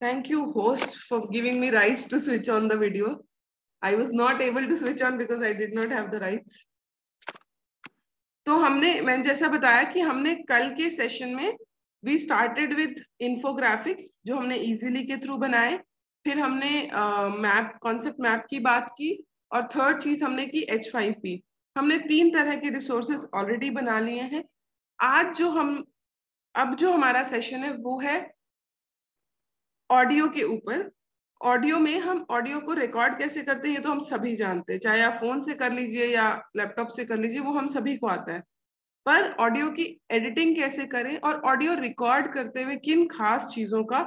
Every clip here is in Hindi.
Thank you, host, for giving me rights to switch on the video. I was not able to switch on because I did not have the rights. तो हमने मैंने जैसा बताया कि हमने कल के सेशन में वी स्टार्टेड विथ इन्फोग्राफिक्स जो हमने इजीली के थ्रू बनाए फिर हमने मैप कॉन्सेप्ट मैप की बात की और थर्ड चीज हमने की एच फाइव पी हमने तीन तरह के रिसोर्सेज ऑलरेडी बना लिए हैं आज जो हम अब जो हमारा सेशन है वो है ऑडियो के ऊपर ऑडियो में हम ऑडियो को रिकॉर्ड कैसे करते हैं ये तो हम सभी जानते हैं चाहे आप फोन से कर लीजिए या लैपटॉप से कर लीजिए वो हम सभी को आता है पर ऑडियो की एडिटिंग कैसे करें और ऑडियो रिकॉर्ड करते हुए किन खास चीज़ों का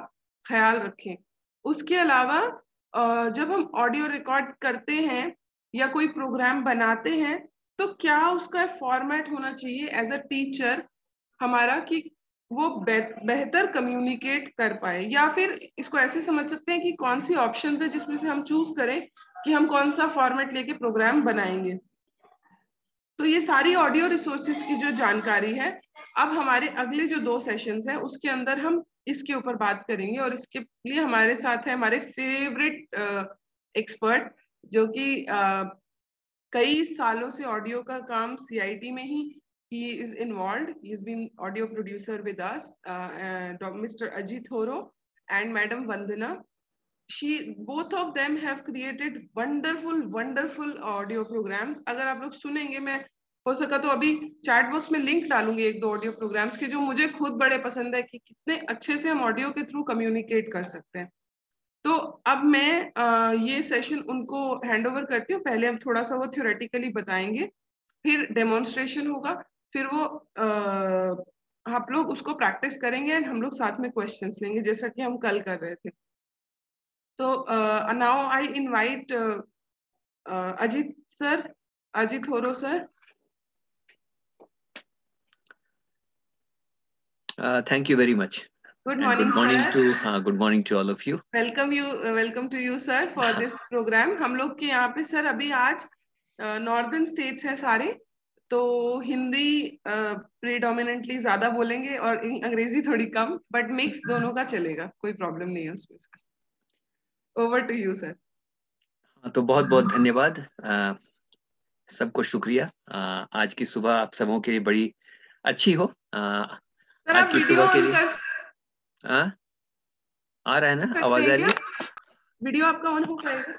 ख्याल रखें उसके अलावा जब हम ऑडियो रिकॉर्ड करते हैं या कोई प्रोग्राम बनाते हैं तो क्या उसका फॉर्मेट होना चाहिए एज अ टीचर हमारा कि वो बेहतर कम्युनिकेट कर पाए या फिर इसको ऐसे समझ सकते हैं कि कौन सी ऑप्शन है जिसमें से हम चूज करें कि हम कौन सा फॉर्मेट लेके प्रोग्राम बनाएंगे तो ये सारी ऑडियो रिसोर्सेज की जो जानकारी है अब हमारे अगले जो दो सेशंस हैं उसके अंदर हम इसके ऊपर बात करेंगे और इसके लिए हमारे साथ है हमारे फेवरेट एक्सपर्ट जो कि कई सालों से ऑडियो का काम सीआईटी में ही He is involved. He's been audio producer with us, uh, uh, Mr. Ajit Thoro and Madam Vandana. She, both of them have created wonderful, wonderful audio programs. agar aap log sunenge main हो सका तो अभी चैट बॉक्स में लिंक डालूंगी एक दो ऑडियो प्रोग्राम्स के जो मुझे खुद बड़े पसंद है कि कितने अच्छे से हम ऑडियो के थ्रू कम्युनिकेट कर सकते हैं तो अब मैं ये सेशन उनको हैंडओवर करती हूँ पहले हम थोड़ा सा वो थ्योरेटिकली बताएंगे फिर डेमोन्स्ट्रेशन होगा फिर वो आ, आप लोग उसको प्रैक्टिस करेंगे एंड हम लोग साथ में क्वेश्चन लेंगे जैसा कि हम कल कर रहे थे तो now I invite Ajit sir Ajit Horo sir thank you very much good morning good morning to good morning to all of you welcome you welcome to you sir for this programme हम लोग के यहाँ पे सर अभी आज नॉर्दर्न स्टेट्स है सारे तो हिंदी प्रीडोमिनेंटली uh, ज्यादा बोलेंगे और अंग्रेजी थोड़ी कम बट मिक्स दोनों का चलेगा कोई प्रॉब्लम नहीं है उसमें sir over to you sir तो बहुत बहुत धन्यवाद सबको शुक्रिया आ, आज की सुबह आप सबों के लिए बड़ी अच्छी हो आ, सर, आज की सुबह के लिए आ? हाँ? आ रहा है ना आवाज आ रही है वीडियो आपका ऑन हो जाएगा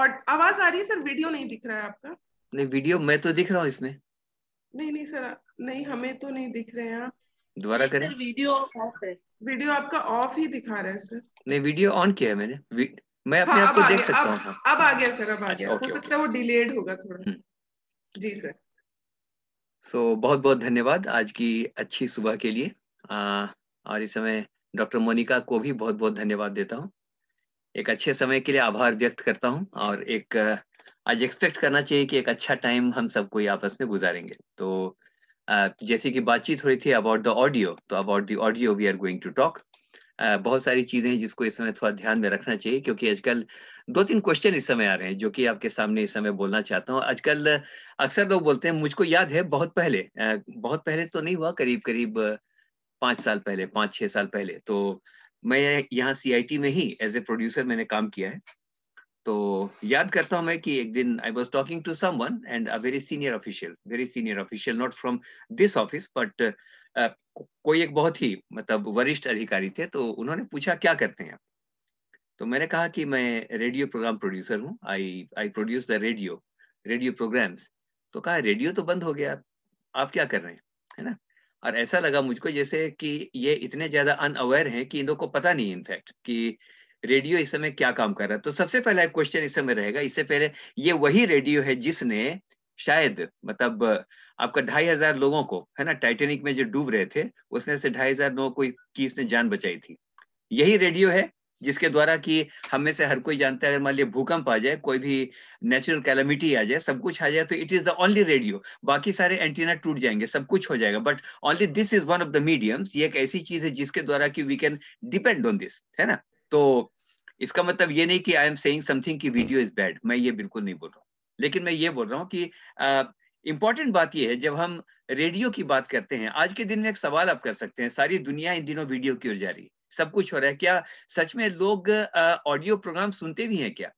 और आवाज आ रही है सर वीडियो नहीं दिख रहा है आपका नहीं वीडियो मैं तो दिख रहा हूँ इसमें नहीं नहीं सर नहीं हमें तो नहीं दिख रहे हैं दोबारा करें वीडियो ऑफ है वीडियो आपका ऑफ ही दिखा रहा है सर नहीं वीडियो ऑन किया है मैंने मैं अपने हाँ, आप को देख सकता हूँ अब आ गया सर अब आ अच्छा, गया हो सकता है वो डिलेड होगा थोड़ा हम्म। जी सर सो बहुत बहुत धन्यवाद आज की अच्छी सुबह के लिए और इस समय डॉक्टर मोनिका को भी बहुत बहुत धन्यवाद देता हूँ एक अच्छे समय के लिए आभार व्यक्त करता हूँ और एक आज एक्सपेक्ट करना चाहिए कि एक अच्छा टाइम हम सबको आपस में गुजारेंगे तो जैसे कि बातचीत हो रही थी अबाउट द ऑडियो तो about the audio we are going to talk बहुत सारी चीजें हैं जिसको इस समय थोड़ा ध्यान में रखना चाहिए क्योंकि आजकल दो तीन क्वेश्चन इस समय आ रहे हैं जो कि आपके सामने इस समय बोलना चाहता हूँ आजकल अक्सर लोग बोलते हैं मुझको याद है बहुत पहले बहुत पहले तो नहीं हुआ करीब करीब पांच साल पहले पांच छह साल पहले तो मैं यहाँ टी में ही एज ए प्रोड्यूसर मैंने काम किया है तो याद करता हूँ मैं कि एक दिन I was talking to someone and a very senior official very senior official not from this office but कोई एक बहुत ही मतलब वरिष्ठ अधिकारी थे तो उन्होंने पूछा क्या करते हैं तो मैंने कहा कि मैं रेडियो प्रोग्राम प्रोड्यूसर हूँ I I produce the radio radio programmes तो कहा रेडियो तो बंद हो गया आप क्या कर रहे हैं है ना और ऐसा लगा मुझको जैसे कि ये इतने ज्यादा अनअवेयर हैं कि इन लोग को पता नहीं इनफैक्ट कि रेडियो इस समय क्या काम कर रहा है तो सबसे पहला क्वेश्चन इस समय रहेगा इससे पहले ये वही रेडियो है जिसने शायद मतलब आपका ढाई हजार लोगों को है ना टाइटेनिक में जो डूब रहे थे उसमें से ढाई हजार लोगों को की इसने जान बचाई थी यही रेडियो है जिसके द्वारा कि हम में से हर कोई जानता है अगर मान लिये भूकंप आ जाए कोई भी नेचुरल कैलमिटी आ जाए सब कुछ आ जाए तो it is the only radio बाकी सारे एंटीना टूट जाएंगे सब कुछ हो जाएगा but only this is one of the mediums ये एक ऐसी चीज है जिसके द्वारा कि we can depend on this है ना तो इसका मतलब ये नहीं कि आई एम सेइंग समथिंग कि वीडियो इज बैड मैं ये बिल्कुल नहीं बोल रहा हूँ लेकिन मैं ये बोल रहा हूँ कि uh, बात यह है जब हम रेडियो की बात करते हैं आज के दिन में एक सवाल आप कर सकते हैं सारी दुनिया इन दिनों वीडियो की ओर जा रही है सब कुछ हो रहा है क्या सच में लोग ऑडियो प्रोग्राम सुनते भी हैं क्या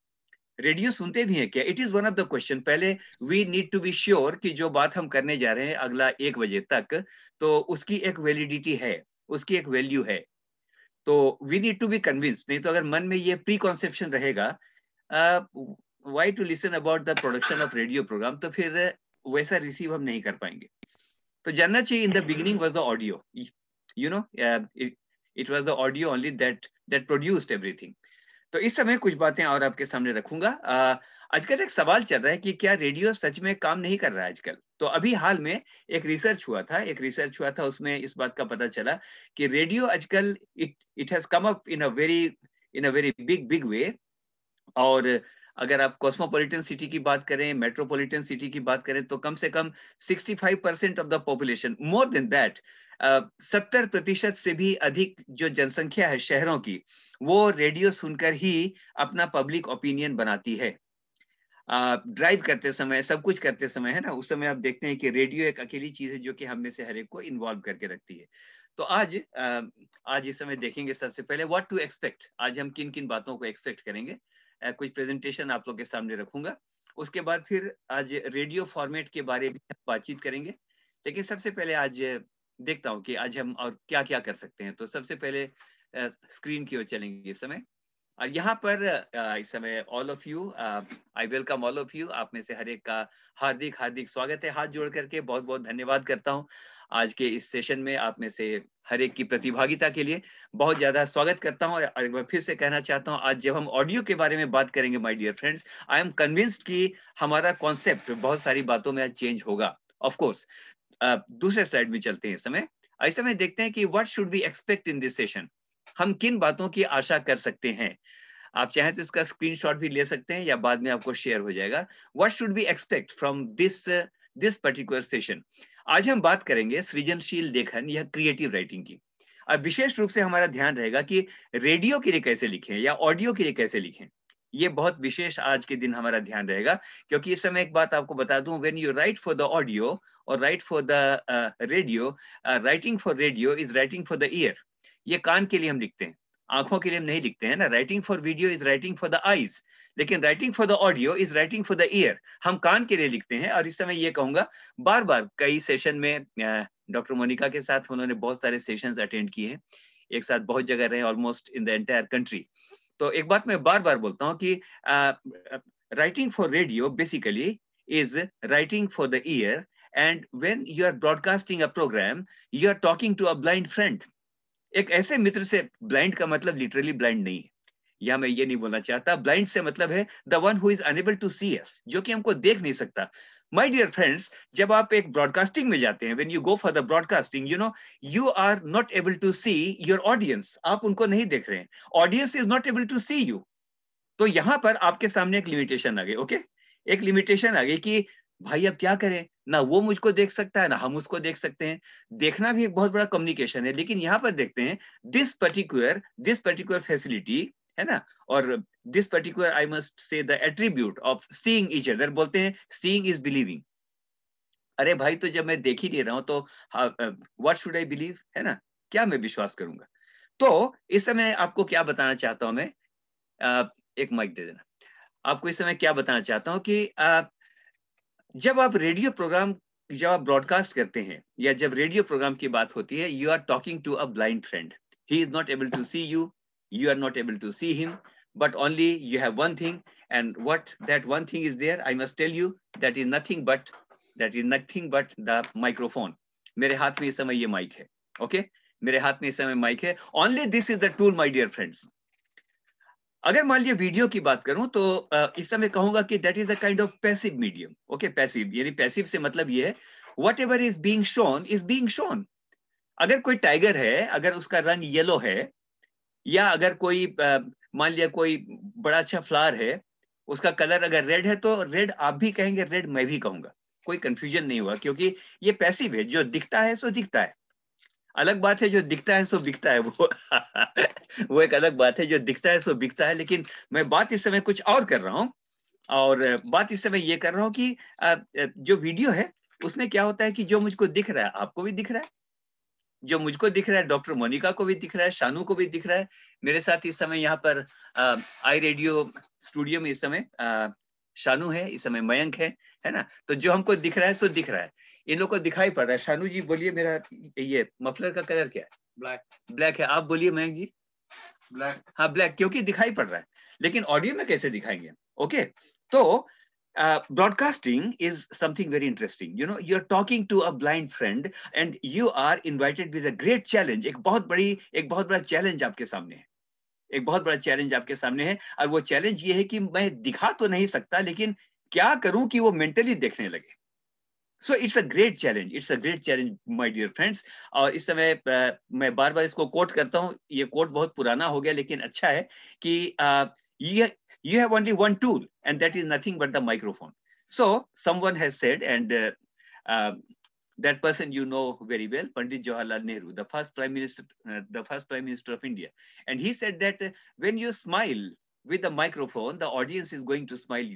रेडियो सुनते भी हैं क्या it is one of the question पहले we need to be sure कि जो बात हम करने जा रहे हैं अगला एक बजे तक तो उसकी एक वैलिडिटी है उसकी एक वैल्यू है तो we need to be convince नहीं तो अगर मन में ये प्री कॉन्सेप्शन रहेगा why to listen about the production of radio programme तो फिर वैसा रिसीव हम नहीं कर पाएंगे तो जानना चाहिए in the beginning was the audio you know it was the audio only that that produced everything तो इस समय कुछ बातें और आपके सामने रखूंगा आजकल एक सवाल चल रहा है कि क्या रेडियो सच में काम नहीं कर रहा है आजकल तो अभी हाल में एक रिसर्च हुआ था एक रिसर्च हुआ था उसमें इस बात का पता चला कि रेडियो आजकल it it has come up in a very in a very big big way और अगर आप कॉस्मोपोलिटन सिटी की बात करें मेट्रोपोलिटन सिटी की बात करें तो कम से कम 65 percent of the population more than that सत्तर प्रतिशत से भी अधिक जो जनसंख्या है शहरों की वो रेडियो सुनकर ही अपना पब्लिक ओपिनियन बनाती है ड्राइव करते समय सब कुछ करते समय है ना उस समय आप देखते हैं कि रेडियो एक अकेली चीज है जो कि हमने से हर एक को इन्वॉल्व करके रखती है तो आज आज इस समय देखेंगे सबसे पहले व्हाट टू एक्सपेक्ट आज हम किन किन बातों को एक्सपेक्ट करेंगे कुछ प्रेजेंटेशन आप लोग के सामने रखूंगा उसके बाद फिर आज रेडियो फॉर्मेट के बारे में बातचीत करेंगे लेकिन सबसे पहले आज देखता हूँ कि आज हम और क्या क्या कर सकते हैं तो सबसे पहले स्क्रीन की ओर चलेंगे इस समय और यहाँ पर इस समय all of you I welcome all of you आप में से हर एक का हार्दिक हार्दिक स्वागत है हाथ जोड़ करके बहुत बहुत धन्यवाद करता हूँ आज के इस सेशन में आप में से हर एक की प्रतिभागिता के लिए बहुत ज्यादा स्वागत करता हूँ और एक बार फिर से कहना चाहता हूँ आज जब हम ऑडियो के बारे में बात करेंगे my dear friends I am convinced कि हमारा कॉन्सेप्ट बहुत सारी बातों में आज चेंज होगा ऑफ कोर्स दूसरे साइड में चलते हैं समय इस समय देखते हैं कि what should we expect in this session हम किन बातों की आशा कर सकते हैं आप चाहें तो इसका स्क्रीनशॉट भी ले सकते हैं या बाद में आपको शेयर हो जाएगा what should we expect from this this particular session आज हम बात करेंगे सृजनशील लेखन या क्रिएटिव राइटिंग की अब विशेष रूप से हमारा ध्यान रहेगा कि रेडियो के लिए कैसे लिखें या ऑडियो के लिए कैसे लिखें ये बहुत विशेष आज के दिन हमारा ध्यान रहेगा क्योंकि इस समय एक बात आपको बता दूं when you write for the audio और write for the radio writing for radio is writing for the ear ये कान के लिए हम लिखते हैं आंखों के लिए हम नहीं लिखते हैं ना writing for video is writing for the eyes लेकिन writing for the audio is writing for the ear हम कान के लिए लिखते हैं और इस समय ये कहूंगा बार बार कई सेशन में डॉक्टर uh, मोनिका के साथ उन्होंने बहुत सारे सेशंस अटेंड किए हैं एक साथ बहुत जगह रहे almost in the entire country तो एक बात मैं बार बार बोलता हूँ कि writing for radio basically is writing for the ear and when you are broadcasting a programme you are talking to a blind friend एक ऐसे मित्र से ब्लाइंड का मतलब लिटरली ब्लाइंड नहीं है या मैं ये नहीं बोलना चाहता ब्लाइंड से मतलब है the one who is unable to see as जो कि हमको देख नहीं सकता माय डियर फ्रेंड्स जब आप एक ब्रॉडकास्टिंग में जाते हैं when you go for the broadcasting you know you are not able to see your audience आप उनको नहीं देख रहे हैं audience is not able to see you तो यहां पर आपके सामने एक लिमिटेशन आ गई ओके okay? एक लिमिटेशन आ गई कि भाई अब क्या करें ना वो मुझको देख सकता है ना हम उसको देख सकते हैं देखना भी एक बहुत बड़ा कम्युनिकेशन है लेकिन यहाँ पर देखते हैं this particular this particular facility है ना और this particular I must say the attribute of seeing each other बोलते हैं सीइंग इज बिलीविंग अरे भाई तो जब मैं देख ही दे रहा हूं तो व्हाट शुड आई बिलीव है ना क्या मैं विश्वास करूंगा तो इस समय आपको क्या बताना चाहता हूं मैं uh, एक माइक दे देना आपको इस समय क्या बताना चाहता हूं कि uh, जब आप रेडियो प्रोग्राम जब आप ब्रॉडकास्ट करते हैं या जब रेडियो प्रोग्राम की बात होती है you are talking to a blind friend he is not able to see you you are not able to see him but only you have one thing and what that one thing is there I must tell you that is nothing but that is nothing but the microphone मेरे हाथ में इस समय ये माइक है ओके okay? मेरे हाथ में इस समय माइक है only this is the tool my dear friends अगर मान लिया वीडियो की बात करूं तो इस समय कहूंगा कि that is a kind of passive medium okay passive यानी पैसिव से मतलब ये है whatever is being shown is being shown अगर कोई टाइगर है अगर उसका रंग येलो है या अगर कोई मान लिया कोई बड़ा अच्छा फ्लावर है उसका कलर अगर रेड है तो रेड आप भी कहेंगे रेड मैं भी कहूंगा कोई कंफ्यूजन नहीं हुआ क्योंकि ये पैसिव है जो दिखता है सो दिखता है अलग बात है जो दिखता है सो बिकता है वो वो एक अलग बात है जो दिखता है सो बिकता है लेकिन मैं बात इस समय कुछ और कर रहा हूँ और बात इस समय ये कर रहा हूँ कि जो वीडियो है उसमें क्या होता है कि जो मुझको दिख रहा है आपको भी दिख रहा है जो मुझको दिख रहा है डॉक्टर मोनिका को भी दिख रहा है शानू को भी दिख रहा है मेरे साथ इस समय यहाँ पर आई रेडियो स्टूडियो में इस समय शानू है इस समय मयंक है है ना तो जो हमको दिख रहा है सो दिख रहा है इन लोग को दिखाई पड़ रहा है शानू जी बोलिए मेरा ये मफलर का कलर क्या है ब्लैक ब्लैक है आप बोलिए मयंक जी ब्लैक हाँ ब्लैक क्योंकि दिखाई पड़ रहा है लेकिन ऑडियो में कैसे दिखाएंगे ओके तो broadcasting is something very interesting you know you are talking to a blind friend and you are invited with a great challenge एक बहुत बड़ी एक बहुत बड़ा चैलेंज आपके सामने है एक बहुत बड़ा चैलेंज आपके सामने है और वो चैलेंज ये है कि मैं दिखा तो नहीं सकता लेकिन क्या करूं कि वो मेंटली देखने लगे so it's a great challenge it's a great challenge my dear friends और इस समय मैं बार बार इसको कोट करता हूँ ये कोट बहुत पुराना हो गया लेकिन अच्छा है कि ये you have only one tool and that is nothing but the microphone so someone has said and uh, uh, that person you know very well pandit jawaharlal nehru the first prime minister uh, the first prime minister of india and he said that uh, when you smile with the microphone the audience is going to smile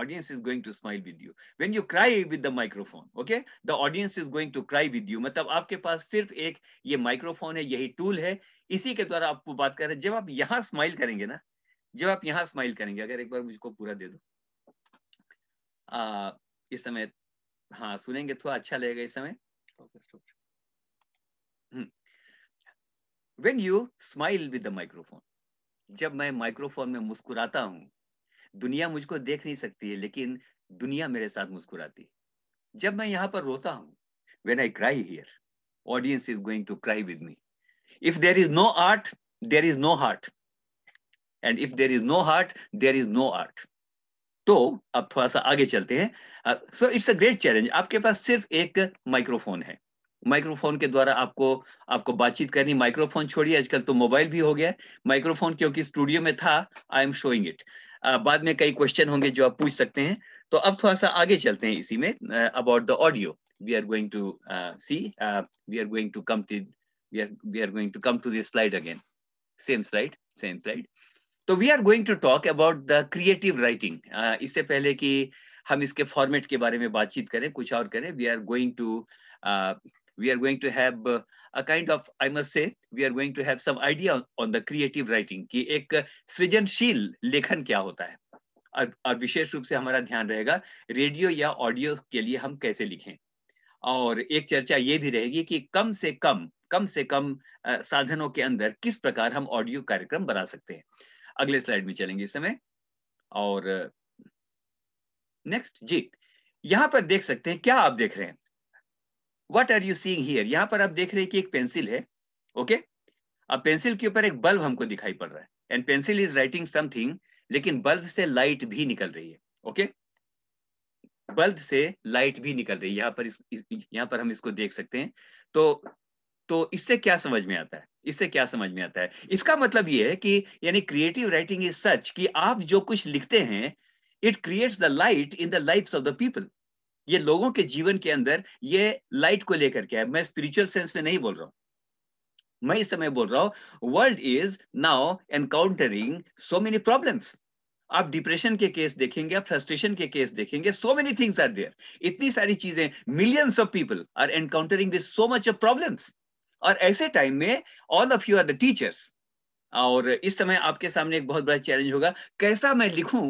audience is going to smile with you when you cry with the microphone okay the audience is going to cry with you मतलब आपके पास सिर्फ एक ये microphone है यही tool है इसी के द्वारा आपको बात कर रहे हैं जब आप यहाँ smile करेंगे ना जब आप यहाँ smile करेंगे अगर एक बार मुझको पूरा दे दो आ, इस समय हाँ सुनेंगे थोड़ा तो अच्छा लगेगा इस समय when you smile with the microphone जब मैं माइक्रोफोन में मुस्कुराता हूँ दुनिया मुझको देख नहीं सकती है लेकिन दुनिया मेरे साथ मुस्कुराती जब मैं यहां पर रोता हूं when I cry here audience is going to cry with me if there is no art there is no heart and if there is no heart there is no art तो अब थोड़ा सा आगे चलते हैं so it's a great challenge आपके पास सिर्फ एक माइक्रोफोन है माइक्रोफोन के द्वारा आपको आपको बातचीत करनी माइक्रोफोन छोड़िए आजकल तो मोबाइल भी हो गया माइक्रोफोन क्योंकि स्टूडियो में था आई एम शोइंग इट बाद में कई क्वेश्चन होंगे जो आप पूछ सकते हैं तो अब थोड़ा सा आगे चलते हैं इसी में about the audio we are going to see we are going to come to we are we are going to come to this slide again same slide same slide तो we are going to talk about the creative writing इससे पहले कि हम इसके फॉर्मेट के बारे में बातचीत करें कुछ और करें we are going to we are going to have a kind of i must say we are going to have some idea on the creative writing ki ek सृजनशील लेखन क्या होता है और, और विशेष रूप से हमारा ध्यान रहेगा रेडियो या ऑडियो के लिए हम कैसे लिखें और एक चर्चा ये भी रहेगी कि कम से कम कम से कम साधनों के अंदर किस प्रकार हम ऑडियो कार्यक्रम बना सकते हैं अगले स्लाइड में चलेंगे इस समय और नेक्स्ट जी यहाँ पर देख सकते हैं क्या आप देख रहे हैं what are you seeing here यहाँ पर आप देख रहे हैं कि एक पेंसिल है ओके okay? अब पेंसिल के ऊपर एक बल्ब हमको दिखाई पड़ रहा है and pencil is writing something लेकिन बल्ब से लाइट भी निकल रही है ओके okay? बल्ब से लाइट भी निकल रही है यहाँ पर इस, इस यहाँ पर हम इसको देख सकते हैं तो तो इससे क्या समझ में आता है इससे क्या समझ में आता है इसका मतलब ये है कि यानी क्रिएटिव राइटिंग इज सच कि आप जो कुछ लिखते हैं it creates the light in the life of the people ये लोगों के जीवन के अंदर ये लाइट को लेकर के मैं स्पिरिचुअल सेंस में नहीं बोल रहा हूं मैं इस समय बोल रहा हूं world is now encountering so many problems आप डिप्रेशन के केस देखेंगे आप फ्रस्ट्रेशन के केस देखेंगे so many things are there इतनी सारी चीजें millions of people are encountering with so much of problems और ऐसे टाइम में all of you are the teachers और इस समय आपके सामने एक बहुत बड़ा चैलेंज होगा कैसा मैं लिखूं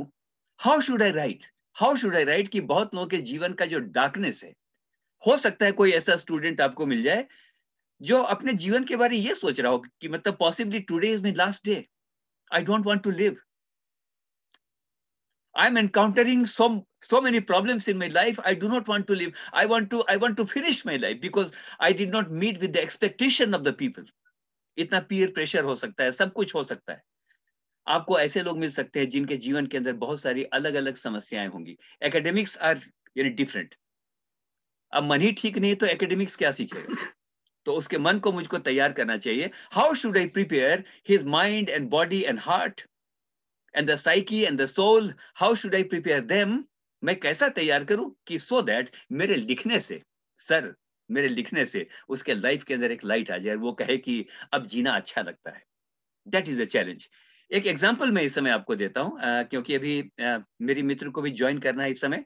how should I write how should I write कि बहुत लोगों के जीवन का जो डार्कनेस है हो सकता है कोई ऐसा स्टूडेंट आपको मिल जाए जो अपने जीवन के बारे ये सोच रहा हो कि मतलब possibly today is my last day I don't want to live I am encountering so so many problems in my life i do not want to live i want to i want to finish my life because i did not meet with the expectation of the people इतना पीयर प्रेशर हो सकता है सब कुछ हो सकता है आपको ऐसे लोग मिल सकते हैं जिनके जीवन के अंदर बहुत सारी अलग अलग समस्याएं होंगी एकेडमिक्स आर यानी डिफरेंट अब मन ही ठीक नहीं तो एकेडमिक्स क्या सीखेगा तो उसके मन को मुझको तैयार करना चाहिए how should I prepare his mind and body and heart and the psyche and the soul how should I prepare them मैं कैसा तैयार करूं कि सो दैट मेरे लिखने से सर मेरे लिखने से उसके लाइफ के अंदर एक लाइट आ जाए वो कहे कि अब जीना अच्छा लगता है दैट इज अ चैलेंज एक एग्जाम्पल मैं इस समय आपको देता हूँ क्योंकि अभी आ, मेरी मित्र को भी ज्वाइन करना है इस समय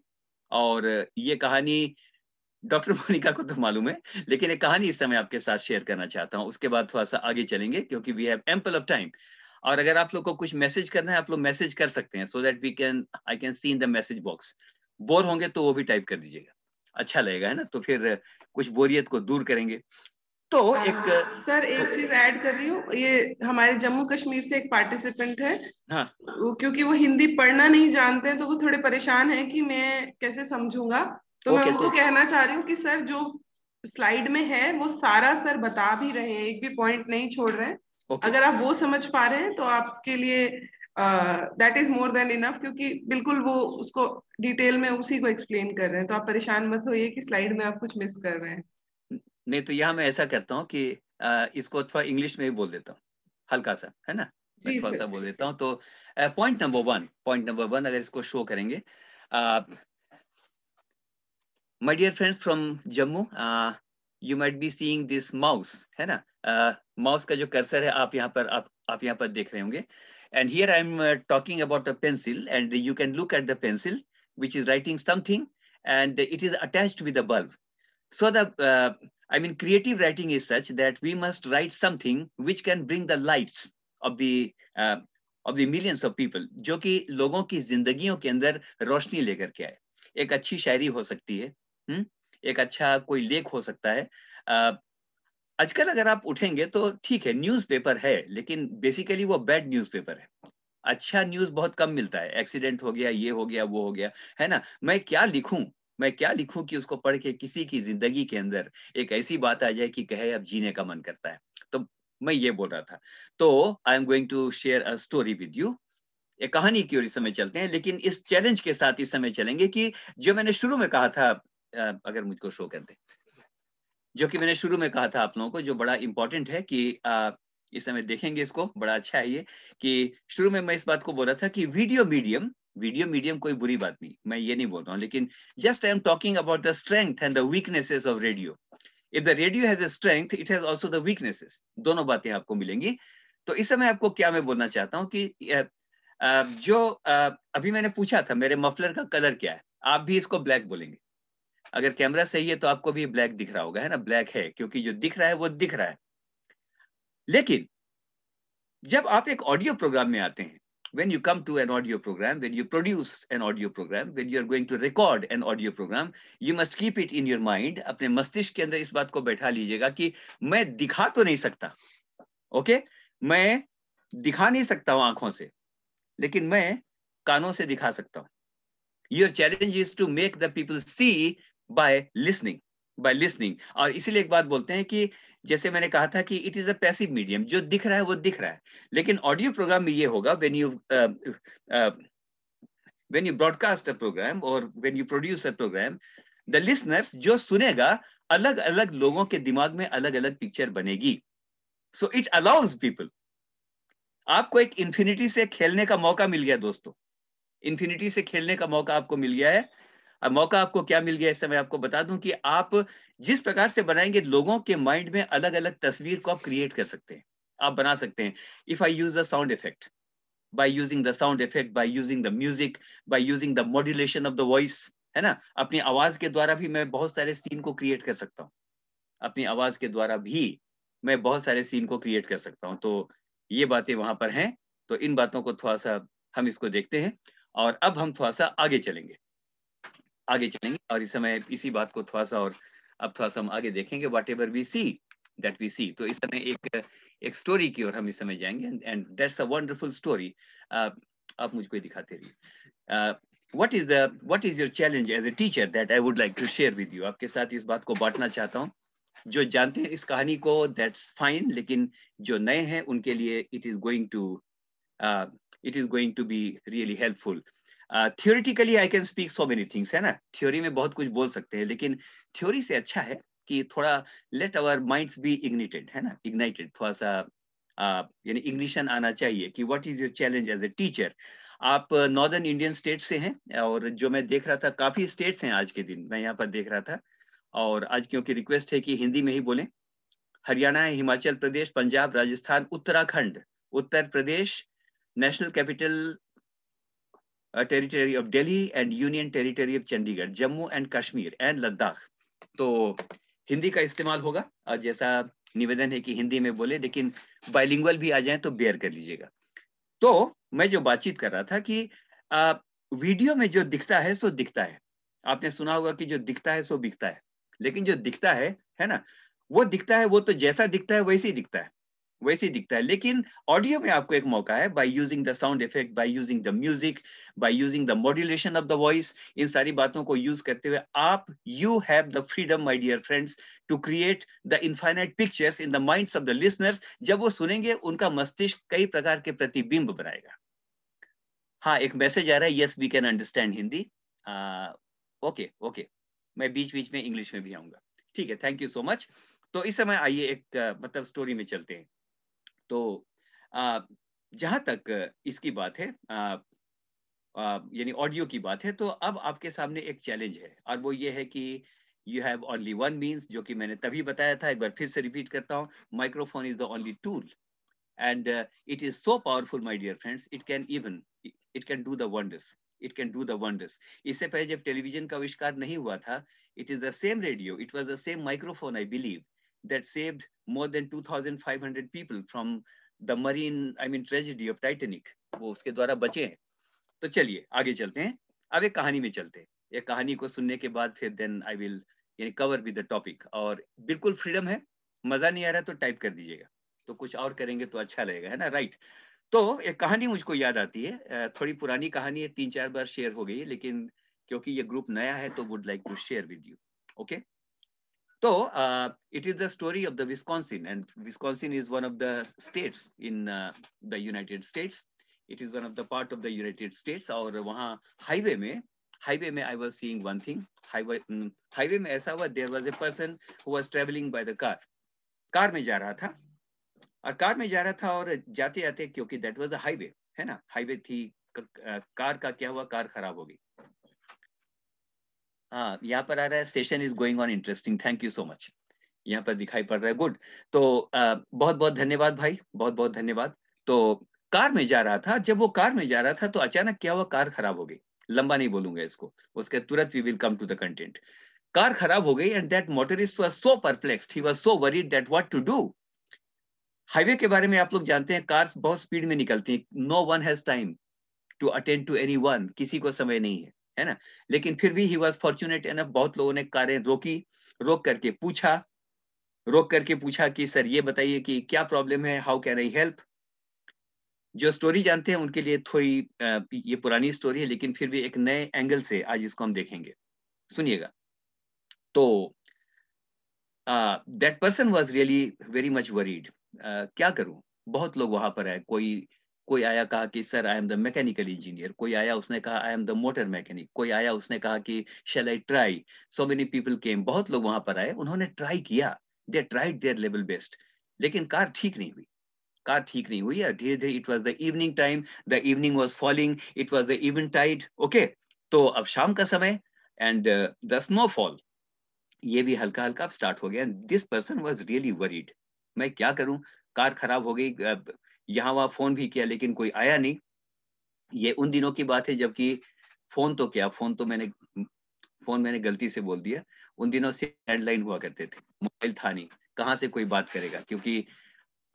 और ये कहानी डॉक्टर मोनिका को तो मालूम है लेकिन एक कहानी इस समय आपके साथ शेयर करना चाहता हूँ उसके बाद थोड़ा सा आगे चलेंगे क्योंकि we have ample of time और अगर आप लोग को कुछ मैसेज करना है आप लोग मैसेज कर सकते हैं so that we can I can see in the message box bore होंगे तो वो भी टाइप कर दीजिएगा अच्छा लगेगा है ना तो फिर कुछ बोरियत को दूर करेंगे तो हाँ, एक हाँ। सर एक तो चीज ऐड कर रही हूँ ये हमारे जम्मू कश्मीर से एक पार्टिसिपेंट है हाँ। क्योंकि वो हिंदी पढ़ना नहीं जानते हैं तो वो थोड़े परेशान हैं कि मैं कैसे समझूंगा तो मैं उनको तो, कहना चाह रही हूँ कि सर जो स्लाइड में है वो सारा सर बता भी रहे हैं एक भी पॉइंट नहीं छोड़ रहे हैं अगर आप वो समझ पा रहे हैं तो आपके लिए that is more than enough क्योंकि बिल्कुल वो उसको डिटेल में उसी को एक्सप्लेन कर रहे हैं तो आप परेशान मत होइए कि स्लाइड में आप कुछ मिस कर रहे हैं नहीं तो यहाँ मैं ऐसा करता हूँ कि आ, इसको थोड़ा इंग्लिश में भी बोल देता हूँ हल्का सा है ना मैं थोड़ा सा बोल देता हूँ तो point number one point number one अगर इसको शो करेंगे my dear friends from Jammu you might be seeing this mouse है ना माउस uh, का जो कर्सर है आप यहाँ पर आप आप यहाँ पर देख रहे होंगे and here I am talking about a pencil and you can look at the pencil which is writing something and it is attach with the bulb so the I mean, creative writing is such that we must write something which can bring the lights of the uh, of the millions of people, जो कि लोगों की जिंदगियों के अंदर रोशनी लेकर के आए एक अच्छी शायरी हो सकती है हुँ? हम्म? एक अच्छा कोई लेख हो सकता है uh, आजकल अगर आप उठेंगे तो ठीक है न्यूज़पेपर है लेकिन बेसिकली वो बैड न्यूज़पेपर है अच्छा न्यूज बहुत कम मिलता है एक्सीडेंट हो गया ये हो गया वो हो गया है ना मैं क्या लिखूं मैं क्या लिखूं कि उसको पढ़ के किसी की जिंदगी के अंदर एक ऐसी बात आ जाए कि कहे अब जीने का मन करता है तो मैं ये बोल रहा था तो I am going to share a story with you ये कहानी की ओर इस समय चलते हैं लेकिन इस चैलेंज के साथ इस समय चलेंगे कि जो मैंने शुरू में कहा था अगर मुझको शो कर दे जो कि मैंने शुरू में कहा था आप लोगों को जो बड़ा इंपॉर्टेंट है कि आ, इस समय देखेंगे इसको बड़ा अच्छा है ये कि शुरू में मैं इस बात को बोला था कि वीडियो मीडियम वीडियो मीडियम कोई बुरी बात नहीं मैं ये नहीं बोल रहा हूँ लेकिन just I am talking about the strength and the weaknesses of radio if the radio has strength it has also the weaknesses दोनों बातें आपको मिलेंगी तो इस समय आपको क्या मैं बोलना चाहता हूँ कि जो अभी मैंने पूछा था मेरे मफलर का कलर क्या है आप भी इसको ब्लैक बोलेंगे अगर कैमरा सही है तो आपको भी ब्लैक दिख रहा होगा है ना ब्लैक है क्योंकि जो दिख रहा है वो दिख रहा है लेकिन जब आप एक ऑडियो प्रोग्राम में आते हैं when you come to an audio program, when you produce an audio program, when you are going to record an audio program, you must keep it in your mind. अपने मस्तिष्क के अंदर इस बात को बैठा लीजिएगा कि मैं दिखा तो नहीं सकता ओके okay? मैं दिखा नहीं सकता हूं आंखों से लेकिन मैं कानों से दिखा सकता हूं your challenge is to make the people see by listening by listening और इसीलिए एक बात बोलते हैं कि जैसे मैंने कहा था कि it is a passive medium जो दिख रहा है वो दिख रहा है लेकिन ऑडियो प्रोग्राम में ये होगा when you when you broadcast a program और when you produce a program the listeners जो सुनेगा अलग अलग लोगों के दिमाग में अलग अलग पिक्चर बनेगी सो इट अलाउज पीपल आपको एक इंफिनिटी से खेलने का मौका मिल गया दोस्तों इंफिनिटी से खेलने का मौका आपको मिल गया है अब मौका आपको क्या मिल गया इस समय आपको बता दूं कि आप जिस प्रकार से बनाएंगे लोगों के माइंड में अलग अलग तस्वीर को आप क्रिएट कर सकते हैं आप बना सकते हैं if I use the sound effect by using the sound effect by using the music by using the modulation of the voice है ना अपनी आवाज के द्वारा भी मैं बहुत सारे सीन को क्रिएट कर सकता हूँ अपनी आवाज के द्वारा भी मैं बहुत सारे सीन को क्रिएट कर सकता हूँ तो ये बातें वहां पर हैं तो इन बातों को थोड़ा सा हम इसको देखते हैं और अब हम थोड़ा सा आगे चलेंगे आगे चलेंगे और इस समय इसी बात को थोड़ा सा और अब थोड़ा सा हम आगे देखेंगे whatever we see that we see तो इस समय एक एक स्टोरी की ओर हम इस समय जाएंगे and that's a wonderful story आप मुझको दिखाते रहिए what is the what is your challenge as a teacher that I would like to share with you आपके साथ इस बात को बांटना चाहता हूँ जो जानते हैं इस कहानी को दैट्स फाइन लेकिन जो नए हैं उनके लिए it is going to it is going to be really helpful theoretically I can speak so many things है ना थ्योरी में बहुत कुछ बोल सकते हैं लेकिन थ्योरी से अच्छा है कि थोड़ा let our minds be ignited है ना इग्नाइटेड थोड़ा सा uh, यानी इग्निशन आना चाहिए कि what is your challenge as a teacher आप नॉर्दर्न इंडियन स्टेट से हैं और जो मैं देख रहा था काफी स्टेट्स हैं आज के दिन मैं यहाँ पर देख रहा था और आज क्योंकि रिक्वेस्ट है कि हिंदी में ही बोलें Haryana Himachal Pradesh Punjab Rajasthan Uttarakhand Uttar Pradesh national capital Uh, territory of Delhi and Union territory of Chandigarh, Jammu and Kashmir and Ladakh. तो हिंदी का इस्तेमाल होगा जैसा निवेदन है कि हिंदी में बोले लेकिन बाइलिंगुअल भी आ जाए तो बेयर कर लीजिएगा तो मैं जो बातचीत कर रहा था कि आ, uh, वीडियो में जो दिखता है सो दिखता है आपने सुना होगा कि जो दिखता है सो बिकता है लेकिन जो दिखता है है ना वो दिखता है वो तो जैसा दिखता है वैसे ही दिखता है वैसे दिखता है लेकिन ऑडियो में आपको एक मौका है by using the sound effect by using the music by using the modulation of the voice इन सारी बातों को यूज करते हुए आप you have the freedom my dear friends to create the infinite pictures in the minds of the listeners जब वो सुनेंगे उनका मस्तिष्क कई प्रकार के प्रतिबिंब बनाएगा हाँ एक मैसेज आ रहा है yes we can understand Hindi okay okay मैं बीच बीच में इंग्लिश में भी आऊंगा ठीक है थैंक यू सो मच तो इस समय आइए एक मतलब स्टोरी में चलते हैं तो जहां तक इसकी बात है यानी ऑडियो की बात है तो अब आपके सामने एक चैलेंज है और वो ये है कि you have only one means जो कि मैंने तभी बताया था एक बार फिर से रिपीट करता हूँ microphone is the only tool and it is so powerful my dear friends it can even it can do the wonders it can do the wonders इससे पहले जब टेलीविजन का आविष्कार नहीं हुआ था it is the same radio it was the same microphone I believe that saved more than 2,500 people from the marine, I mean, tragedy of Titanic. wo uske dwara bache hain तो chaliye aage chalte hain ab ek kahani mein chalte hain ek kahani ko sunne ke baad फिर then i will yani cover with the topic aur bilkul freedom hai maza nahi aa raha to type कर दीजिएगा तो कुछ और करेंगे तो अच्छा लगेगा है ना राइट तो एक कहानी मुझको याद आती है थोड़ी पुरानी कहानी है तीन चार बार शेयर हो गई है लेकिन क्योंकि ये ग्रुप नया है तो would like to share with you okay So uh, it is the story of the Wisconsin, and Wisconsin is one of the states in uh, the United States. It is one of the part of the United States. और वहाँ highway में highway में I was seeing one thing. Highway um, highway में ऐसा हुआ there was a person who was traveling by the car. Car में जा रहा था और car में जा रहा था और जाते जाते क्योंकि that was the highway है ना highway थी कार का क्या हुआ कार खराब हो गई हाँ, यहाँ पर आ रहा है session is going on interesting thank you so much यहाँ पर दिखाई पड़ रहा है गुड तो आ, बहुत बहुत धन्यवाद भाई बहुत बहुत धन्यवाद तो कार में जा रहा था जब वो कार में जा रहा था तो अचानक क्या हुआ कार खराब हो गई लंबा नहीं बोलूंगा इसको उसके तुरंत we will come to the content car खराब हो गई and that motorist was so perplexed he was so worried that what to do highway के बारे में आप लोग जानते हैं कार्स बहुत स्पीड में निकलती हैं no one has time to attend to any one किसी को समय नहीं है है ना लेकिन फिर भी ही वॉज फॉर्चुनेट एनफ बहुत लोगों ने कारें रोकी रोक करके पूछा रोक करके पूछा कि सर ये बताइए कि क्या प्रॉब्लम है हाउ कैन आई हेल्प जो स्टोरी जानते हैं उनके लिए थोड़ी ये पुरानी स्टोरी है लेकिन फिर भी एक नए एंगल से आज इसको हम देखेंगे सुनिएगा तो that person was really very much worried क्या करूं बहुत लोग वहां पर है कोई कोई आया कहा कि sir I am the mechanical engineer कोई आया उसने कहा I am the motor mechanic कोई आया उसने कहा कि shall I try so many people came बहुत लोग वहां पर आए उन्होंने ट्राई किया they tried their level best लेकिन कार ठीक नहीं हुई कार ठीक नहीं हुई और धीरे धीरे it was the evening time the evening was falling it was the eventide okay तो अब शाम का समय एंड द स्नो फॉल ये भी हल्का हल्का स्टार्ट हो गया this person was really worried मैं क्या करूं कार खराब हो गई यहाँ वहां फोन भी किया लेकिन कोई आया नहीं ये उन दिनों की बात है जबकि फोन तो क्या फोन तो मैंने फोन मैंने गलती से बोल दिया उन दिनों से लैंडलाइन हुआ करते थे मोबाइल था नहीं कहाँ से कोई बात करेगा क्योंकि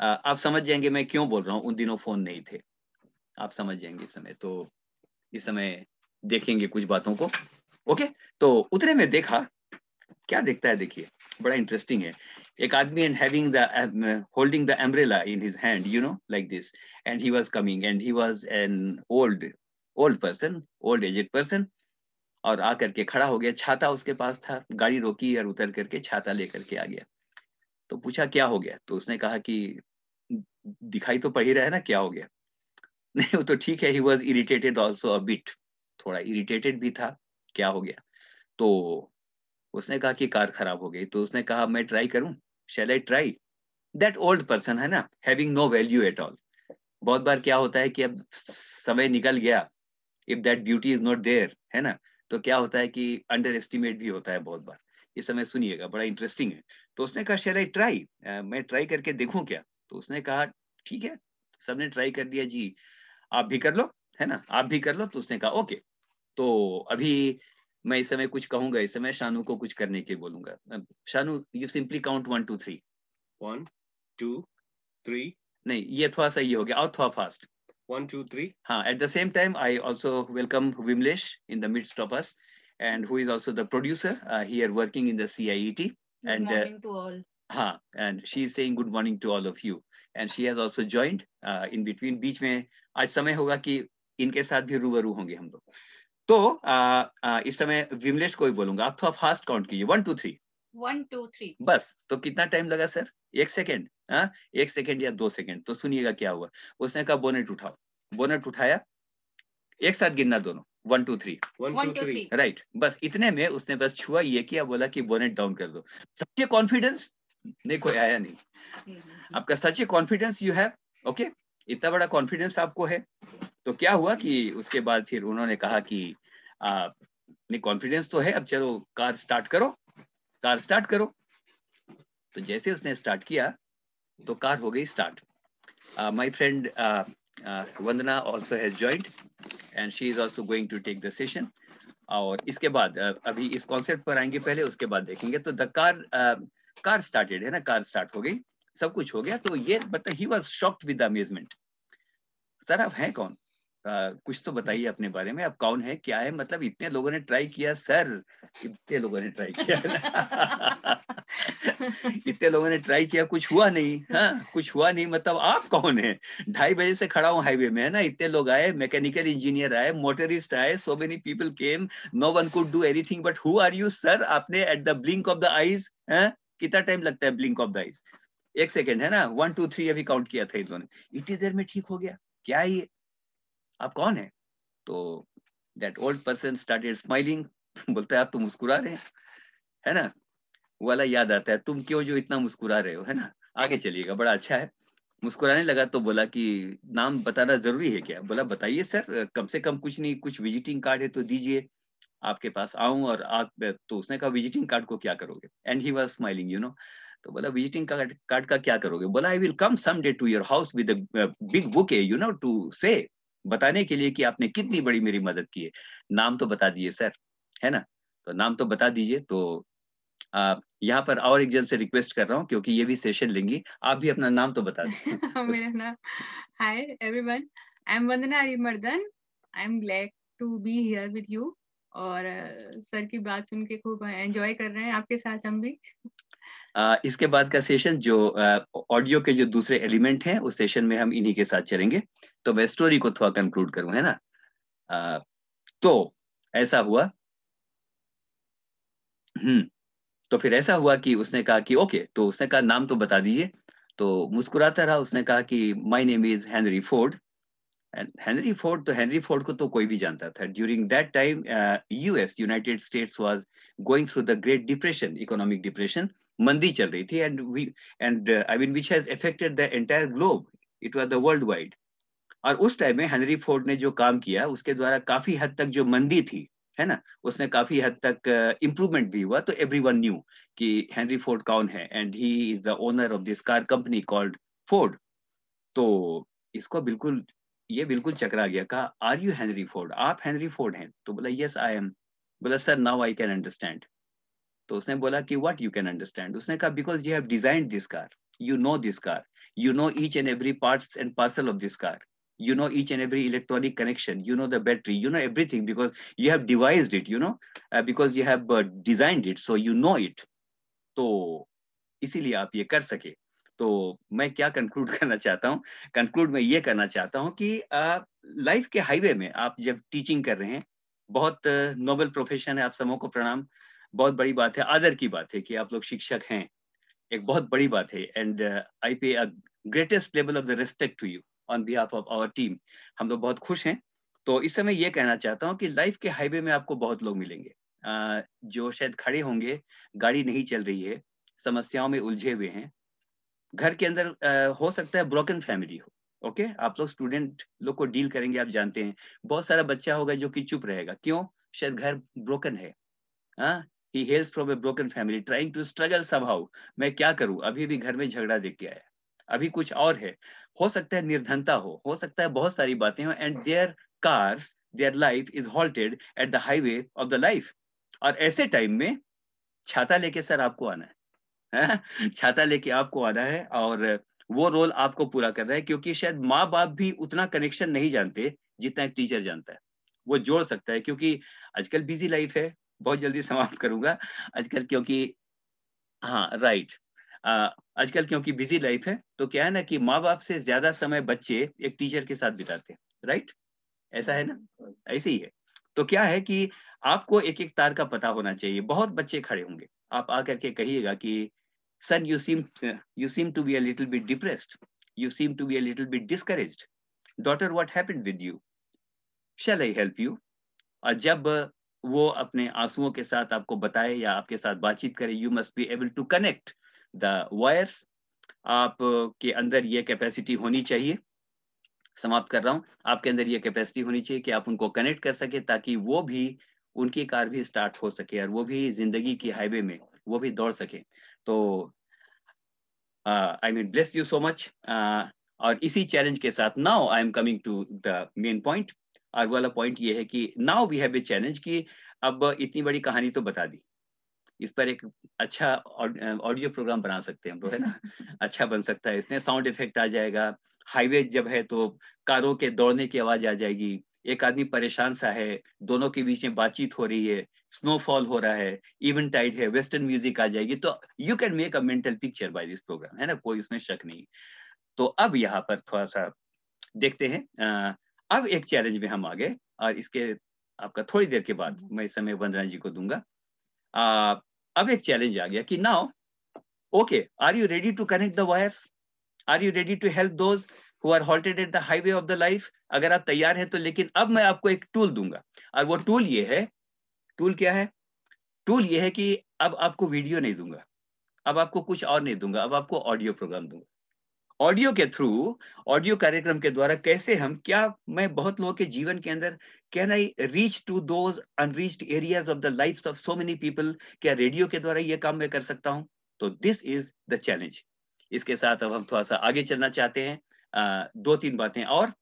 आप समझ जाएंगे मैं क्यों बोल रहा हूँ उन दिनों फोन नहीं थे आप समझ जाएंगे इस समय तो इस समय देखेंगे कुछ बातों को ओके तो उतने में देखा क्या देखता है देखिए बड़ा इंटरेस्टिंग है एक आदमी and having the holding the holding in his hand you know like this and he was coming and he was an old old person old aged person और आ करके खड़ा हो गया छाता उसके पास था गाड़ी रोकी और उतर करके छाता लेकर के आ गया तो पूछा क्या हो गया तो उसने कहा कि दिखाई तो पड़ ही रहा है ना क्या हो गया नहीं वो तो ठीक है he was irritated also a bit थोड़ा इरिटेटेड भी था क्या हो गया तो उसने कहा कि कार खराब हो गई तो उसने कहा मैं ट्राई करूं shall I try that old person है ना having no value at all बहुत बार क्या होता है कि अब समय निकल गया if that beauty is not there है ना तो क्या होता है कि अंडर एस्टिमेट भी होता है बहुत बार ये समय सुनिएगा बड़ा इंटरेस्टिंग है तो उसने कहा शेल आई ट्राई मैं ट्राई करके देखूं क्या तो उसने कहा ठीक है सबने ट्राई कर लिया जी आप भी कर लो है ना आप भी कर लो तो उसने कहा ओके तो अभी मैं इस समय कुछ कहूंगा इस समय शानू को कुछ करने के बोलूंगा Shanu you simply count one two three one two three नहीं ये थोड़ा सही हो गया और थोड़ा फास्ट वन टू थ्री हाँ at the same time I also welcome Vimlesh in the midst of and who is also the producer he are working in the C I T and हाँ and she is saying good morning to all of you and she has also joint in between बीच में आज समय होगा कि इनके साथ भी रूबरू होंगे हम लोग तो आ, आ, इस समय विमलेश को ही बोलूंगा आप थोड़ा तो फास्ट काउंट कीजिए one two three one two three बस तो कितना टाइम लगा सर एक सेकेंड हाँ? एक सेकेंड या दो सेकेंड तो सुनिएगा क्या हुआ उसने कहा बोनेट उठाओ बोनेट उठाया एक साथ गिनना दोनों one two three one two three right बस इतने में उसने बस छुआ ये किया बोला कि बोनेट डाउन कर दो सच्चे कॉन्फिडेंस नहीं कोई आया नहीं हम्म, हम्म, हम्म। आपका सच कॉन्फिडेंस यू हैव ओके इतना बड़ा कॉन्फिडेंस आपको है तो क्या हुआ कि उसके बाद फिर उन्होंने कहा कि नहीं कॉन्फिडेंस तो है अब चलो कार स्टार्ट करो कार स्टार्ट करो तो जैसे उसने स्टार्ट किया तो कार हो गई start my friend Vandana also has joined and she is also going to take the session और इसके बाद uh, अभी इस कॉन्सेप्ट पर आएंगे पहले उसके बाद देखेंगे तो द कार कार स्टार्टेड है ना कार स्टार्ट हो गई सब कुछ हो गया तो ये मतलब he was shocked with amazement sir आप हैं कौन Uh, कुछ तो बताइए अपने बारे में आप कौन है क्या है मतलब इतने लोगों ने ट्राई किया सर इतने लोगों ने ट्राई किया इतने लोगों ने ट्राई किया कुछ हुआ नहीं हाँ कुछ हुआ नहीं मतलब आप कौन है ढाई बजे से खड़ा हूँ हाईवे में है ना इतने लोग आए मैकेनिकल इंजीनियर आए मोटरिस्ट आए so many people came no one could do thing but who are you sir आपने at the blink of the eyes कितना टाइम लगता है ब्लिंक ऑफ द आईज एक सेकेंड है ना वन टू थ्री अभी काउंट किया था इन्होंने इतनी देर में ठीक हो गया क्या ये आप कौन तो है तो that old person started smiling बोलते हैं आप तो मुस्कुरा रहे हैं है ना वाला याद आता है तुम क्यों जो इतना मुस्कुरा रहे हो है ना आगे चलिएगा बड़ा अच्छा है मुस्कुराने लगा तो बोला कि नाम बताना जरूरी है क्या बोला बताइए सर कम से कम कुछ नहीं कुछ विजिटिंग कार्ड है तो दीजिए आपके पास आऊं और आप तो उसने कहा विजिटिंग कार्ड को क्या करोगे and he was smiling you know तो बोला विजिटिंग कार्ड कार्ड का क्या करोगे बोला I will come some day to your house with big book है यू नो टू से बताने के लिए कि आपने कितनी बड़ी मेरी मदद की है नाम तो बता दिए सर है ना तो नाम तो बता दीजिए तो यहाँ पर और एक जन से रिक्वेस्ट कर रहा हूँ क्योंकि ये भी सेशन लेंगी आप भी अपना नाम तो बता दीजिए मेरा नाम hi everyone I am Vandana Harimardan I am glad to be here with you और सर uh, की बात सुन के खूब एंजॉय कर रहे हैं आपके साथ हम भी इसके बाद का सेशन जो ऑडियो के जो दूसरे एलिमेंट हैं उस सेशन में हम इन्हीं के साथ चलेंगे तो मैं स्टोरी को थोड़ा कंक्लूड करूं है ना आ, तो ऐसा हुआ हम्म तो फिर ऐसा हुआ कि उसने कहा कि ओके तो उसने कहा नाम तो बता दीजिए तो मुस्कुराता रहा उसने कहा कि my name is Henry Ford Henry Ford तो हेनरी फोर्ड को तो कोई भी जानता था during that time US United States was going through the great depression economic depression मंदी चल रही थी and we and I mean which has affected the entire globe it was the world wide और उस टाइम में हेनरी फोर्ड ने जो काम किया उसके द्वारा काफी हद तक जो मंदी थी है ना उसने काफी हद तक इम्प्रूवमेंट uh, भी हुआ तो एवरी वन न्यू कि हेनरी फोर्ड कौन है and he is the owner of this car company called Ford तो इसको बिल्कुल ये बिल्कुल चकरा गया कहा आर यू हेनरी फोर्ड आप हेनरी फोर्ड हैं तो बोला यस आई एम बोला sir now I can understand तो उसने बोला कि व्हाट यू कैन अंडरस्टैंड उसने कहा because you have design this car you know this car you know each and every part and parcel of this car you know each and every electronic connection you know the battery you know everything because you have devised it you know uh, because you have uh, designed it so you know it तो इसीलिए आप ये कर सके तो मैं क्या कंक्लूड करना चाहता हूँ कंक्लूड में ये करना चाहता हूँ कि लाइफ uh, के हाईवे में आप जब टीचिंग कर रहे हैं बहुत नोबल uh, प्रोफेशन है आप सबों को प्रणाम uh, बहुत बड़ी बात है आदर की बात है कि आप लोग शिक्षक हैं एक बहुत बड़ी बात है and I pay greatest level of the respect to you on behalf of our team हम लोग बहुत खुश हैं तो इस समय ये कहना चाहता हूँ कि लाइफ के हाईवे में आपको बहुत लोग मिलेंगे uh, जो शायद खड़े होंगे गाड़ी नहीं चल रही है समस्याओं में उलझे हुए हैं घर के अंदर uh, हो सकता है ब्रोकन फैमिली हो ओके okay? आप लोग स्टूडेंट लोग को डील करेंगे आप जानते हैं बहुत सारा बच्चा होगा जो कि चुप रहेगा क्यों शायद घर ब्रोकन है हाँ he hails from a broken family trying to struggle somehow मैं क्या करूं अभी भी घर में झगड़ा देख के आया अभी कुछ और है हो सकता है निर्धनता हो हो सकता है बहुत सारी बातें हो and their cars their life is halted at the highway of the life और ऐसे टाइम में छाता लेके सर आपको आना है हाँ? छाता लेके आपको आना है और वो रोल आपको पूरा कर रहा है क्योंकि शायद माँ बाप भी उतना कनेक्शन नहीं जानते जितना एक टीचर जानता है वो जोड़ सकता है क्योंकि आजकल बिजी लाइफ है बहुत जल्दी समाप्त करूंगा आजकल क्योंकि हाँ राइट आजकल क्योंकि बिजी लाइफ है तो क्या है ना कि माँ बाप से ज्यादा समय बच्चे एक टीचर के साथ बिताते हैं राइट ऐसा है ना ऐसे ही है तो क्या है कि आपको एक एक तार का पता होना चाहिए बहुत बच्चे खड़े होंगे आप आकर के कहिएगा कि son you seem you seem to be a little bit depressed you seem to be a little bit discourage daughter what happened with you shall I help you और जब वो अपने आंसुओं के साथ आपको बताए या आपके साथ बातचीत करे you must be able to connect the wires आप के अंदर ये कैपेसिटी होनी चाहिए समाप्त कर रहा हूँ आपके अंदर ये कैपेसिटी होनी चाहिए कि आप उनको कनेक्ट कर सके ताकि वो भी उनकी कार भी स्टार्ट हो सके और वो भी जिंदगी की हाईवे में वो भी दौड़ सके तो I mean bless you so much और इसी चैलेंज के साथ now I am coming to the main point और वाला पॉइंट ये है कि now we have a challenge कि अब इतनी बड़ी कहानी तो बता दी इस पर एक अच्छा ऑडियो प्रोग्राम बना सकते हैं हम लोग है ना अच्छा बन सकता है इसमें साउंड इफेक्ट आ जाएगा हाईवे जब है तो कारों के दौड़ने की आवाज आ जाएगी एक आदमी परेशान सा है दोनों के बीच में बातचीत हो रही है स्नोफॉल हो रहा है इवन टाइड है वेस्टर्न म्यूजिक आ जाएगी तो you can make a mental picture by this program है ना कोई इसमें शक नहीं तो अब यहाँ पर थोड़ा सा देखते हैं अब एक चैलेंज में हम आ गए और इसके आपका थोड़ी देर के बाद हम्म। मैं इस समय वंदना जी को दूंगा आ, अब एक चैलेंज आ गया कि now okay are you ready to connect the wires are you ready to help those who are halted at the highway of the life अगर आप तैयार हैं तो लेकिन अब मैं आपको एक टूल दूंगा और वो टूल ये है टूल क्या है टूल ये है कि अब आपको वीडियो नहीं दूंगा अब आपको कुछ और नहीं दूंगा अब आपको ऑडियो प्रोग्राम दूंगा ऑडियो के थ्रू ऑडियो कार्यक्रम के द्वारा कैसे हम क्या मैं बहुत लोगों के जीवन के अंदर can I reach to those unreached areas of the life of so many people क्या रेडियो के द्वारा ये काम मैं कर सकता हूँ तो दिस इज द चैलेंज इसके साथ अब हम थोड़ा सा आगे चलना चाहते हैं आ, दो तीन बातें और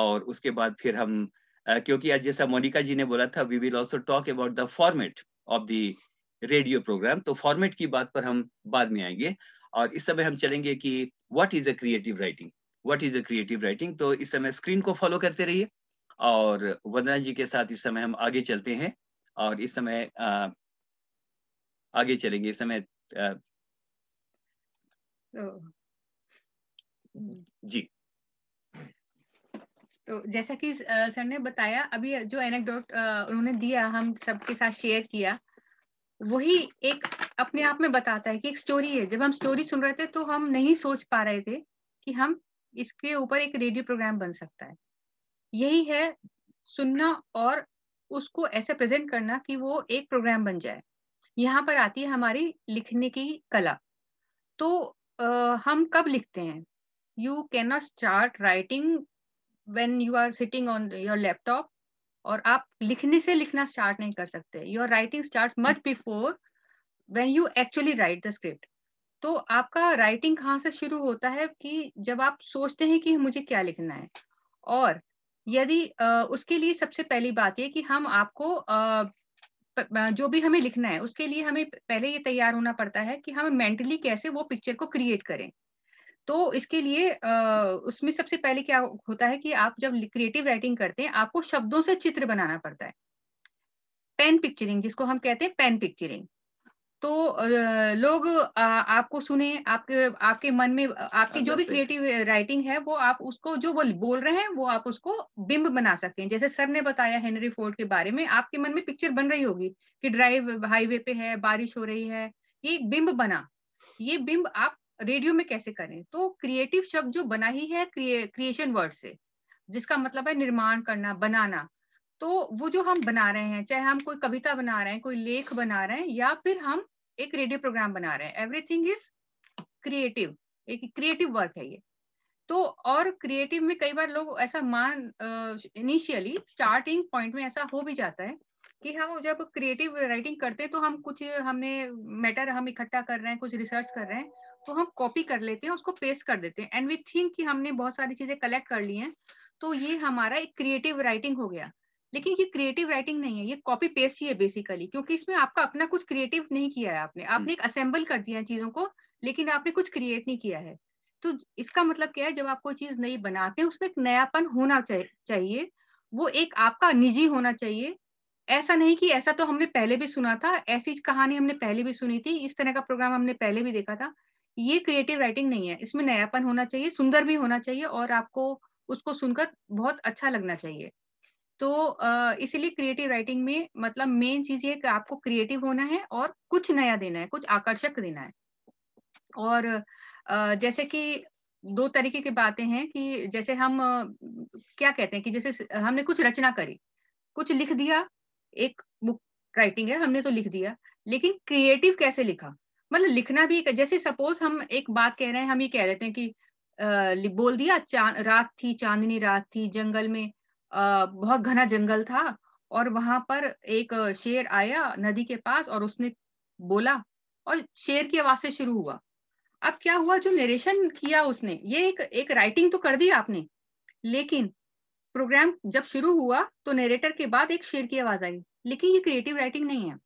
और उसके बाद फिर हम आ, क्योंकि आज जैसा मोनिका जी ने बोला था we will also talk about the format of the radio programme तो फॉर्मेट की बात पर हम बाद में आएंगे और इस समय हम चलेंगे कि what is a creative writing what is a creative writing तो इस समय स्क्रीन को फॉलो करते रहिए और वंदना जी के साथ इस समय हम आगे चलते हैं और इस समय आ, आगे चलेंगे इस समय आ, तो, जी तो जैसा कि सर ने बताया अभी जो एनेक्डोट उन्होंने दिया हम सबके साथ शेयर किया वही एक अपने आप में बताता है कि एक स्टोरी है जब हम स्टोरी सुन रहे थे तो हम नहीं सोच पा रहे थे कि हम इसके ऊपर एक रेडियो प्रोग्राम बन सकता है यही है सुनना और उसको ऐसे प्रेजेंट करना कि वो एक प्रोग्राम बन जाए यहाँ पर आती है हमारी लिखने की कला तो आ, हम कब लिखते हैं you can not start writing when you are sitting on your laptop और आप लिखने से लिखना स्टार्ट नहीं कर सकते your writing start much before when you actually write the script तो आपका राइटिंग कहाँ से शुरू होता है कि जब आप सोचते हैं कि मुझे क्या लिखना है और यदि उसके लिए सबसे पहली बात ये कि हम आपको जो भी हमें लिखना है उसके लिए हमें पहले ये तैयार होना पड़ता है कि हम मेंटली कैसे वो पिक्चर को क्रिएट करें तो इसके लिए उसमें सबसे पहले क्या होता है कि आप जब क्रिएटिव राइटिंग करते हैं आपको शब्दों से चित्र बनाना पड़ता है पेन पिक्चरिंग जिसको हम कहते हैं पेन पिक्चरिंग तो लोग आपको सुने आपके आपके मन में आपके हाँ, जो भी क्रिएटिव राइटिंग है वो आप उसको जो वो बोल रहे हैं वो आप उसको बिंब बना सकते हैं जैसे सर ने बताया हेनरी फोर्ड के बारे में आपके मन में पिक्चर बन रही होगी कि ड्राइव हाईवे पे है बारिश हो रही है ये बिंब बना ये बिंब आप रेडियो में कैसे करें तो क्रिएटिव शब्द जो बना ही है क्रिएशन वर्ड से जिसका मतलब है निर्माण करना बनाना तो वो जो हम बना रहे हैं चाहे हम कोई कविता बना रहे हैं कोई लेख बना रहे हैं या फिर हम एक रेडियो प्रोग्राम बना रहे हैं एवरीथिंग इज क्रिएटिव एक क्रिएटिव वर्क है ये तो और क्रिएटिव में कई बार लोग ऐसा मान इनिशियली स्टार्टिंग पॉइंट में ऐसा हो भी जाता है कि हम जब क्रिएटिव राइटिंग करते हैं तो हम कुछ हमने मैटर हम इकट्ठा कर रहे हैं कुछ रिसर्च कर रहे हैं तो हम कॉपी कर लेते हैं उसको पेस्ट कर देते हैं एंड वी थिंक कि हमने बहुत सारी चीजें कलेक्ट कर ली हैं तो ये हमारा एक क्रिएटिव राइटिंग हो गया लेकिन ये क्रिएटिव राइटिंग नहीं है ये कॉपी पेस्ट ही है बेसिकली क्योंकि इसमें आपका अपना कुछ क्रिएटिव नहीं किया है आपने आपने हम्म। एक असेंबल कर दिया है चीजों को लेकिन आपने कुछ क्रिएट नहीं किया है तो इसका मतलब क्या है जब आप कोई चीज नई बनाते हैं उसमें एक नयापन होना चाहिए वो एक आपका निजी होना चाहिए ऐसा नहीं कि ऐसा तो हमने पहले भी सुना था ऐसी कहानी हमने पहले भी सुनी थी इस तरह का प्रोग्राम हमने पहले भी देखा था ये क्रिएटिव राइटिंग नहीं है इसमें नयापन होना चाहिए सुंदर भी होना चाहिए और आपको उसको सुनकर बहुत अच्छा लगना चाहिए तो इसीलिए क्रिएटिव राइटिंग में मतलब मेन चीज ये कि आपको क्रिएटिव होना है और कुछ नया देना है कुछ आकर्षक देना है और जैसे कि दो तरीके की बातें हैं कि जैसे हम क्या कहते हैं कि जैसे हमने कुछ रचना करी कुछ लिख दिया एक बुक राइटिंग है हमने तो लिख दिया लेकिन क्रिएटिव कैसे लिखा मतलब लिखना भी जैसे सपोज हम एक बात कह रहे हैं हम ये कह देते हैं कि आ, बोल दिया रात थी चांदनी रात थी जंगल में आ, बहुत घना जंगल था और वहां पर एक शेर आया नदी के पास और उसने बोला और शेर की आवाज से शुरू हुआ अब क्या हुआ जो नरेशन किया उसने ये एक एक राइटिंग तो कर दी आपने लेकिन प्रोग्राम जब शुरू हुआ तो नेरेटर के बाद एक शेर की आवाज आई लेकिन ये क्रिएटिव राइटिंग नहीं है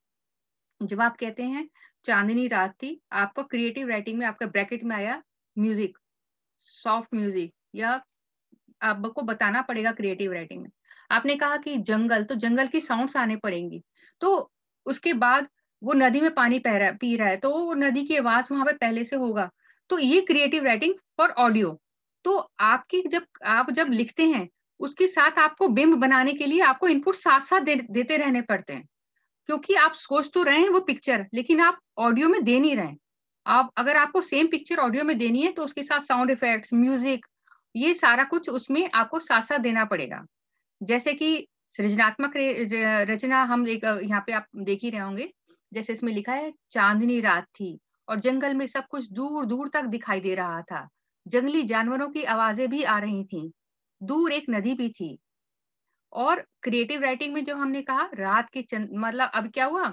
जब आप कहते हैं चांदनी रात थी आपको क्रिएटिव राइटिंग में आपका ब्रैकेट में आया म्यूजिक सॉफ्ट म्यूजिक या आपको बताना पड़ेगा क्रिएटिव राइटिंग में आपने कहा कि जंगल तो जंगल की साउंड्स आने पड़ेंगी तो उसके बाद वो नदी में पानी पह रहा पी रहा है तो वो नदी की आवाज वहां पे पहले से होगा तो ये क्रिएटिव राइटिंग फॉर ऑडियो तो आपकी जब आप जब लिखते हैं उसके साथ आपको बिंब बनाने के लिए आपको इनपुट साथ साथ दे, देते रहने पड़ते हैं क्योंकि आप सोच तो रहे हैं वो पिक्चर लेकिन आप ऑडियो में दे नहीं रहे आप अगर आपको सेम पिक्चर ऑडियो में देनी है तो उसके साथ साउंड इफेक्ट्स म्यूजिक ये सारा कुछ उसमें आपको साथ साथ देना पड़ेगा जैसे कि सृजनात्मक रचना हम एक यहाँ पे आप देख ही रहे होंगे जैसे इसमें लिखा है चांदनी रात थी और जंगल में सब कुछ दूर दूर तक दिखाई दे रहा था जंगली जानवरों की आवाजें भी आ रही थीं दूर एक नदी भी थी और क्रिएटिव राइटिंग में जो हमने कहा रात के चंद मतलब अब क्या हुआ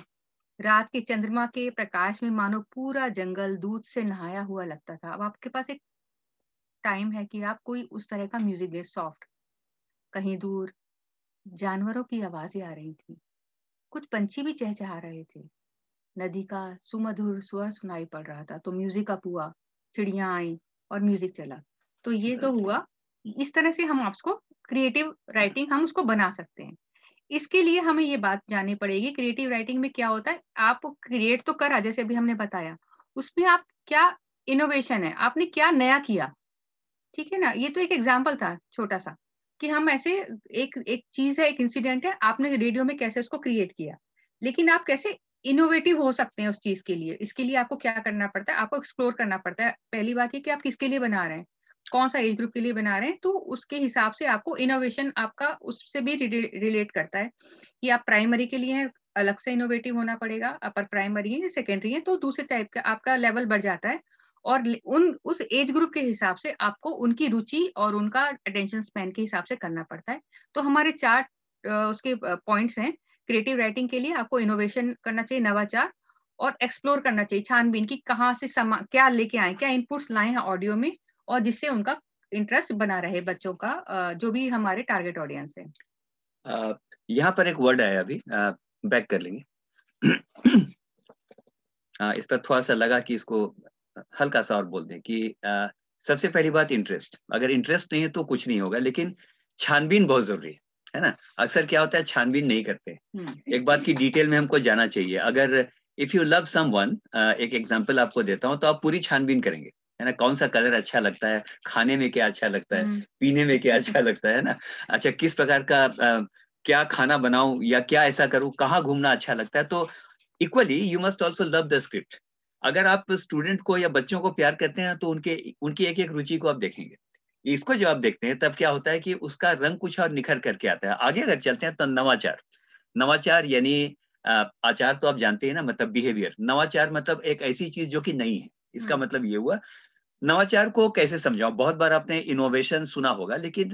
रात के चंद्रमा के प्रकाश में मानो पूरा जंगल दूध से नहाया हुआ लगता था अब आपके पास एक टाइम है कि आप कोई उस तरह का म्यूजिक दे सॉफ्ट कहीं दूर जानवरों की आवाजें आ रही थी कुछ पंछी भी चहचहा रहे थे नदी का सुमधुर स्वर सुनाई पड़ रहा था तो म्यूजिक अप हुआ चिड़िया आई और म्यूजिक चला तो ये तो अच्छा। हुआ इस तरह से हम आपको क्रिएटिव राइटिंग हम उसको बना सकते हैं इसके लिए हमें ये बात जाननी पड़ेगी क्रिएटिव राइटिंग में क्या होता है आप क्रिएट तो करा जैसे अभी हमने बताया उसमें आप क्या इनोवेशन है आपने क्या नया किया ठीक है ना ये तो एक एग्जाम्पल था छोटा सा कि हम ऐसे एक एक चीज है एक इंसिडेंट है आपने रेडियो में कैसे उसको क्रिएट किया लेकिन आप कैसे इनोवेटिव हो सकते हैं उस चीज के लिए इसके लिए आपको क्या करना पड़ता है आपको एक्सप्लोर करना पड़ता है पहली बात ये कि आप किसके लिए बना रहे हैं कौन सा एज ग्रुप के लिए बना रहे हैं तो उसके हिसाब से आपको इनोवेशन आपका उससे भी रिलेट करता है कि आप प्राइमरी के लिए अलग से इनोवेटिव होना पड़ेगा अपर प्राइमरी है सेकेंडरी है तो दूसरे टाइप का आपका लेवल बढ़ जाता है और उन उस एज ग्रुप के हिसाब से आपको उनकी रुचि और उनका अटेंशन स्पैन के हिसाब से करना पड़ता है तो हमारे चार उसके पॉइंट्स हैं क्रिएटिव राइटिंग के लिए आपको इनोवेशन करना चाहिए नवाचार और एक्सप्लोर करना चाहिए छानबीन की कहाँ से समा क्या लेके आए क्या इनपुट्स लाए हैं ऑडियो में और जिससे उनका इंटरेस्ट बना रहे बच्चों का जो भी हमारे टारगेट ऑडियंस है यहाँ पर एक वर्ड आया अभी बैक कर लेंगे इस पर थोड़ा सा लगा कि इसको हल्का सा और बोल दें कि सबसे पहली बात इंटरेस्ट अगर इंटरेस्ट नहीं है तो कुछ नहीं होगा लेकिन छानबीन बहुत जरूरी है है ना अक्सर क्या होता है छानबीन नहीं करते हम्म। एक बात की डिटेल में हमको जाना चाहिए अगर इफ यू लव सम एक एग्जाम्पल आपको देता हूँ तो आप पूरी छानबीन करेंगे है ना कौन सा कलर अच्छा लगता है खाने में क्या अच्छा लगता है हम्म। पीने में क्या अच्छा लगता है ना अच्छा किस प्रकार का आ, क्या खाना बनाऊं या क्या ऐसा करूं कहाँ घूमना अच्छा लगता है तो equally you must also love the script अगर आप स्टूडेंट को या बच्चों को प्यार करते हैं तो उनके उनकी एक एक रुचि को आप देखेंगे इसको जब आप देखते हैं तब क्या होता है कि उसका रंग कुछ और निखर करके आता है आगे अगर चलते हैं तो नवाचार नवाचार यानी आचार तो आप जानते हैं ना मतलब बिहेवियर नवाचार मतलब एक ऐसी चीज जो कि नहीं है इसका हम्म। मतलब ये हुआ नवाचार को कैसे समझाओ बहुत बार आपने इनोवेशन सुना होगा लेकिन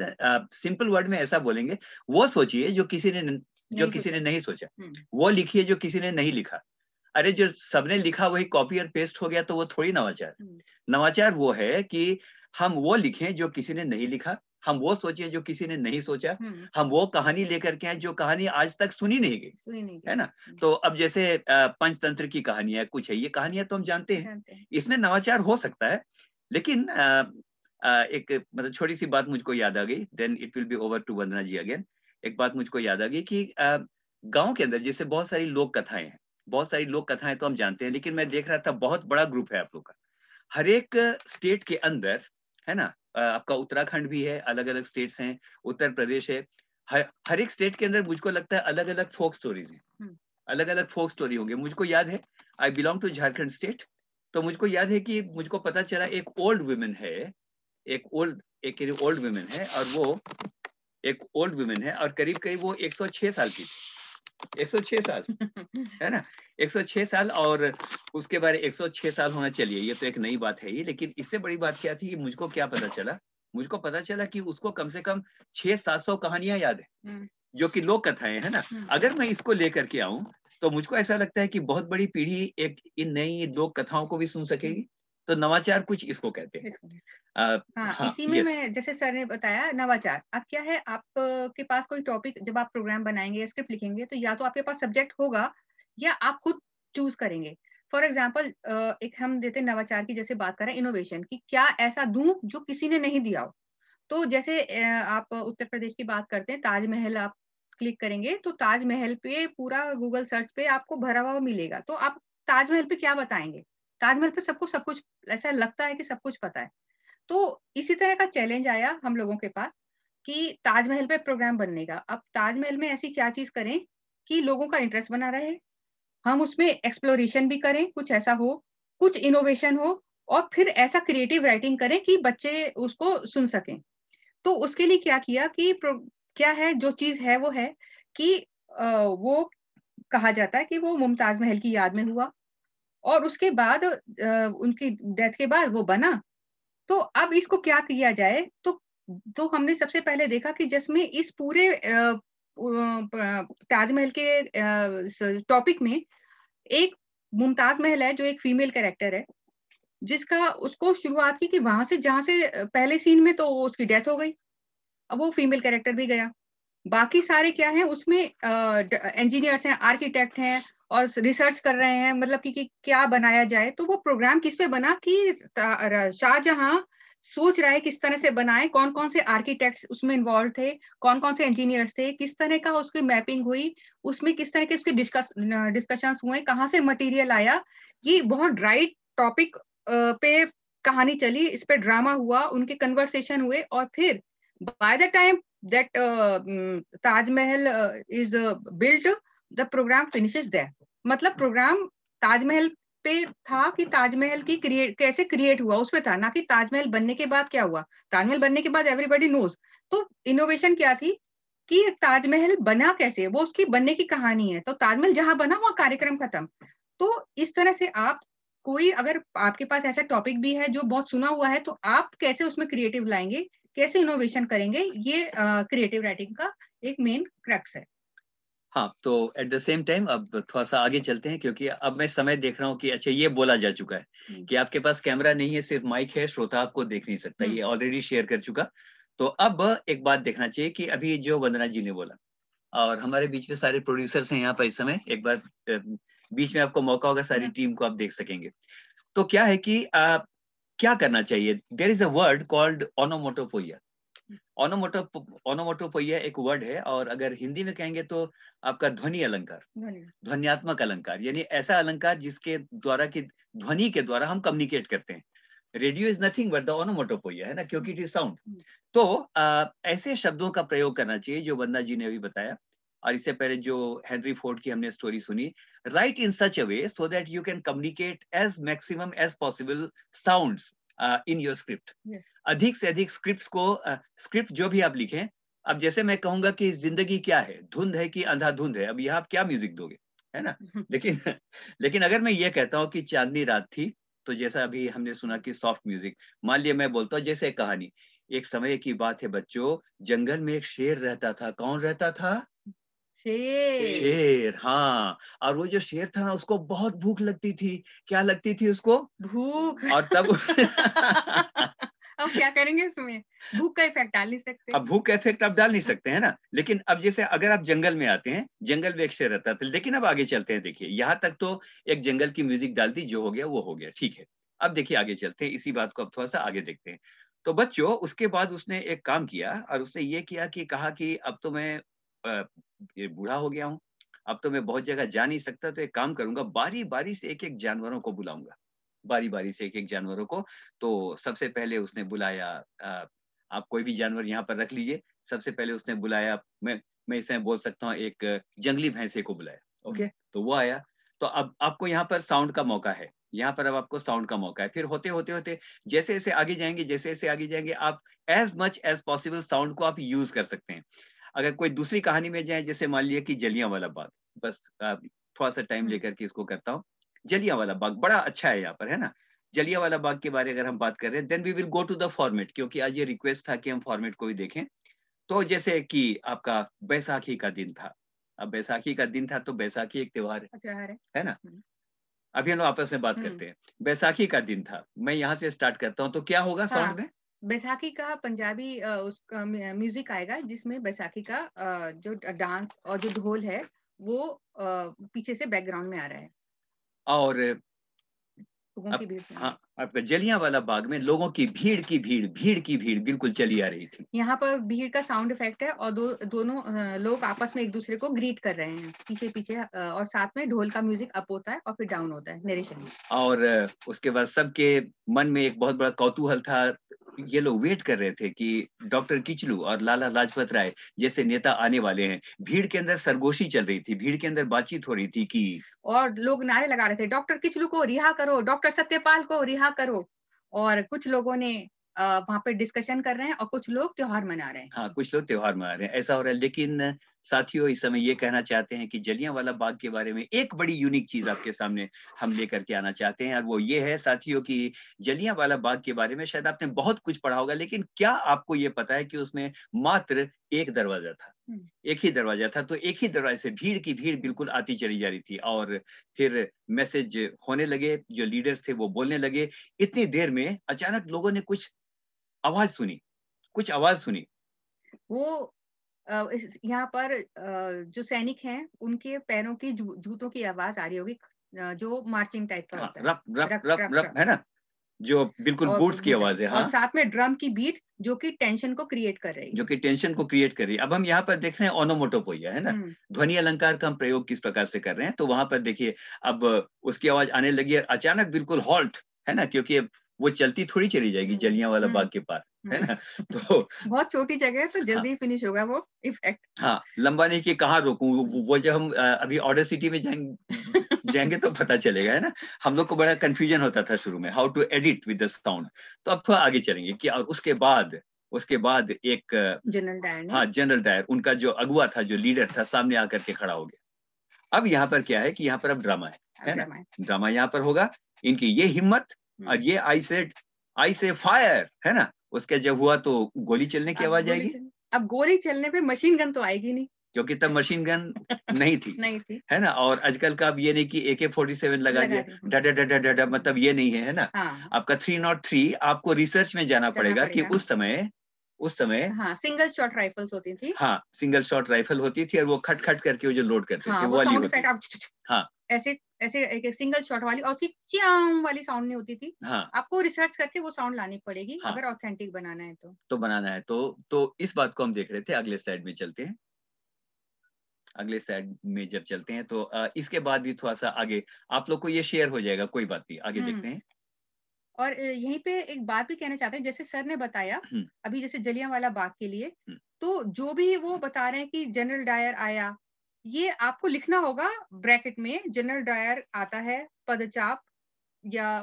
सिंपल वर्ड में ऐसा बोलेंगे वो सोचिए जो किसी ने जो किसी ने नहीं सोचा हम्म। वो लिखिए जो किसी ने नहीं लिखा अरे जो सबने लिखा वही कॉपी और पेस्ट हो गया तो वो थोड़ी नवाचार हम्म। नवाचार वो है कि हम वो लिखें जो किसी ने नहीं लिखा हम वो सोचे जो किसी ने नहीं सोचा हम्म। हम वो कहानी लेकर के हैं जो कहानी आज तक सुनी नहीं गई सुनी नहीं है ना हम्म। तो अब जैसे पंचतंत्र की कहानी है कुछ है ये कहानियां तो हम जानते हैं, इसमें नवाचार हो सकता है लेकिन एक मतलब छोटी सी बात मुझको याद आ गई then it will be over to Vandana ji again एक बात मुझको याद आ गई कि गांव के अंदर जैसे बहुत सारी लोक कथाएं हैं बहुत सारी लोक कथाएं तो हम जानते हैं लेकिन मैं देख रहा था बहुत बड़ा ग्रुप है आप लोग का हर एक स्टेट के अंदर है ना आपका उत्तराखंड भी है अलग अलग स्टेट्स हैं उत्तर प्रदेश है हर हर एक स्टेट के अंदर मुझको लगता है अलग अलग फोक स्टोरीज हैं अलग अलग फोक स्टोरी होंगे मुझको याद है I belong to Jharkhand state तो मुझको याद है कि मुझको पता चला एक ओल्ड वुमेन है एक ओल्ड एक ओल्ड वुमेन है और वो एक ओल्ड वुमेन है और करीब करीब वो 106 साल की थी 106 साल है ना 106 साल और उसके बाद 106 साल होना चलिए ये तो एक नई बात है ही लेकिन इससे बड़ी बात क्या थी मुझको क्या पता चला मुझको पता चला कि उसको कम से कम छह सात सौ कहानियां याद है हम्म। जो कि लोक कथाएं है ना हम्म। अगर मैं इसको लेकर के आऊं तो मुझको ऐसा लगता है कि बहुत बड़ी पीढ़ी एक इन नई लोक कथाओं को भी सुन सकेगी हम्म। तो नवाचार कुछ इसको कहते हैं हाँ, हाँ, इसी में मैं जैसे सर ने बताया नवाचार अब क्या है आपके पास कोई टॉपिक जब आप प्रोग्राम बनाएंगे स्क्रिप्ट लिखेंगे तो या तो आपके पास सब्जेक्ट होगा या आप खुद चूज करेंगे फॉर एग्जाम्पल एक हम देते नवाचार की जैसे बात करें इनोवेशन की क्या ऐसा दू जो किसी ने नहीं दिया हो तो जैसे आप उत्तर प्रदेश की बात करते हैं ताजमहल आप क्लिक करेंगे तो ताजमहल पे पूरा गूगल सर्च पे आपको भरा हुआ मिलेगा तो आप ताजमहल पे क्या बताएंगे ताजमहल पे सबको सब कुछ ऐसा लगता है कि सब कुछ पता है तो इसी तरह का चैलेंज आया हम लोगों के पास कि ताजमहल पे प्रोग्राम बनने का अब ताजमहल में ऐसी क्या चीज करें कि लोगों का इंटरेस्ट बना रहे हम उसमें एक्सप्लोरेशन भी करें कुछ ऐसा हो कुछ इनोवेशन हो और फिर ऐसा क्रिएटिव राइटिंग करें कि बच्चे उसको सुन सकें तो उसके लिए क्या किया कि क्या है जो चीज है वो है कि वो कहा जाता है कि वो मुमताज महल की याद में हुआ और उसके बाद उनकी डेथ के बाद वो बना तो अब इसको क्या किया जाए तो तो हमने सबसे पहले देखा कि जिसमें इस पूरे ताजमहल के टॉपिक में एक मुमताज महल है जो एक फीमेल कैरेक्टर है जिसका उसको शुरुआत की कि वहां से जहां से पहले सीन में तो उसकी डेथ हो गई अब वो फीमेल कैरेक्टर भी गया बाकी सारे क्या है उसमें इंजीनियर्स हैं आर्किटेक्ट हैं और रिसर्च कर रहे हैं मतलब कि, कि क्या बनाया जाए तो वो प्रोग्राम किस पे बना कि शाहजहां सोच रहा है किस तरह से बनाए कौन कौन से आर्किटेक्ट उसमें इन्वॉल्व थे कौन कौन से इंजीनियर्स थे किस तरह का उसकी मैपिंग हुई उसमें किस तरह के उसके डिस्कस डिस्कशन हुए कहाँ से मटेरियल आया ये बहुत राइट टॉपिक पे कहानी चली इस पे ड्रामा हुआ उनके कन्वर्सेशन हुए और फिर by the time that Taj Mahal is built the program finishes there मतलब प्रोग्राम ताजमहल पे था कि ताजमहल की क्रिएट कैसे क्रिएट हुआ उस पर था ना कि ताजमहल बनने के बाद क्या हुआ ताजमहल बनने के बाद एवरीबडी नोज तो इनोवेशन क्या थी कि ताजमहल बना कैसे वो उसकी बनने की कहानी है तो ताजमहल जहां बना वहां कार्यक्रम खत्म तो इस तरह से आप कोई अगर आपके पास ऐसा टॉपिक भी है जो बहुत सुना हुआ है तो आप कैसे उसमें क्रिएटिव लाएंगे कैसे इनोवेशन करेंगे ये क्रिएटिव राइटिंग का एक मेन क्रक्स है हाँ तो एट द सेम टाइम अब थोड़ा सा आगे चलते हैं क्योंकि अब मैं समय देख रहा हूँ कि अच्छा ये बोला जा चुका है हम्म। कि आपके पास कैमरा नहीं है सिर्फ माइक है श्रोता आपको देख नहीं सकता हम्म। ये ऑलरेडी शेयर कर चुका तो अब एक बात देखना चाहिए कि अभी जो वंदना जी ने बोला और हमारे बीच में सारे प्रोड्यूसर्स हैं यहाँ पर इस समय एक बार बीच में आपको मौका होगा सारी टीम हम्म। को आप देख सकेंगे तो क्या है कि आप क्या करना चाहिए there is a word called onomatopoeia onomato onomatopoeia एक वर्ड है और अगर हिंदी में कहेंगे तो आपका ध्वनि अलंकार ध्वनियात्मक अलंकार यानी ऐसा अलंकार जिसके द्वारा की ध्वनि के द्वारा हम कम्युनिकेट करते हैं radio is nothing but the onomatopoeia है ना क्योंकि इट इज साउंड तो आ, ऐसे शब्दों का प्रयोग करना चाहिए जो बंदा जी ने अभी बताया और इससे पहले जो हेनरी फोर्ड की हमने स्टोरी सुनी write in such a way so that you can communicate as maximum as possible sounds in your script अधिक से अधिक स्क्रिप्ट को स्क्रिप्ट uh, जो भी आप लिखें अब जैसे मैं कहूंगा कि जिंदगी क्या है धुंध है कि अंधा धुंध है अब यहाँ आप क्या म्यूजिक दोगे है ना हम्म। लेकिन लेकिन अगर मैं ये कहता हूँ कि चांदनी रात थी तो जैसा अभी हमने सुना कि सॉफ्ट म्यूजिक मान लिया मैं बोलता हूँ जैसे एक कहानी एक समय की बात है बच्चों जंगल में एक शेर रहता था कौन रहता था शेर शेर हाँ और वो जो शेर था ना उसको बहुत भूख लगती थी क्या लगती थी उसको भूख और तब अब क्या करेंगे इसमें भूख का इफेक्ट डाल नहीं सकते अब भूख का इफेक्ट आप डाल नहीं सकते हैं ना लेकिन अब जैसे अगर आप जंगल में आते हैं जंगल में एक शेर रहता था लेकिन अब आगे चलते हैं देखिए यहाँ तक तो एक जंगल की म्यूजिक डाल दी जो हो गया वो हो गया ठीक है अब देखिए आगे चलते हैं इसी बात को अब थोड़ा सा आगे देखते हैं तो बच्चों उसके बाद उसने एक काम किया और उसने ये किया कि कहा कि अब तो मैं बूढ़ा हो गया हूँ अब तो मैं बहुत जगह जा नहीं सकता तो एक काम करूंगा बारी बारी से एक एक जानवरों को बुलाऊंगा बारी बारी से एक एक जानवरों को तो सबसे पहले उसने बुलाया आप कोई भी जानवर यहाँ पर रख लीजिए सबसे पहले उसने बुलाया मैं मैं इसे बोल सकता हूँ एक जंगली भैंसे को बुलाया ओके हम्म। तो वो आया तो अब आपको यहाँ पर साउंड का मौका है यहाँ पर अब आपको साउंड का मौका है फिर होते होते होते जैसे जैसे आगे जाएंगे जैसे जैसे आगे जाएंगे आप as much as possible sound को आप यूज कर सकते हैं अगर कोई दूसरी कहानी में जाए जैसे मान लिया कि जलिया वाला बाग बस थोड़ा सा टाइम हम्म। लेकर के इसको करता हूँ जलिया वाला बाग बड़ा अच्छा है यहाँ पर है ना जलिया वाला बाग के बारे अगर हम बात कर रहे हैं then we will go to the format क्योंकि आज ये रिक्वेस्ट था कि हम फॉर्मेट को भी देखें तो जैसे कि आपका बैसाखी का दिन था अब बैसाखी का दिन था तो बैसाखी एक त्योहार है है ना हम्म। अभी हम आपस में बात हम्म। करते हैं बैसाखी का दिन था मैं यहाँ से स्टार्ट करता हूँ तो क्या होगा साउंड हाँ। में बैसाखी का पंजाबी उसका म्यूजिक आएगा जिसमें बैसाखी का जो डांस और जो ढोल है वो पीछे से बैकग्राउंड में आ रहा है और आप, हाँ, आपका जलिया वाला बाग में लोगों की भीड़ की भीड़ भीड़ की भीड़ बिल्कुल चली आ रही थी यहाँ पर भीड़ का साउंड इफेक्ट है और दो, दोनों लोग आपस में एक दूसरे को ग्रीट कर रहे हैं पीछे पीछे और साथ में ढोल का म्यूजिक अप होता है और फिर डाउन होता है शरीर और उसके बाद सबके मन में एक बहुत बड़ा कौतूहल था ये लोग वेट कर रहे थे कि डॉक्टर किचलू और लाला लाजपत राय जैसे नेता आने वाले हैं भीड़ के अंदर सरगोशी चल रही थी भीड़ के अंदर बातचीत हो रही थी कि और लोग नारे लगा रहे थे डॉक्टर किचलू को रिहा करो डॉक्टर सत्यपाल को रिहा करो और कुछ लोगों ने वहाँ पे डिस्कशन कर रहे हैं और कुछ लोग त्योहार मना रहे हैं हाँ कुछ लोग त्योहार मना रहे हैं ऐसा हो रहा है लेकिन साथियों इस समय ये कहना चाहते हैं कि जलिया वाला बाग के बारे में एक बड़ी यूनिक चीज आपके सामने हम लेकर के आना चाहते हैं और वो ये है साथियों की जलिया वाला बाग के बारे में शायद आपने बहुत कुछ पढ़ा होगा लेकिन क्या आपको ये पता है कि उसमें मात्र एक दरवाजा था हम्म। एक ही दरवाजा था तो एक ही दरवाजे से भीड़ की भीड़ बिल्कुल आती चली जा रही थी और फिर मैसेज होने लगे जो लीडर्स थे वो बोलने लगे इतनी देर में अचानक लोगों ने कुछ आवाज सुनी कुछ आवाज सुनी वो यहाँ पर जो सैनिक हैं उनके पैरों की जूतों की आवाज आ रही होगी जो मार्चिंग टाइप का हाँ, होता है रप, रप, रप, रप, रप, है ना जो बिल्कुल बूट्स की आवाज है हाँ। और साथ में ड्रम की बीट जो कि टेंशन को क्रिएट कर रही है जो कि टेंशन को क्रिएट कर रही है अब हम यहाँ पर देख रहे हैं ऑनोमोटोपोइया है ना हम्म। ध्वनि अलंकार का हम प्रयोग किस प्रकार से कर रहे हैं तो वहां पर देखिए अब उसकी आवाज आने लगी है अचानक बिल्कुल हॉल्ट है ना क्योंकि वो चलती थोड़ी चली जाएगी हम्म, जलिया वाला बाग हम्म। के पास है हम्म। ना तो बहुत छोटी जगह है तो हाँ। जल्दी हाँ, फिनिश होगा वो इफेक्ट हाँ लंबा नहीं कि कहाँ रोकू वो, वो जब हम अभी ऑर्डर सिटी में जाएंगे जाएंगे तो पता चलेगा है ना हम लोग को बड़ा कंफ्यूजन होता था शुरू में how to edit with the sound तो अब थोड़ा आगे चलेंगे कि और उसके बाद उसके बाद एक जनरल डायर हाँ जनरल डायर उनका जो अगुआ था जो लीडर था सामने आकर के खड़ा हो गया अब यहाँ पर क्या है कि यहाँ पर अब ड्रामा है है ना ड्रामा यहाँ पर होगा इनकी ये हिम्मत हम्म। और ये आई सेड आई से फायर है ना उसके जब हुआ तो गोली चलने की आवाज आएगी अब गोली चलने पे मशीन गन तो आएगी नहीं क्योंकि तब मशीन गन नहीं थी नहीं थी है ना और आजकल का अब ये नहीं कि ए के फोर्टी सेवन लगा दिया डा डा डा मतलब ये नहीं है है ना हाँ। आपका थ्री नॉट थ्री आपको रिसर्च में जाना पड़ेगा, पड़ेगा कि उस समय उस समय हाँ, सिंगल शॉट राइफल्स होती थी हाँ सिंगल शॉट राइफल होती थी और वो खट खट करके वो जो लोड करते हाँ, थे वाली होती हाँ ऐसे ऐसे एक, एक सिंगल शॉट वाली और उसकी च्याम वाली साउंड नहीं होती थी हाँ. आपको रिसर्च करके वो साउंड लानी पड़ेगी हाँ. अगर ऑथेंटिक बनाना है तो तो बनाना है तो तो इस बात को हम देख रहे थे अगले स्लाइड में चलते हैं अगले साइड में जब चलते हैं तो इसके बाद भी थोड़ा सा आगे आप लोग को ये शेयर हो जाएगा कोई बात नहीं आगे हम्म। देखते हैं और यहीं पे एक बात भी कहना चाहते हैं जैसे सर ने बताया हम्म। अभी जैसे जलिया वाला बाग के लिए हम्म। तो जो भी वो बता रहे हैं कि जनरल डायर आया ये आपको लिखना होगा ब्रैकेट में जनरल डायर आता है पदचाप या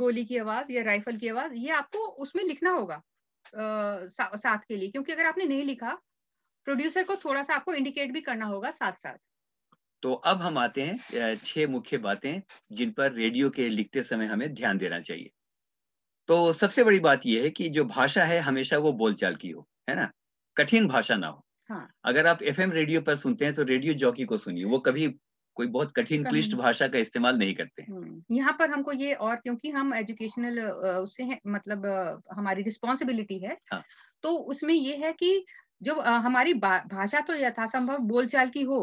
गोली की आवाज या राइफल की आवाज ये आपको उसमें लिखना होगा आ, साथ के लिए क्योंकि अगर आपने नहीं लिखा प्रोड्यूसर को थोड़ा सा आपको इंडिकेट भी करना होगा साथ साथ तो अब हम आते हैं छह मुख्य बातें जिन पर रेडियो के लिखते समय हमें ध्यान देना चाहिए तो सबसे बड़ी बात यह है कि जो भाषा है हमेशा वो बोलचाल की हो है ना कठिन भाषा ना हो हाँ. अगर आप एफ रेडियो पर सुनते हैं तो रेडियो जॉकी को सुनिए वो कभी कोई बहुत कठिन क्लिष्ट भाषा का इस्तेमाल नहीं करते हम्म। यहाँ पर हमको ये और क्योंकि हम एजुकेशनल उससे है, मतलब हमारी रिस्पॉन्सिबिलिटी है हाँ. तो उसमें ये है कि जो हमारी भाषा तो यथासंभव बोलचाल की हो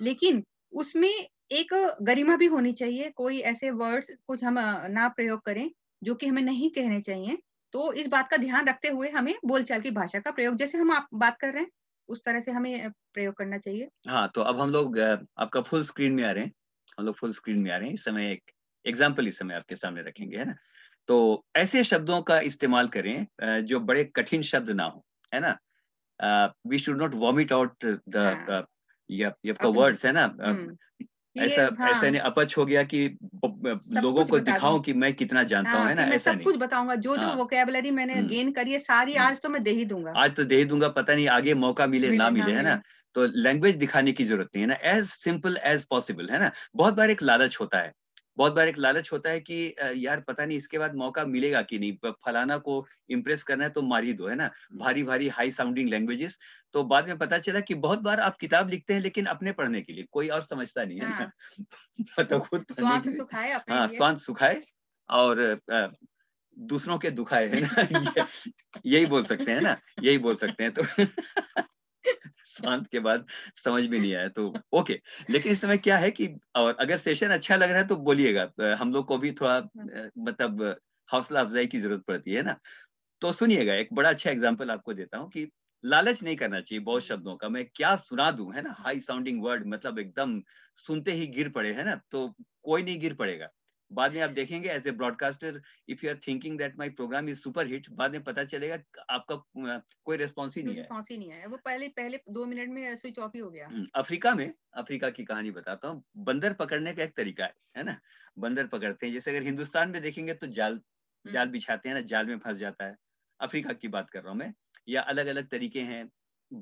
लेकिन उसमें एक गरिमा भी होनी चाहिए कोई ऐसे वर्ड्स कुछ हम ना प्रयोग करें जो कि हमें नहीं कहने चाहिए तो इस बात का ध्यान रखते हुए हमें बोलचाल की भाषा का प्रयोग जैसे हम आप बात कर रहे हैं उस तरह से हमें प्रयोग करना चाहिए हाँ तो अब हम लोग आपका फुल स्क्रीन में आ रहे हैं हम लोग फुल स्क्रीन में आ रहे हैं इस समय एक एग्जाम्पल इस समय आपके सामने रखेंगे है ना तो ऐसे शब्दों का इस्तेमाल करें जो बड़े कठिन शब्द ना हो है ना we should not vomit out the words है ना हम्म। ऐसा हाँ, ऐसा नहीं अपच हो गया कि लोगों को दिखाऊं कि मैं कितना जानता हाँ, हूँ है ना तो ऐसा सब नहीं। कुछ बताऊंगा जो हाँ, जो वोकेबलरी मैंने गेन हम्म। करी है सारी हम्म। आज तो मैं दे ही दूंगा आज तो दे ही दूंगा पता नहीं आगे मौका मिले ना मिले है ना तो लैंग्वेज दिखाने की जरूरत नहीं है ना एज सिंपल एज पॉसिबल है ना बहुत बार एक लालच होता है बहुत बार एक लालच होता है कि यार पता नहीं इसके बाद मौका मिलेगा कि नहीं फलाना को इम्प्रेस करना है तो मार ही दो है ना भारी भारी हाई साउंडिंग लैंग्वेजेस तो बाद में पता चला कि बहुत बार आप किताब लिखते हैं लेकिन अपने पढ़ने के लिए कोई और समझता नहीं है हाँ। ना तो खुद हाँ स्वांत सुखाए और दूसरों के दुखाए है ना यही बोल सकते हैं ना यही बोल सकते हैं तो शांत के बाद समझ में नहीं आया तो ओके लेकिन इस समय क्या है कि और अगर सेशन अच्छा लग रहा है तो बोलिएगा हम लोग को भी थोड़ा हाँ। मतलब हौसला अफजाई की जरूरत पड़ती है ना तो सुनिएगा एक बड़ा अच्छा एग्जाम्पल आपको देता हूँ कि लालच नहीं करना चाहिए बहुत हम्म। शब्दों का मैं क्या सुना दू है ना हाई साउंडिंग वर्ड मतलब एकदम सुनते ही गिर पड़े है ना तो कोई नहीं गिर पड़ेगा बाद में आप देखेंगे as a broadcaster if you are thinking that my program is super hit बाद में पता चलेगा आपका कोई रेस्पॉन्स ही नहीं है रेस्पॉन्स ही नहीं है वो पहले पहले दो मिनट में स्विच ऑफ ही हो गया हम्म, अफ्रीका में अफ्रीका की कहानी बताता हूँ बंदर पकड़ने का एक तरीका है है ना बंदर पकड़ते हैं जैसे अगर हिंदुस्तान में देखेंगे तो जाल हम्म। जाल बिछाते हैं ना जाल में फंस जाता है अफ्रीका की बात कर रहा हूँ मैं या अलग अलग तरीके हैं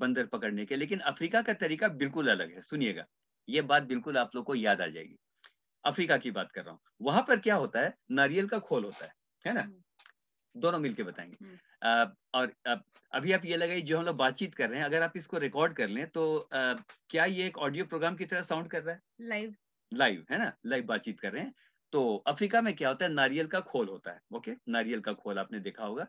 बंदर पकड़ने के लेकिन अफ्रीका का तरीका बिल्कुल अलग है सुनिएगा ये बात बिल्कुल आप लोग को याद आ जाएगी अफ्रीका की बात कर रहा हूँ वहां पर क्या होता है नारियल का खोल होता है है ना हम्म। दोनों मिलके बताएंगे आ, हम्म। और आ, अभी आप ये लगाइए जो हम लोग बातचीत कर रहे हैं अगर आप इसको रिकॉर्ड कर लें तो आ, क्या ये एक ऑडियो प्रोग्राम की तरह साउंड कर रहा है लाइव लाइव है ना लाइव बातचीत कर रहे हैं तो अफ्रीका में क्या होता है नारियल का खोल होता है ओके नारियल का खोल आपने देखा होगा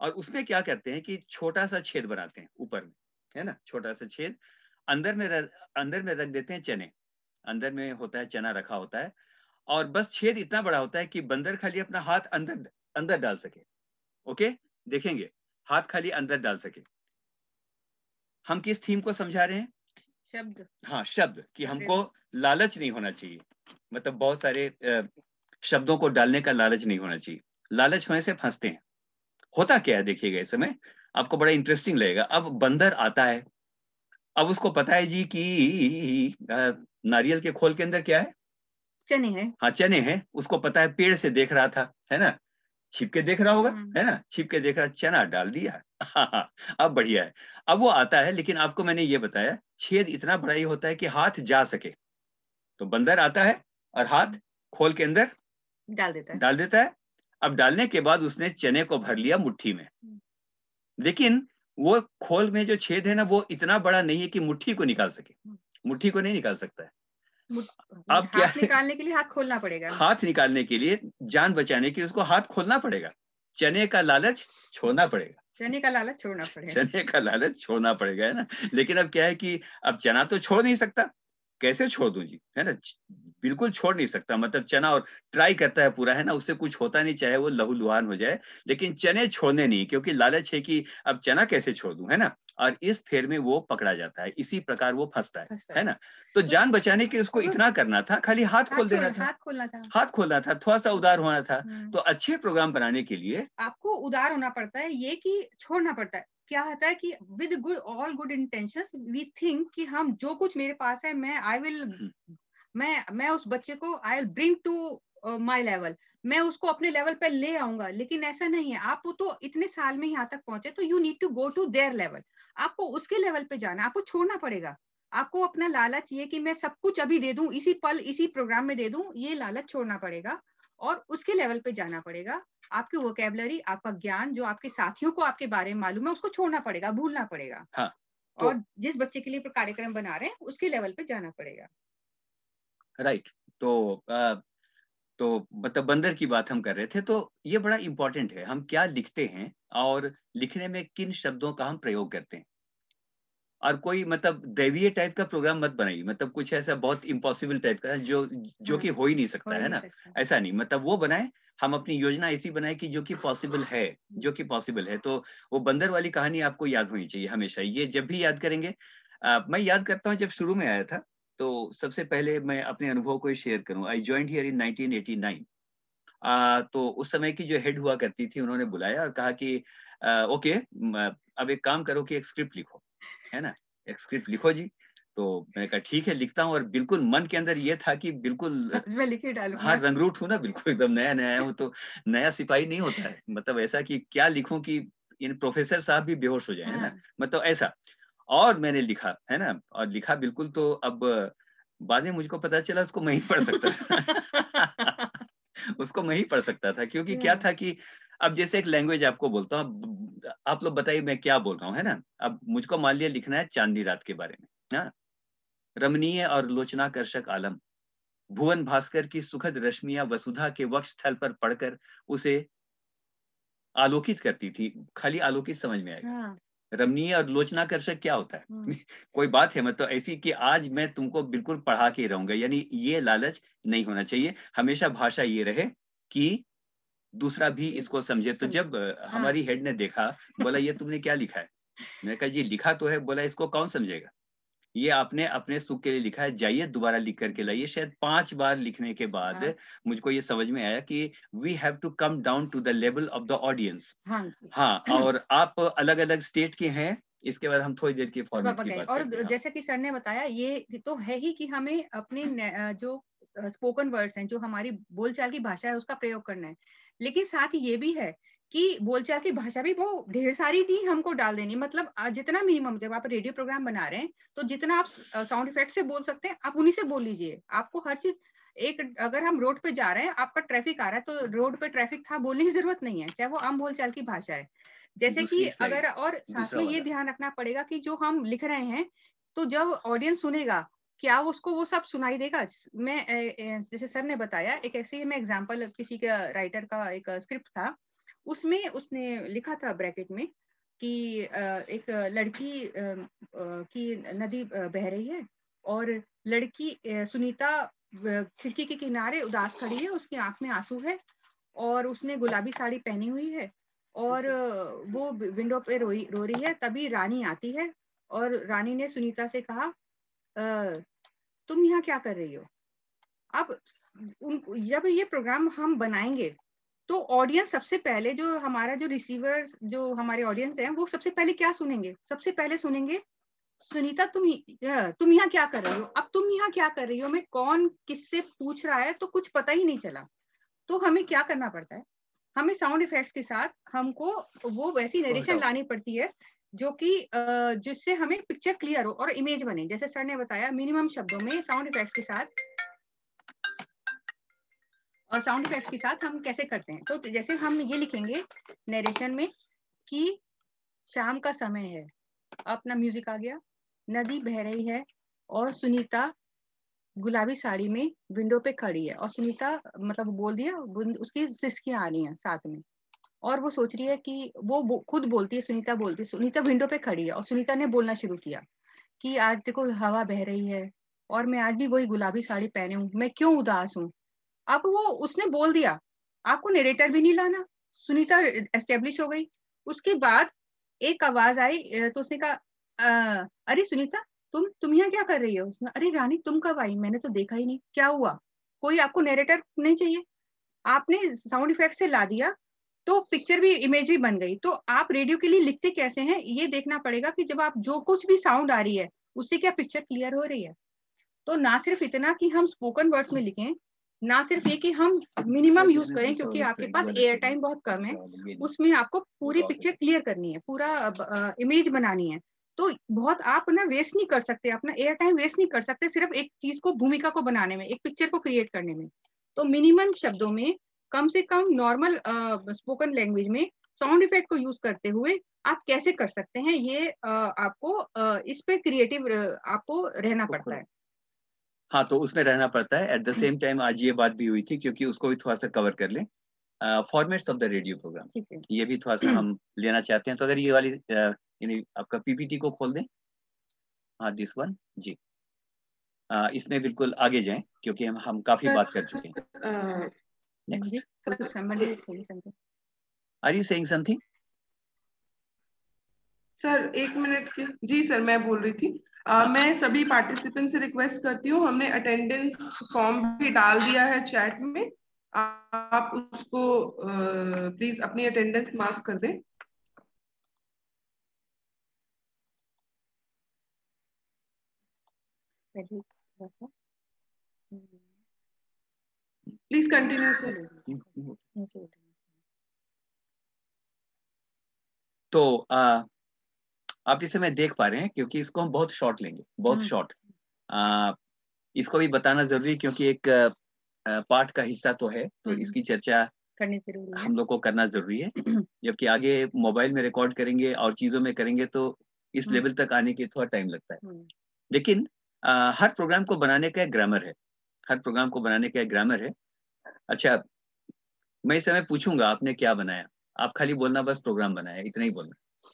और उसमें क्या करते हैं कि छोटा सा छेद बनाते हैं ऊपर में है ना छोटा सा छेद अंदर में अंदर में रख देते हैं चने अंदर में होता है चना रखा होता है और बस छेद इतना बड़ा होता है कि बंदर खाली अपना हाथ अंदर अंदर डाल सके ओके देखेंगे हाथ खाली अंदर डाल सके हम किस थीम को समझा रहे हैं शब्द हाँ शब्द कि हमको लालच नहीं होना चाहिए मतलब बहुत सारे शब्दों को डालने का लालच नहीं होना चाहिए लालच होने से फंसते हैं होता क्या है देखिएगा इस समय आपको बड़ा इंटरेस्टिंग लगेगा अब बंदर आता है अब उसको पता है जी कि नारियल के खोल के अंदर क्या है चने हैं हाँ चने हैं उसको पता है पेड़ से देख रहा था है ना छिप के देख रहा होगा हम्म। है ना छिप के देख रहा चना डाल दिया हाँ हाँ अब बढ़िया है अब वो आता है लेकिन आपको मैंने ये बताया छेद इतना बड़ा ही होता है कि हाथ जा सके तो बंदर आता है और हाथ खोल के अंदर डाल देता है डाल देता है अब डालने के बाद उसने चने को भर लिया मुट्ठी में हम्म। लेकिन वो खोल में जो छेद है ना वो इतना बड़ा नहीं है कि मुट्ठी को निकाल सके हम्म। मुट्ठी को नहीं निकाल सकता है अब क्या हाथ निकालने के लिए हाथ खोलना पड़ेगा हाथ निकालने के लिए जान बचाने के लिए उसको हाथ खोलना पड़ेगा चने का लालच छोड़ना पड़ेगा चने का लालच छोड़ना पड़ेगा चने का लालच छोड़ना पड़ेगा है ना लेकिन अब क्या है कि अब चना तो छोड़ नहीं सकता कैसे छोड़ दू जी है ना बिल्कुल छोड़ नहीं सकता मतलब चना और ट्राई करता है पूरा है ना उससे कुछ होता नहीं चाहे वो लहु लुहान हो जाए लेकिन चने छोड़ने नहीं क्योंकि लालच है कि अब चना कैसे छोड़ दू है ना और इस फेर में वो पकड़ा जाता है इसी प्रकार वो फंसता है है ना तो जान बचाने के उसको इतना करना था खाली हाथ, हाथ खोल देना था हाथ खोलना था हाथ खोलना था थोड़ा सा उदार होना था हम्म। तो अच्छे प्रोग्राम बनाने के लिए आपको उदार होना पड़ता है ये की छोड़ना पड़ता है क्या होता है कि with good all good intention we think कि हम जो कुछ मेरे पास है मैं आई विल हम्म। मैं मैं उस बच्चे को I will bring to my level मैं उसको अपने लेवल पे ले आऊंगा लेकिन ऐसा नहीं है आप वो तो इतने साल में यहाँ तक पहुंचे तो you need to go to their level आपको उसके लेवल पे जाना आपको छोड़ना पड़ेगा आपको अपना लालच ये कि मैं सब कुछ अभी दे दूं इसी पल इसी प्रोग्राम में दे दूं ये लालच छोड़ना पड़ेगा और उसके लेवल पे जाना पड़ेगा आपकी वोकेबलरी आपका ज्ञान जो आपके साथियों को आपके बारे में मालूम है उसको छोड़ना पड़ेगा भूलना पड़ेगा हाँ, तो, और जिस बच्चे के लिए कार्यक्रम बना रहे हैं उसके लेवल पे जाना पड़ेगा राइट तो आ, तो मतलब बंदर की बात हम कर रहे थे तो ये बड़ा इम्पोर्टेंट है हम क्या लिखते हैं और लिखने में किन शब्दों का हम प्रयोग करते हैं और कोई मतलब दैवीय टाइप का प्रोग्राम मत बनाइए मतलब कुछ ऐसा बहुत इम्पॉसिबल टाइप का जो जो कि हाँ, हो ही नहीं सकता है ना ऐसा नहीं मतलब वो बनाए हम अपनी योजना ऐसी बनाए कि जो कि पॉसिबल है जो कि पॉसिबल है तो वो बंदर वाली कहानी आपको याद होनी चाहिए हमेशा ये जब भी याद करेंगे आ, मैं याद करता हूँ जब शुरू में आया था तो सबसे पहले मैं अपने अनुभव को शेयर करूँ I join here in nineteen आ, तो उस समय की जो हेड हुआ करती थी उन्होंने बुलाया और कहा कि आ, ओके अब एक काम करो कि एक स्क्रिप्ट लिखो है ना एक स्क्रिप्ट लिखो जी तो मैंने कहा ठीक है लिखता हूँ और बिल्कुल मन के अंदर ये था कि बिल्कुल हाँ, मैं लिख ही हाँ रंगरूट हूँ ना बिल्कुल एकदम नया नया हूँ तो नया सिपाही नहीं होता है मतलब ऐसा कि क्या लिखूं कि इन प्रोफेसर साहब भी बेहोश हो जाए है ना हाँ। मतलब ऐसा और मैंने लिखा है ना और लिखा बिल्कुल तो अब बाद में मुझको पता चला उसको मैं ही पढ़ सकता था उसको मैं ही पढ़ सकता था क्योंकि क्या था कि अब जैसे एक लैंग्वेज आपको बोलता हूँ आप लोग बताइए मैं क्या बोल रहा हूँ है ना अब मुझको मान लिया लिखना है चांदी रात के बारे में ना रमणीय और लोचनाकर्षक आलम भुवन भास्कर की सुखद रश्मिया वसुधा के स्थल पर पढ़कर उसे आलोकित करती थी खाली आलोकित समझ में आएगा हाँ। रमणीय और लोचनाकर्षक क्या होता है हम्म। कोई बात है मतलब ऐसी कि आज मैं तुमको बिल्कुल पढ़ा के रहूंगा यानी ये लालच नहीं होना चाहिए हमेशा भाषा ये रहे कि दूसरा भी इसको समझे तो जब हाँ। हमारी हेड ने देखा बोला ये तुमने क्या लिखा है मैंने कहा ये लिखा तो है बोला इसको कौन समझेगा ये आपने अपने सुख के लिए लिखा है जाइए दोबारा लिख करके लाइए शायद पांच बार लिखने के बाद हाँ। मुझको ये समझ में आया कि we have to come down to the level of the audience हाँ और आप अलग अलग स्टेट के हैं इसके बाद हम थोड़ी देर के फॉर्मेट की तो बात और जैसे कि सर ने बताया ये तो है ही कि हमें अपने जो स्पोकन वर्ड्स हैं जो हमारी बोलचाल की भाषा है उसका प्रयोग करना है लेकिन साथ ये भी है कि बोलचाल की भाषा भी वो ढेर सारी थी हमको डाल देनी मतलब जितना मिनिमम जब आप रेडियो प्रोग्राम बना रहे हैं तो जितना आप साउंड इफेक्ट से बोल सकते हैं आप उन्हीं से बोल लीजिए आपको हर चीज एक अगर हम रोड पे जा रहे हैं आपका ट्रैफिक आ रहा है तो रोड पे ट्रैफिक था बोलने की जरूरत नहीं है चाहे वो आम बोलचाल की भाषा है जैसे कि अगर और साथ में ये ध्यान रखना पड़ेगा कि जो हम लिख रहे हैं तो जब ऑडियंस सुनेगा क्या उसको वो सब सुनाई देगा मैं जैसे सर ने बताया एक ऐसे ही मैं एग्जाम्पल किसी का राइटर का एक स्क्रिप्ट था उसमें उसने लिखा था ब्रैकेट में कि एक लड़की की नदी बह रही है और लड़की सुनीता खिड़की के किनारे उदास खड़ी है उसकी आंख में आंसू है और उसने गुलाबी साड़ी पहनी हुई है और वो विंडो पे रो रो रही है तभी रानी आती है और रानी ने सुनीता से कहा तुम यहाँ क्या कर रही हो अब उनको जब ये प्रोग्राम हम बनाएंगे तो ऑडियंस सबसे पहले जो हमारा जो रिसीवर जो हमारे ऑडियंस है वो सबसे पहले क्या सुनेंगे सबसे पहले सुनेंगे सुनीता तुम तुम यहाँ क्या कर रही हो अब तुम यहाँ क्या कर रही हो मैं कौन किससे पूछ रहा है तो कुछ पता ही नहीं चला तो हमें क्या करना पड़ता है हमें साउंड इफेक्ट्स के साथ हमको वो वैसी नरेशन लानी पड़ती है जो कि जिससे हमें पिक्चर क्लियर हो और इमेज बने जैसे सर ने बताया मिनिमम शब्दों में साउंड इफेक्ट्स के साथ और साउंड इफेक्ट्स के साथ हम कैसे करते हैं तो जैसे हम ये लिखेंगे नरेशन में कि शाम का समय है अपना म्यूजिक आ गया नदी बह रही है और सुनीता गुलाबी साड़ी में विंडो पे खड़ी है और सुनीता मतलब बोल दिया उसकी सिस्कियां आ रही हैं साथ में और वो सोच रही है कि वो, खुद बोलती है सुनीता बोलती है सुनीता विंडो पे खड़ी है और सुनीता ने बोलना शुरू किया कि आज देखो हवा बह रही है और मैं आज भी वही गुलाबी साड़ी पहने हूँ मैं क्यों उदास हूँ अब वो उसने बोल दिया आपको नेरेटर भी नहीं लाना सुनीता एस्टेब्लिश हो गई उसके बाद एक आवाज आई तो उसने कहा अरे सुनीता तुम तुम यहाँ क्या कर रही हो उसने अरे रानी तुम कब आई मैंने तो देखा ही नहीं क्या हुआ कोई आपको नेरेटर नहीं चाहिए आपने साउंड इफेक्ट से ला दिया तो पिक्चर भी इमेज भी बन गई तो आप रेडियो के लिए लिखते कैसे हैं ये देखना पड़ेगा कि जब आप जो कुछ भी साउंड आ रही है उससे क्या पिक्चर क्लियर हो रही है तो ना सिर्फ इतना कि हम स्पोकन वर्ड्स में लिखें ना सिर्फ ये कि हम मिनिमम यूज करें क्योंकि आपके पास एयर टाइम बहुत कम है उसमें आपको पूरी पिक्चर क्लियर करनी है पूरा इमेज बनानी है तो बहुत आप ना वेस्ट नहीं कर सकते अपना एयर टाइम वेस्ट नहीं कर सकते सिर्फ एक चीज को भूमिका को बनाने में एक पिक्चर को क्रिएट करने में तो मिनिमम शब्दों में कम से कम नॉर्मल स्पोकन लैंग्वेज में साउंड इफेक्ट को यूज करते हुए आप कैसे कर सकते हैं ये uh, आपको uh, इस पे क्रिएटिव uh, आपको रहना पड़ता है हाँ तो उसमें रहना पड़ता है एट द सेम टाइम आज ये बात भी हुई थी क्योंकि उसको भी थोड़ा सा कवर कर लें formats of the radio program ये भी थोड़ा सा हम लेना चाहते हैं तो अगर ये वाली यानी आपका पीपीटी को खोल दें हाँ दिस वन जी आ, इसमें बिल्कुल आगे जाएं क्योंकि हम हम काफी बात कर चुके हैं Next. Somebody is saying something. Are you saying something? Sir एक मिनट की जी सर मैं बोल रही थी आ, मैं सभी पार्टिसिपेंट से रिक्वेस्ट करती हूँ हमने अटेंडेंस फॉर्म भी डाल दिया है चैट में आप उसको प्लीज अपनी अटेंडेंस मार्क कर दें Ready, you. Please continue, sir. तो आ, आप इसे मैं देख पा रहे हैं क्योंकि इसको हम बहुत शॉर्ट लेंगे बहुत शॉर्ट हम्म। इसको भी बताना जरूरी क्योंकि एक पाठ का हिस्सा तो है तो हम्म। इसकी चर्चा करनी जरूरी हम लोग को करना जरूरी है जबकि आगे मोबाइल में रिकॉर्ड करेंगे और चीजों में करेंगे तो इस लेवल हम्म। तक आने के थोड़ा टाइम लगता है लेकिन आ, हर प्रोग्राम को बनाने का एक ग्रामर है हर प्रोग्राम को बनाने का एक ग्रामर है अच्छा मैं इस समय पूछूंगा आपने क्या बनाया आप खाली बोलना बस प्रोग्राम बनाया इतना ही बोलना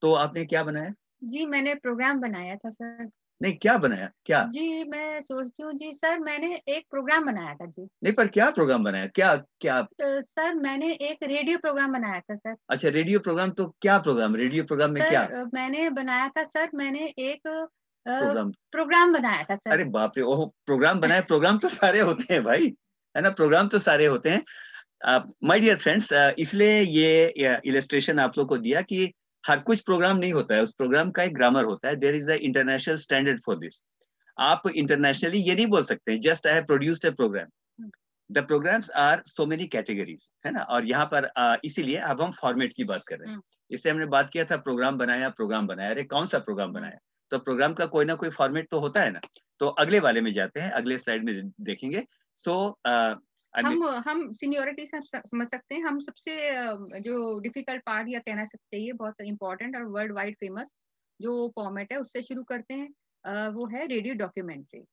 तो आपने क्या बनाया जी मैंने प्रोग्राम बनाया था सर नहीं क्या बनाया क्या जी मैं सोचती हूँ जी सर मैंने एक प्रोग्राम बनाया था जी नहीं पर क्या प्रोग्राम बनाया क्या क्या तो, सर मैंने एक रेडियो प्रोग्राम बनाया था सर अच्छा रेडियो प्रोग्राम तो क्या प्रोग्राम रेडियो प्रोग्राम में क्या मैंने बनाया था सर मैंने एक प्रोग्राम प्रोग्राम बनाया था सर अरे बाप रे ओह प्रोग्राम बनाया प्रोग्राम तो सारे होते हैं भाई है ना प्रोग्राम तो सारे होते हैं माय डियर फ्रेंड्स इसलिए ये इलेस्ट्रेशन आप लोग को दिया कि हर कुछ प्रोग्राम नहीं होता है उस प्रोग्राम का एक ग्रामर होता है there is a international standard for this आप इंटरनेशनली ये नहीं बोल सकते just I produced a program the programs are so many categories है ना और यहाँ पर इसीलिए अब हम फॉर्मेट की बात कर रहे हैं हम्म। इससे हमने बात किया था प्रोग्राम बनाया प्रोग्राम बनाया अरे कौन सा प्रोग्राम हम्म। बनाया तो प्रोग्राम का कोई ना कोई फॉर्मेट तो होता है ना तो अगले वाले में जाते हैं अगले स्लाइड में देखेंगे सो so, uh, I हम हम सीनियोरिटी से समझ सकते हैं हम सबसे जो डिफिकल्ट पार्ट या कहना सकते हैं ये बहुत इंपॉर्टेंट और वर्ल्ड वाइड फेमस जो फॉर्मेट है उससे शुरू करते हैं वो है radio documentary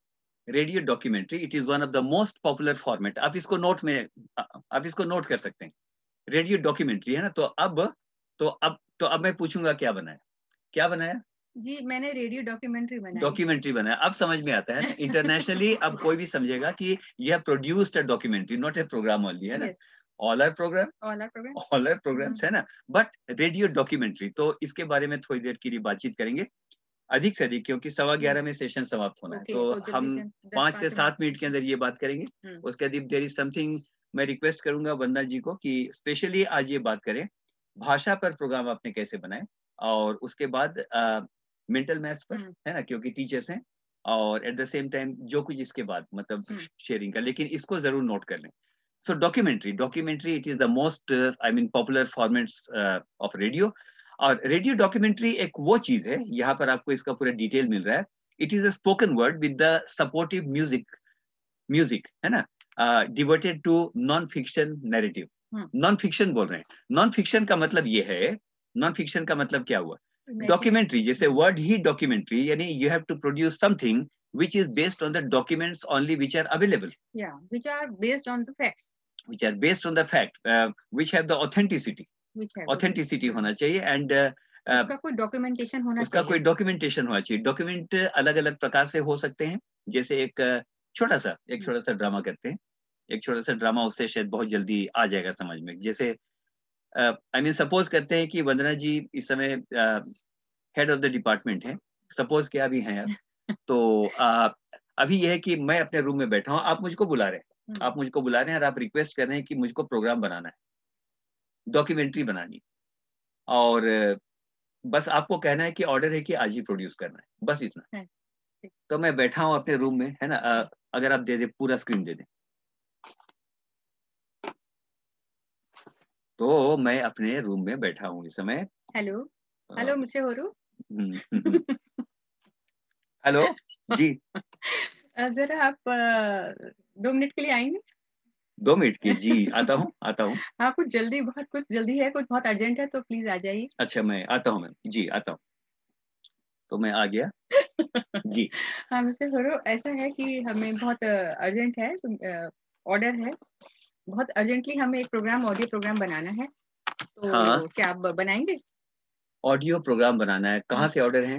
radio documentary it is one of the most popular format आप इसको नोट में आप इसको नोट कर सकते हैं रेडियो डॉक्यूमेंट्री है ना तो अब तो अब तो अब मैं पूछूंगा क्या बनाया क्या बनाया जी मैंने रेडियो डॉक्यूमेंट्री बनाया डॉक्यूमेंट्री बनाया अब समझ में आता है ना इंटरनेशनली अब कोई भी समझेगा कि यह produced a documentary not a program only है ना all are program all are program all are programs है ना बट रेडियो डॉक्यूमेंट्री तो इसके बारे में थोड़ी देर के लिए बातचीत करेंगे अधिक से अधिक क्योंकि सवा hmm. ग्यारह में सेशन समाप्त होना है तो, तो हम पांच से सात मिनट के अंदर ये बात करेंगे hmm. उसके अधिक देर इज समथिंग मैं रिक्वेस्ट करूंगा वंदा जी को कि स्पेशली आज ये बात करें भाषा पर प्रोग्राम आपने कैसे बनाए और उसके बाद मेंटल मैथ्स पर हम्म। है ना क्योंकि टीचर्स हैं और एट द सेम टाइम जो कुछ इसके बाद मतलब शेयरिंग हम्म। का लेकिन इसको जरूर नोट कर लें so documentary documentary it is the most I mean popular format of radio और रेडियो डॉक्यूमेंट्री एक वो चीज है हम्म। यहाँ पर आपको इसका पूरा डिटेल मिल रहा है it is a spoken word with the supportive music music है ना diverted to non fiction narrative non fiction बोल रहे हैं नॉन फिक्शन का मतलब ये है नॉन फिक्शन का मतलब क्या हुआ डॉक्यूमेंट्री जैसे वर्ड ही डॉक्यूमेंट्री यानी you have to produce something which is based on the documents only which are available या which are based on the facts which are based on the fact which have the authenticity which have authenticity होना चाहिए एंड uh, uh, उसका कोई डॉक्यूमेंटेशन होना चाहिए डॉक्यूमेंट अलग अलग प्रकार से हो सकते हैं जैसे एक uh, छोटा सा एक छोटा सा ड्रामा करते हैं एक छोटा सा ड्रामा उससे शायद बहुत जल्दी आ जाएगा समझ में जैसे आई मीन सपोज करते हैं कि वंदना जी इस समय हेड ऑफ द डिपार्टमेंट है सपोज क्या अभी हैं आप तो uh, अभी यह है कि मैं अपने रूम में बैठा हूँ आप मुझको बुला रहे हैं हम्म। आप मुझको बुला रहे हैं और आप रिक्वेस्ट कर रहे हैं कि मुझको प्रोग्राम बनाना है डॉक्यूमेंट्री बनानी और बस आपको कहना है कि ऑर्डर है कि आज ही प्रोड्यूस करना है बस इतना है। तो मैं बैठा हूँ अपने रूम में है ना अगर आप दे दे पूरा स्क्रीन दे दें तो मैं अपने रूम में बैठा हूँ इस समय हेलो हेलो हो रू हेलो हम्म। जी जरा आप दो मिनट के लिए आएंगे दो मिनट की जी आता हूँ आता हूँ हाँ कुछ जल्दी बहुत कुछ जल्दी है कुछ बहुत अर्जेंट है तो प्लीज आ जाइए अच्छा मैं आता हूँ मैम जी आता हूँ तो मैं आ गया जी हाँ मिस्टर होरो ऐसा है कि हमें बहुत अर्जेंट है ऑर्डर तो, है बहुत अर्जेंटली हमें एक प्रोग्राम ऑडियो प्रोग्राम बनाना है तो हाँ. क्या आप बनाएंगे ऑडियो प्रोग्राम बनाना है कहाँ हाँ। से ऑर्डर है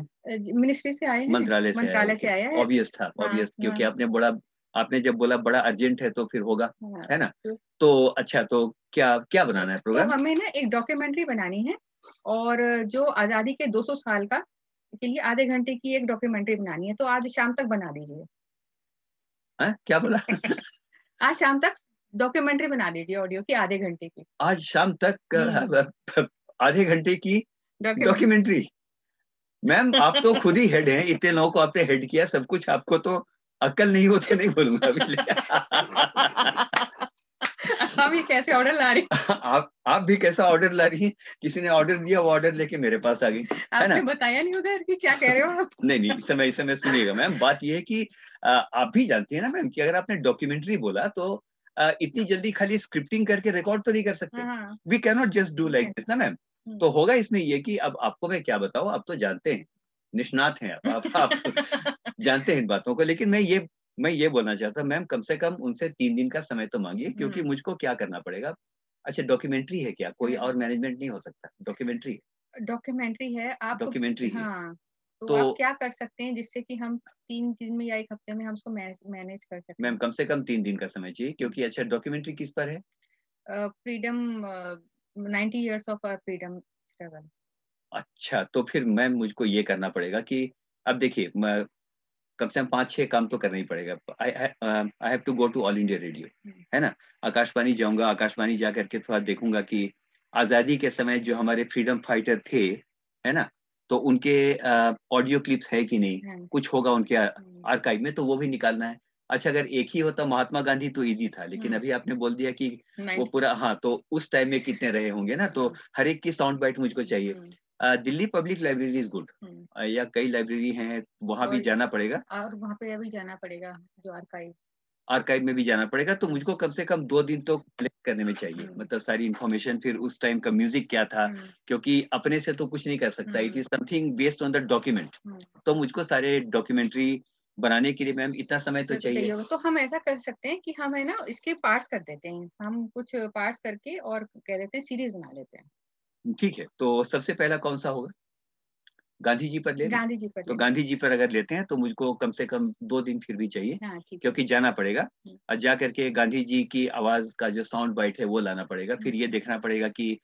मिनिस्ट्री से आए मंत्रालय से मंत्रालय से आया है ऑब्वियस था ऑब्वियस हाँ, हाँ। क्योंकि आपने बड़ा आपने जब बोला बड़ा अर्जेंट है तो फिर होगा है ना तो, तो अच्छा तो क्या क्या बनाना है प्रोग्राम तो हमें ना एक डॉक्यूमेंट्री बनानी है और जो आजादी के 200 साल का के लिए आधे घंटे की एक डॉक्यूमेंट्री बनानी है तो आज शाम तक बना दीजिए क्या बोला आज शाम तक डॉक्यूमेंट्री बना दीजिए ऑडियो की आधे घंटे की आज शाम तक हम्म। हम्म, आधे घंटे की डॉक्यूमेंट्री मैम आप तो खुद ही हेड हैं इतने लोगों को आपने हेड किया सब कुछ आपको तो अक्ल नहीं होते नहीं बोलूंगा अभी आप भी कैसे ऑर्डर ला रही आप आप भी कैसा ऑर्डर ला रही हैं किसी ने ऑर्डर दिया वो ऑर्डर लेके मेरे पास आ गई आपने बताया नहीं उधर कि क्या कह रहे हो आप नहीं नहीं समय समय सुनिएगा मैम बात ये है कि आप भी जानती है ना मैम कि अगर आपने डॉक्यूमेंट्री बोला तो uh, इतनी जल्दी खाली स्क्रिप्टिंग करके रिकॉर्ड तो नहीं कर सकते we can not just do like this ना मैम हम्म। तो होगा इसमें ये कि अब आपको मैं क्या बताऊं आप तो जानते हैं निष्णात हैं आप आप, आप जानते हैं इन बातों को लेकिन मैं ये मैं ये बोलना चाहता हूँ मैम कम से कम उनसे तीन दिन का समय तो मांगिए हम्म। क्योंकि मुझको क्या करना पड़ेगा अच्छा डॉक्यूमेंट्री है क्या कोई हम्म। और मैनेजमेंट नहीं हो सकता डॉक्यूमेंट्री डॉक्यूमेंट्री है आप डॉक्यूमेंट्री हाँ तो, तो आप क्या कर सकते हैं जिससे कि हम तीन दिन में या एक हफ्ते में हम उसको मैनेज कर सकते मैम कम से कम तीन दिन का समय चाहिए क्योंकि अच्छा डॉक्यूमेंट्री किस पर है freedom ninety years of freedom struggle अच्छा तो फिर मैम मुझको ये करना पड़ेगा कि अब देखिए मैं कम से कम पाँच छः काम तो करना ही पड़ेगा I have to go to All India Radio है ना आकाशवाणी जाऊंगा आकाशवाणी जाकर के थोड़ा देखूंगा कि आज़ादी के समय जो हमारे फ्रीडम फाइटर थे है ना तो उनके ऑडियो क्लिप्स है कि नहीं हम्म। कुछ होगा उनके आर्काइव हम्म। में तो वो भी निकालना है अच्छा अगर एक ही होता महात्मा गांधी तो इजी था लेकिन हम्म। अभी आपने बोल दिया कि वो पूरा हाँ तो उस टाइम में कितने रहे होंगे ना तो हर एक की साउंड बाइट मुझको चाहिए Delhi public library is good या कई लाइब्रेरी हैं वहाँ भी जाना पड़ेगा और वहाँ पे अभी जाना पड़ेगा जो आर्काइव आर्काइव में भी जाना पड़ेगा तो मुझको कम से कम दो दिन तो कलेक्ट करने में चाहिए हम्म। मतलब सारी इन्फॉर्मेशन फिर उस टाइम का म्यूजिक क्या था हम्म। क्योंकि अपने से तो कुछ नहीं कर सकता it is something based on the document तो मुझको सारे डॉक्यूमेंट्री बनाने के लिए मैम इतना समय तो, चाहिए तो हम ऐसा कर सकते हैं कि हम है ना इसके पार्ट्स कर देते हैं हम कुछ पार्ट्स करके और कह देते हैं सीरीज बना लेते हैं ठीक है तो सबसे पहला कौन सा होगा गांधी जी पर ले गांधी जी पर तो गांधी जी पर अगर लेते हैं तो मुझको कम से कम दो दिन फिर भी चाहिए हाँ, क्योंकि जाना पड़ेगा हम्म। और जा करके गांधी जी की आवाज का जो साउंड बाइट है वो लाना पड़ेगा फिर ये हम्म। देखना पड़ेगा कि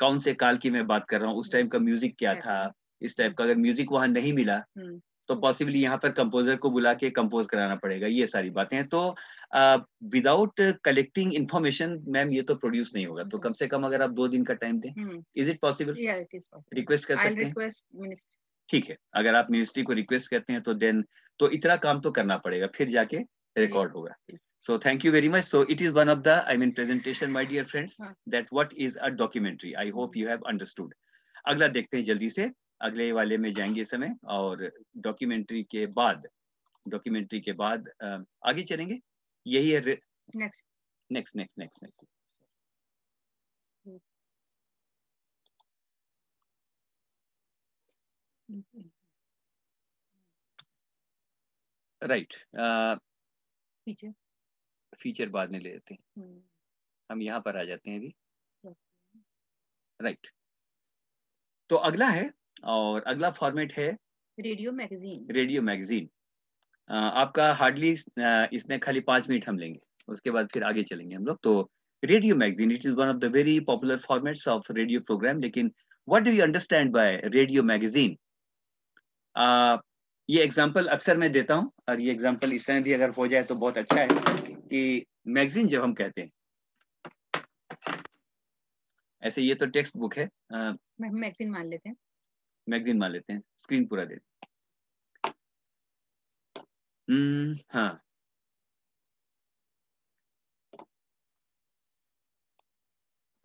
कौन से काल की मैं बात कर रहा हूँ उस टाइम का म्यूजिक क्या था इस टाइप का अगर म्यूजिक वहां नहीं मिला हम्म। तो पॉसिबली यहाँ पर कंपोजर को बुला के कंपोज कराना पड़ेगा ये सारी बातें हैं तो विदाउट कलेक्टिंग इन्फॉर्मेशन मैम ये तो प्रोड्यूस नहीं होगा तो कम से कम अगर आप दो दिन का टाइम दें इज इट पॉसिबल रिक्वेस्ट कर सकते हैं ठीक है अगर आप मिनिस्ट्री को रिक्वेस्ट करते हैं तो देन तो इतना काम तो करना पड़ेगा फिर जाके रिकॉर्ड होगा so thank you very much so it is one of the I mean presentation my dear friends that what is a documentary I hope you have understood अगला देखते हैं जल्दी से अगले वाले में जाएंगे समय और डॉक्यूमेंट्री के बाद डॉक्यूमेंट्री के बाद आगे चलेंगे यही है next next next next right feature feature बाद में ले लेते हैं hmm. हम यहाँ पर आ जाते हैं अभी राइट तो अगला है और अगला फॉर्मेट है रेडियो मैगजीन रेडियो मैगजीन आपका हार्डली uh, इसमें खाली पांच मिनट हम लेंगे उसके बाद फिर आगे चलेंगे हम लोग तो radio magazine it is one of the very popular formats of radio program लेकिन what do you understand by radio magazine ये एग्जाम्पल अक्सर मैं देता हूँ और ये एग्जाम्पल इस तरह भी अगर हो जाए तो बहुत अच्छा है कि मैगजीन जब हम कहते हैं ऐसे ये तो टेक्स्ट बुक है मैगजीन मान लेते हैं मैगजीन मान लेते हैं स्क्रीन पूरा दे हम्म, हाँ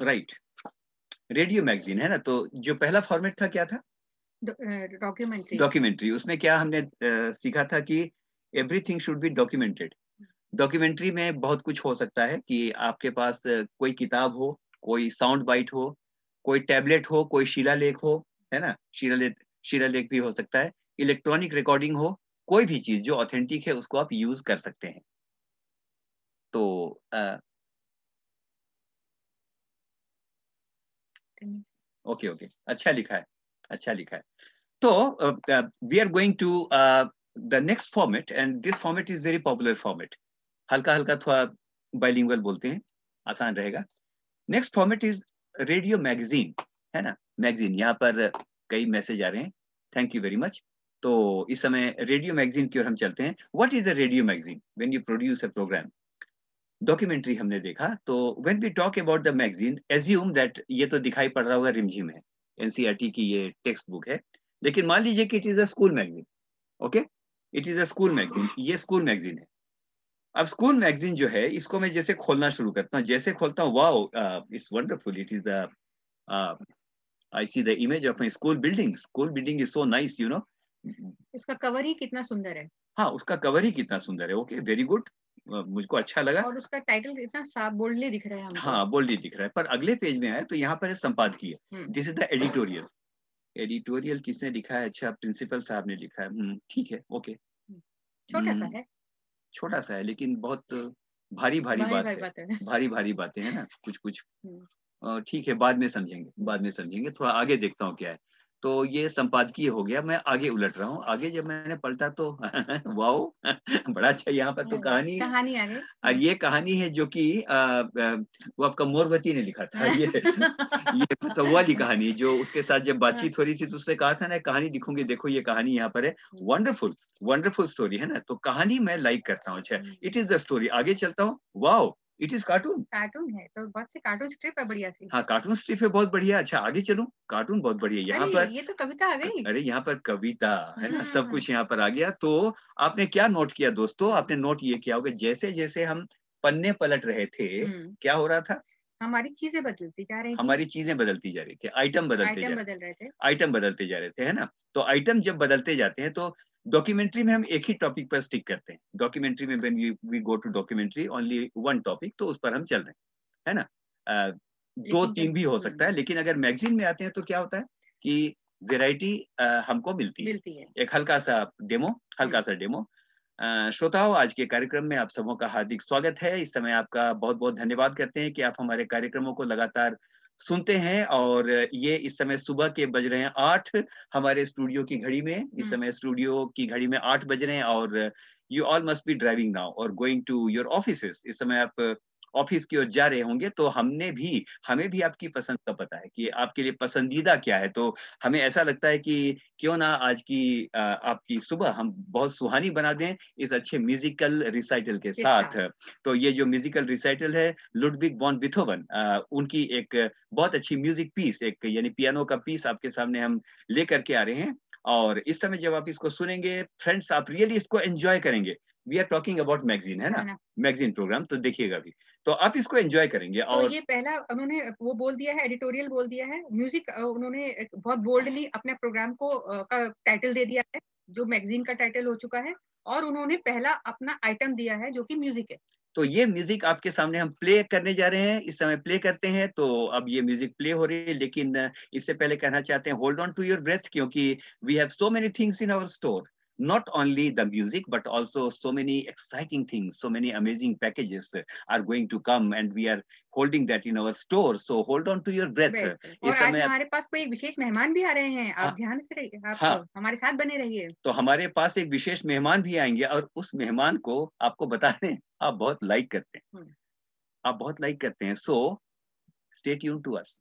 राइट रेडियो मैगजीन है ना तो जो पहला फॉर्मेट था क्या था डॉक्यूमेंट्री डॉक्यूमेंट्री उसमें क्या हमने सीखा था कि everything should be documented documentary में बहुत कुछ हो सकता है कि आपके पास कोई किताब हो कोई साउंड बाइट हो कोई टैबलेट हो कोई शिलालेख हो है ना शिलालेख शिलालेख भी हो सकता है इलेक्ट्रॉनिक रिकॉर्डिंग हो कोई भी चीज जो ऑथेंटिक है उसको आप यूज कर सकते हैं तो ओके ओके अच्छा लिखा है अच्छा लिखा है तो we are going to the next format and this format is very popular format हल्का हल्का थोड़ा बाइलिंगुअल बोलते हैं आसान रहेगा next format is radio magazine है ना मैगजीन यहाँ पर कई मैसेज आ रहे हैं थैंक यू वेरी मच तो इस समय रेडियो मैगजीन की ओर हम चलते हैं what is a radio magazine when you produce a program documentary हमने देखा तो when we talk about the magazine assume that ये तो दिखाई पड़ रहा होगा रिमझिम है एनसीईआरटी e की ये टेक्स्ट बुक है लेकिन मान लीजिए कि it is a school magazine okay it is a school magazine ये स्कूल मैगजीन है अब स्कूल मैगजीन जो है इसको मैं जैसे खोलना शुरू करता हूँ जैसे खोलता हूँ wow it's wonderful it is the I see the image of my school building school building is so nice you know उसका कवर ही कितना सुंदर है हाँ उसका कवर ही कितना सुंदर है ओके वेरी गुड मुझको अच्छा लगा और उसका टाइटल इतना साफ बोल्डली दिख रहा है हाँ बोल्डली दिख रहा है पर अगले पेज में आया तो यहाँ पर संपादकीय this is the editorial editorial किसने लिखा है अच्छा प्रिंसिपल साहब ने लिखा है हम्म, ठीक है ओके हम्म। छोटा सा हम्म, है छोटा सा है लेकिन बहुत भारी भारी, भारी बात, भारी है, है भारी भारी बातें हैं ना कुछ कुछ ठीक है बाद में समझेंगे बाद में समझेंगे थोड़ा आगे देखता हूँ क्या है तो ये संपादकीय हो गया मैं आगे उलट रहा हूँ आगे जब मैंने पलटा तो वाओ बड़ा अच्छा यहाँ पर तो हाँ, कहानी कहानी आ गई ये कहानी है जो कि वो आपका मोरवती ने लिखा था ये ये तो वाली कहानी जो उसके साथ जब हाँ। बातचीत हो रही थी तो उसने कहा था ना कहानी लिखूंगी देखो ये कहानी यहाँ पर है वंडरफुल वंडरफुल स्टोरी है ना तो कहानी मैं लाइक करता हूँ अच्छा इट इज द स्टोरी आगे चलता हूँ wow it is cartoon cartoon है तो बहुत से कार्टून स्ट्रिप है बढ़िया सी हाँ कार्टून स्ट्रिप है बहुत बढ़िया अच्छा आगे चलो कार्टून बहुत बढ़िया यहाँ पर ये तो कविता आ गई अरे यहाँ पर कविता है ना सब हाँ। कुछ यहाँ पर आ गया तो आपने क्या नोट किया दोस्तों आपने नोट ये किया होगा जैसे जैसे हम पन्ने पलट रहे थे हम्म। क्या हो रहा था हमारी चीजें बदलती जा रही हमारी चीजें बदलती जा रही थी आइटम बदलते आइटम बदल रहे थे आइटम बदलते जा रहे थे है ना तो आइटम जब बदलते जाते हैं तो डॉक्यूमेंट्री में हम एक ही टॉपिक पर स्टिक करते हैं डॉक्यूमेंट्री में when we go to documentary only one topic तो उस पर हम चल रहे हैं है ना uh, दो तीन भी हो सकता है लेकिन अगर मैगजीन में आते हैं तो क्या होता है कि वेराइटी uh, हमको मिलती, मिलती है एक हल्का सा डेमो हल्का सा डेमो श्रोताओं आज के कार्यक्रम में आप सबों का हार्दिक स्वागत है इस समय आपका बहुत बहुत धन्यवाद करते हैं कि आप हमारे कार्यक्रमों को लगातार सुनते हैं और ये इस समय सुबह के बज रहे हैं आठ हमारे स्टूडियो की घड़ी में इस हम्म। समय स्टूडियो की घड़ी में आठ बज रहे हैं और you all must be driving now और गोइंग टू योर ऑफिस इस समय आप ऑफिस की ओर जा रहे होंगे तो हमने भी हमें भी आपकी पसंद का पता है कि आपके लिए पसंदीदा क्या है तो हमें ऐसा लगता है कि क्यों ना आज की आपकी सुबह हम बहुत सुहानी बना दें इस अच्छे म्यूजिकल रिसाइटल के साथ तो ये जो म्यूजिकल रिसाइटल है लुडविक बॉन बिथोवन उनकी एक बहुत अच्छी म्यूजिक पीस एक यानी पियानो का पीस आपके सामने हम ले करके आ रहे हैं और इस समय जब आप इसको सुनेंगे फ्रेंड्स आप रियली इसको एंजॉय करेंगे we are talking about magazine है ना मैगजीन प्रोग्राम तो देखिएगा भी तो आप इसको एंजॉय करेंगे तो और तो ये पहला उन्होंने वो बोल दिया है एडिटोरियल बोल दिया है म्यूजिक उन्होंने बहुत बोल्डली अपने प्रोग्राम को का टाइटल दे दिया है जो मैगजीन का टाइटल हो चुका है और उन्होंने पहला अपना आइटम दिया है जो कि म्यूजिक है तो ये म्यूजिक आपके सामने हम प्ले करने जा रहे हैं इस समय प्ले करते हैं तो अब ये म्यूजिक प्ले हो रही है लेकिन इससे पहले कहना चाहते हैं hold on to your breath क्योंकि we have so many things in our store not only the music, but also so many exciting things, so many amazing packages are going to come and we are holding that in our store. So hold on to your breath. और आज हमारे पास कोई विशेष मेहमान भी आ रहे हैं आप ध्यान से रहिए आप हाँ, हमारे साथ बने रहिए तो हमारे पास एक विशेष मेहमान भी आएंगे और उस मेहमान को आपको बता रहे हैं आप बहुत लाइक करते हैं आप बहुत लाइक करते हैं सो स्टेट यून टू अस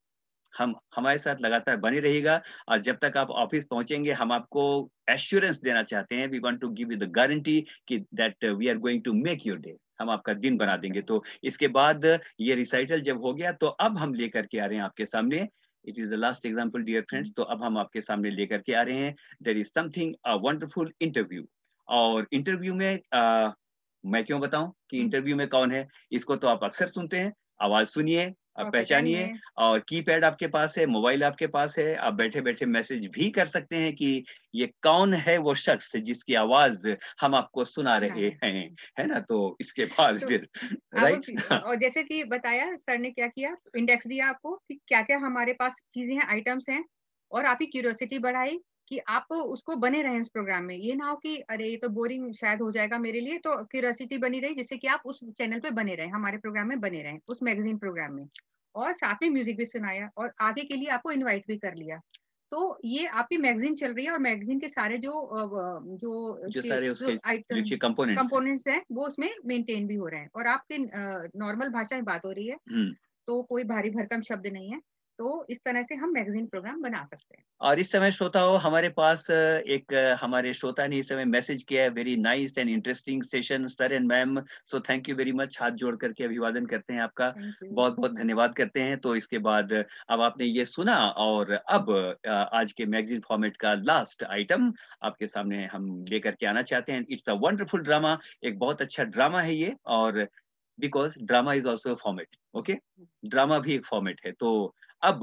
हम हमारे साथ लगातार बने रहेगा और जब तक आप ऑफिस पहुंचेंगे हम आपको एश्योरेंस देना चाहते हैं we want to give you the guarantee कि that we are going to make your day हम आपका दिन बना देंगे तो इसके बाद ये रिसाइटल जब हो गया तो अब हम लेकर के आ रहे हैं आपके सामने it is the last example dear friends तो अब हम आपके सामने लेकर के आ रहे हैं there is something a wonderful interview और इंटरव्यू में आ, मैं क्यों बताऊं कि इंटरव्यू hmm. में कौन है इसको तो आप अक्सर सुनते हैं आवाज सुनिए आप पहचानिए और कीपैड आपके पास है मोबाइल आपके पास है आप बैठे बैठे मैसेज भी कर सकते हैं कि ये कौन है वो शख्स जिसकी आवाज हम आपको सुना रहे हैं है ना तो इसके बाद तो, फिर राइट और जैसे कि बताया सर ने क्या किया इंडेक्स दिया आपको कि क्या क्या हमारे पास चीजें हैं आइटम्स हैं और आपकी क्यूरियोसिटी बढ़ाई कि आप उसको बने रहें इस प्रोग्राम में ये ना हो कि अरे ये तो बोरिंग शायद हो जाएगा मेरे लिए तो क्यूरसिटी बनी रही जिससे कि आप उस चैनल पे बने रहें हमारे प्रोग्राम में बने रहें उस मैगजीन प्रोग्राम में और साथ में म्यूजिक भी सुनाया और आगे के लिए आपको इन्वाइट भी कर लिया तो ये आपकी मैगजीन चल रही है और मैगजीन के सारे जो जो, जो है कंपोनेंट्स हैं वो उसमें मेंटेन भी हो रहे हैं और आपके नॉर्मल भाषा में बात हो रही है हम्म। तो कोई भारी भरकम शब्द नहीं है तो इस तरह से हम मैगजीन प्रोग्राम बना सकते हैं और इस समय श्रोता हो हमारे पास एक हमारे श्रोता ने इस समय मैसेज किया है very nice and interesting session sir and ma'am so thank you very much हाथ जोड़ करके अभिवादन करते हैं आपका बहुत बहुत धन्यवाद करते हैं तो इसके बाद अब आपने ये सुना और अब आज के मैगजीन फॉर्मेट का लास्ट आइटम आपके सामने हम लेकर के आना चाहते हैं इट्स अ वंडरफुल ड्रामा एक बहुत अच्छा ड्रामा है ये और because drama is also format okay drama भी एक फॉर्मेट है तो अब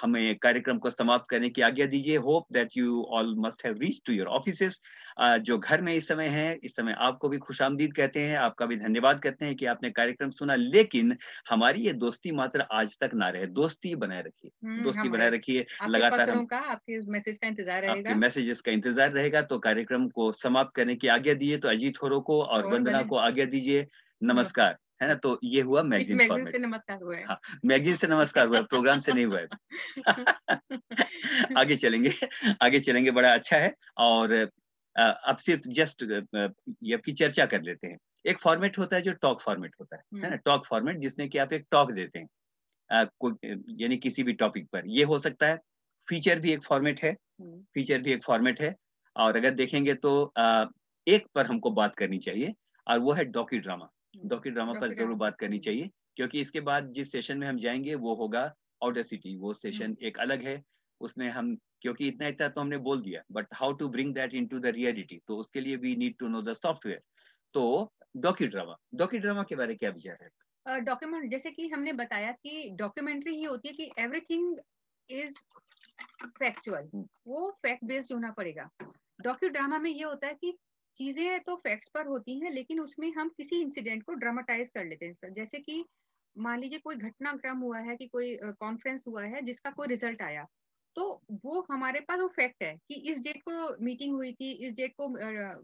हमें कार्यक्रम को समाप्त करने की आज्ञा दीजिए hope that you all must have reach to your office जो घर में इस समय है इस समय आपको भी खुश कहते हैं आपका भी धन्यवाद कहते हैं कि आपने कार्यक्रम सुना लेकिन हमारी ये दोस्ती मात्र आज तक ना रहे दोस्ती बनाए रखिए हम्म, दोस्ती बनाए रखिए लगातार हम आपके मैसेज का इंतजार रहेगा मैसेजेस का इंतजार रहेगा तो कार्यक्रम को समाप्त करने की आज्ञा दीजिए तो अजीत होरो को और वंदना को आज्ञा दीजिए नमस्कार है ना तो ये हुआ मैगजीन हाँ, मैगजीन से नमस्कार हुआ है मैगजीन से नमस्कार हुआ प्रोग्राम से नहीं हुआ है आगे चलेंगे आगे चलेंगे बड़ा अच्छा है और अब सिर्फ जस्ट ये आपकी चर्चा कर लेते हैं एक फॉर्मेट होता है जो टॉक फॉर्मेट होता है है ना टॉक फॉर्मेट हम्म। जिसमें कि आप एक टॉक देते हैं यानी किसी भी टॉपिक पर ये हो सकता है फीचर भी एक फॉर्मेट है फीचर हम्म। भी एक फॉर्मेट है और अगर देखेंगे तो एक पर हमको बात करनी चाहिए और वो है डॉक्यू ड्रामा डॉक्टर ड्रामा पर जरूर बात करनी चाहिए क्योंकि इसके बाद जिस सेशन में हम जाएंगे वो होगा आउटर सिटी वो सेशन हम्म। एक अलग है उसमें हम क्योंकि इतना इतना तो हमने बोल दिया but how to bring that into the reality तो उसके लिए we need to know the software तो डॉक्यू ड्रामा डॉक्यू ड्रामा के बारे क्या विचार है डॉक्यूमेंट uh, जैसे कि हमने बताया कि डॉक्यूमेंट्री ये होती है कि एवरीथिंग इज फैक्चुअल वो फैक्ट बेस्ड होना पड़ेगा डॉक्यू ड्रामा में ये होता है कि चीजें तो फैक्ट्स पर होती हैं लेकिन उसमें हम किसी इंसिडेंट को ड्रामाटाइज कर लेते हैं सर जैसे कि मान लीजिए कोई घटनाक्रम हुआ है कि कोई कॉन्फ्रेंस हुआ है जिसका कोई रिजल्ट आया तो वो हमारे पास वो फैक्ट है कि इस डेट को मीटिंग हुई थी इस डेट को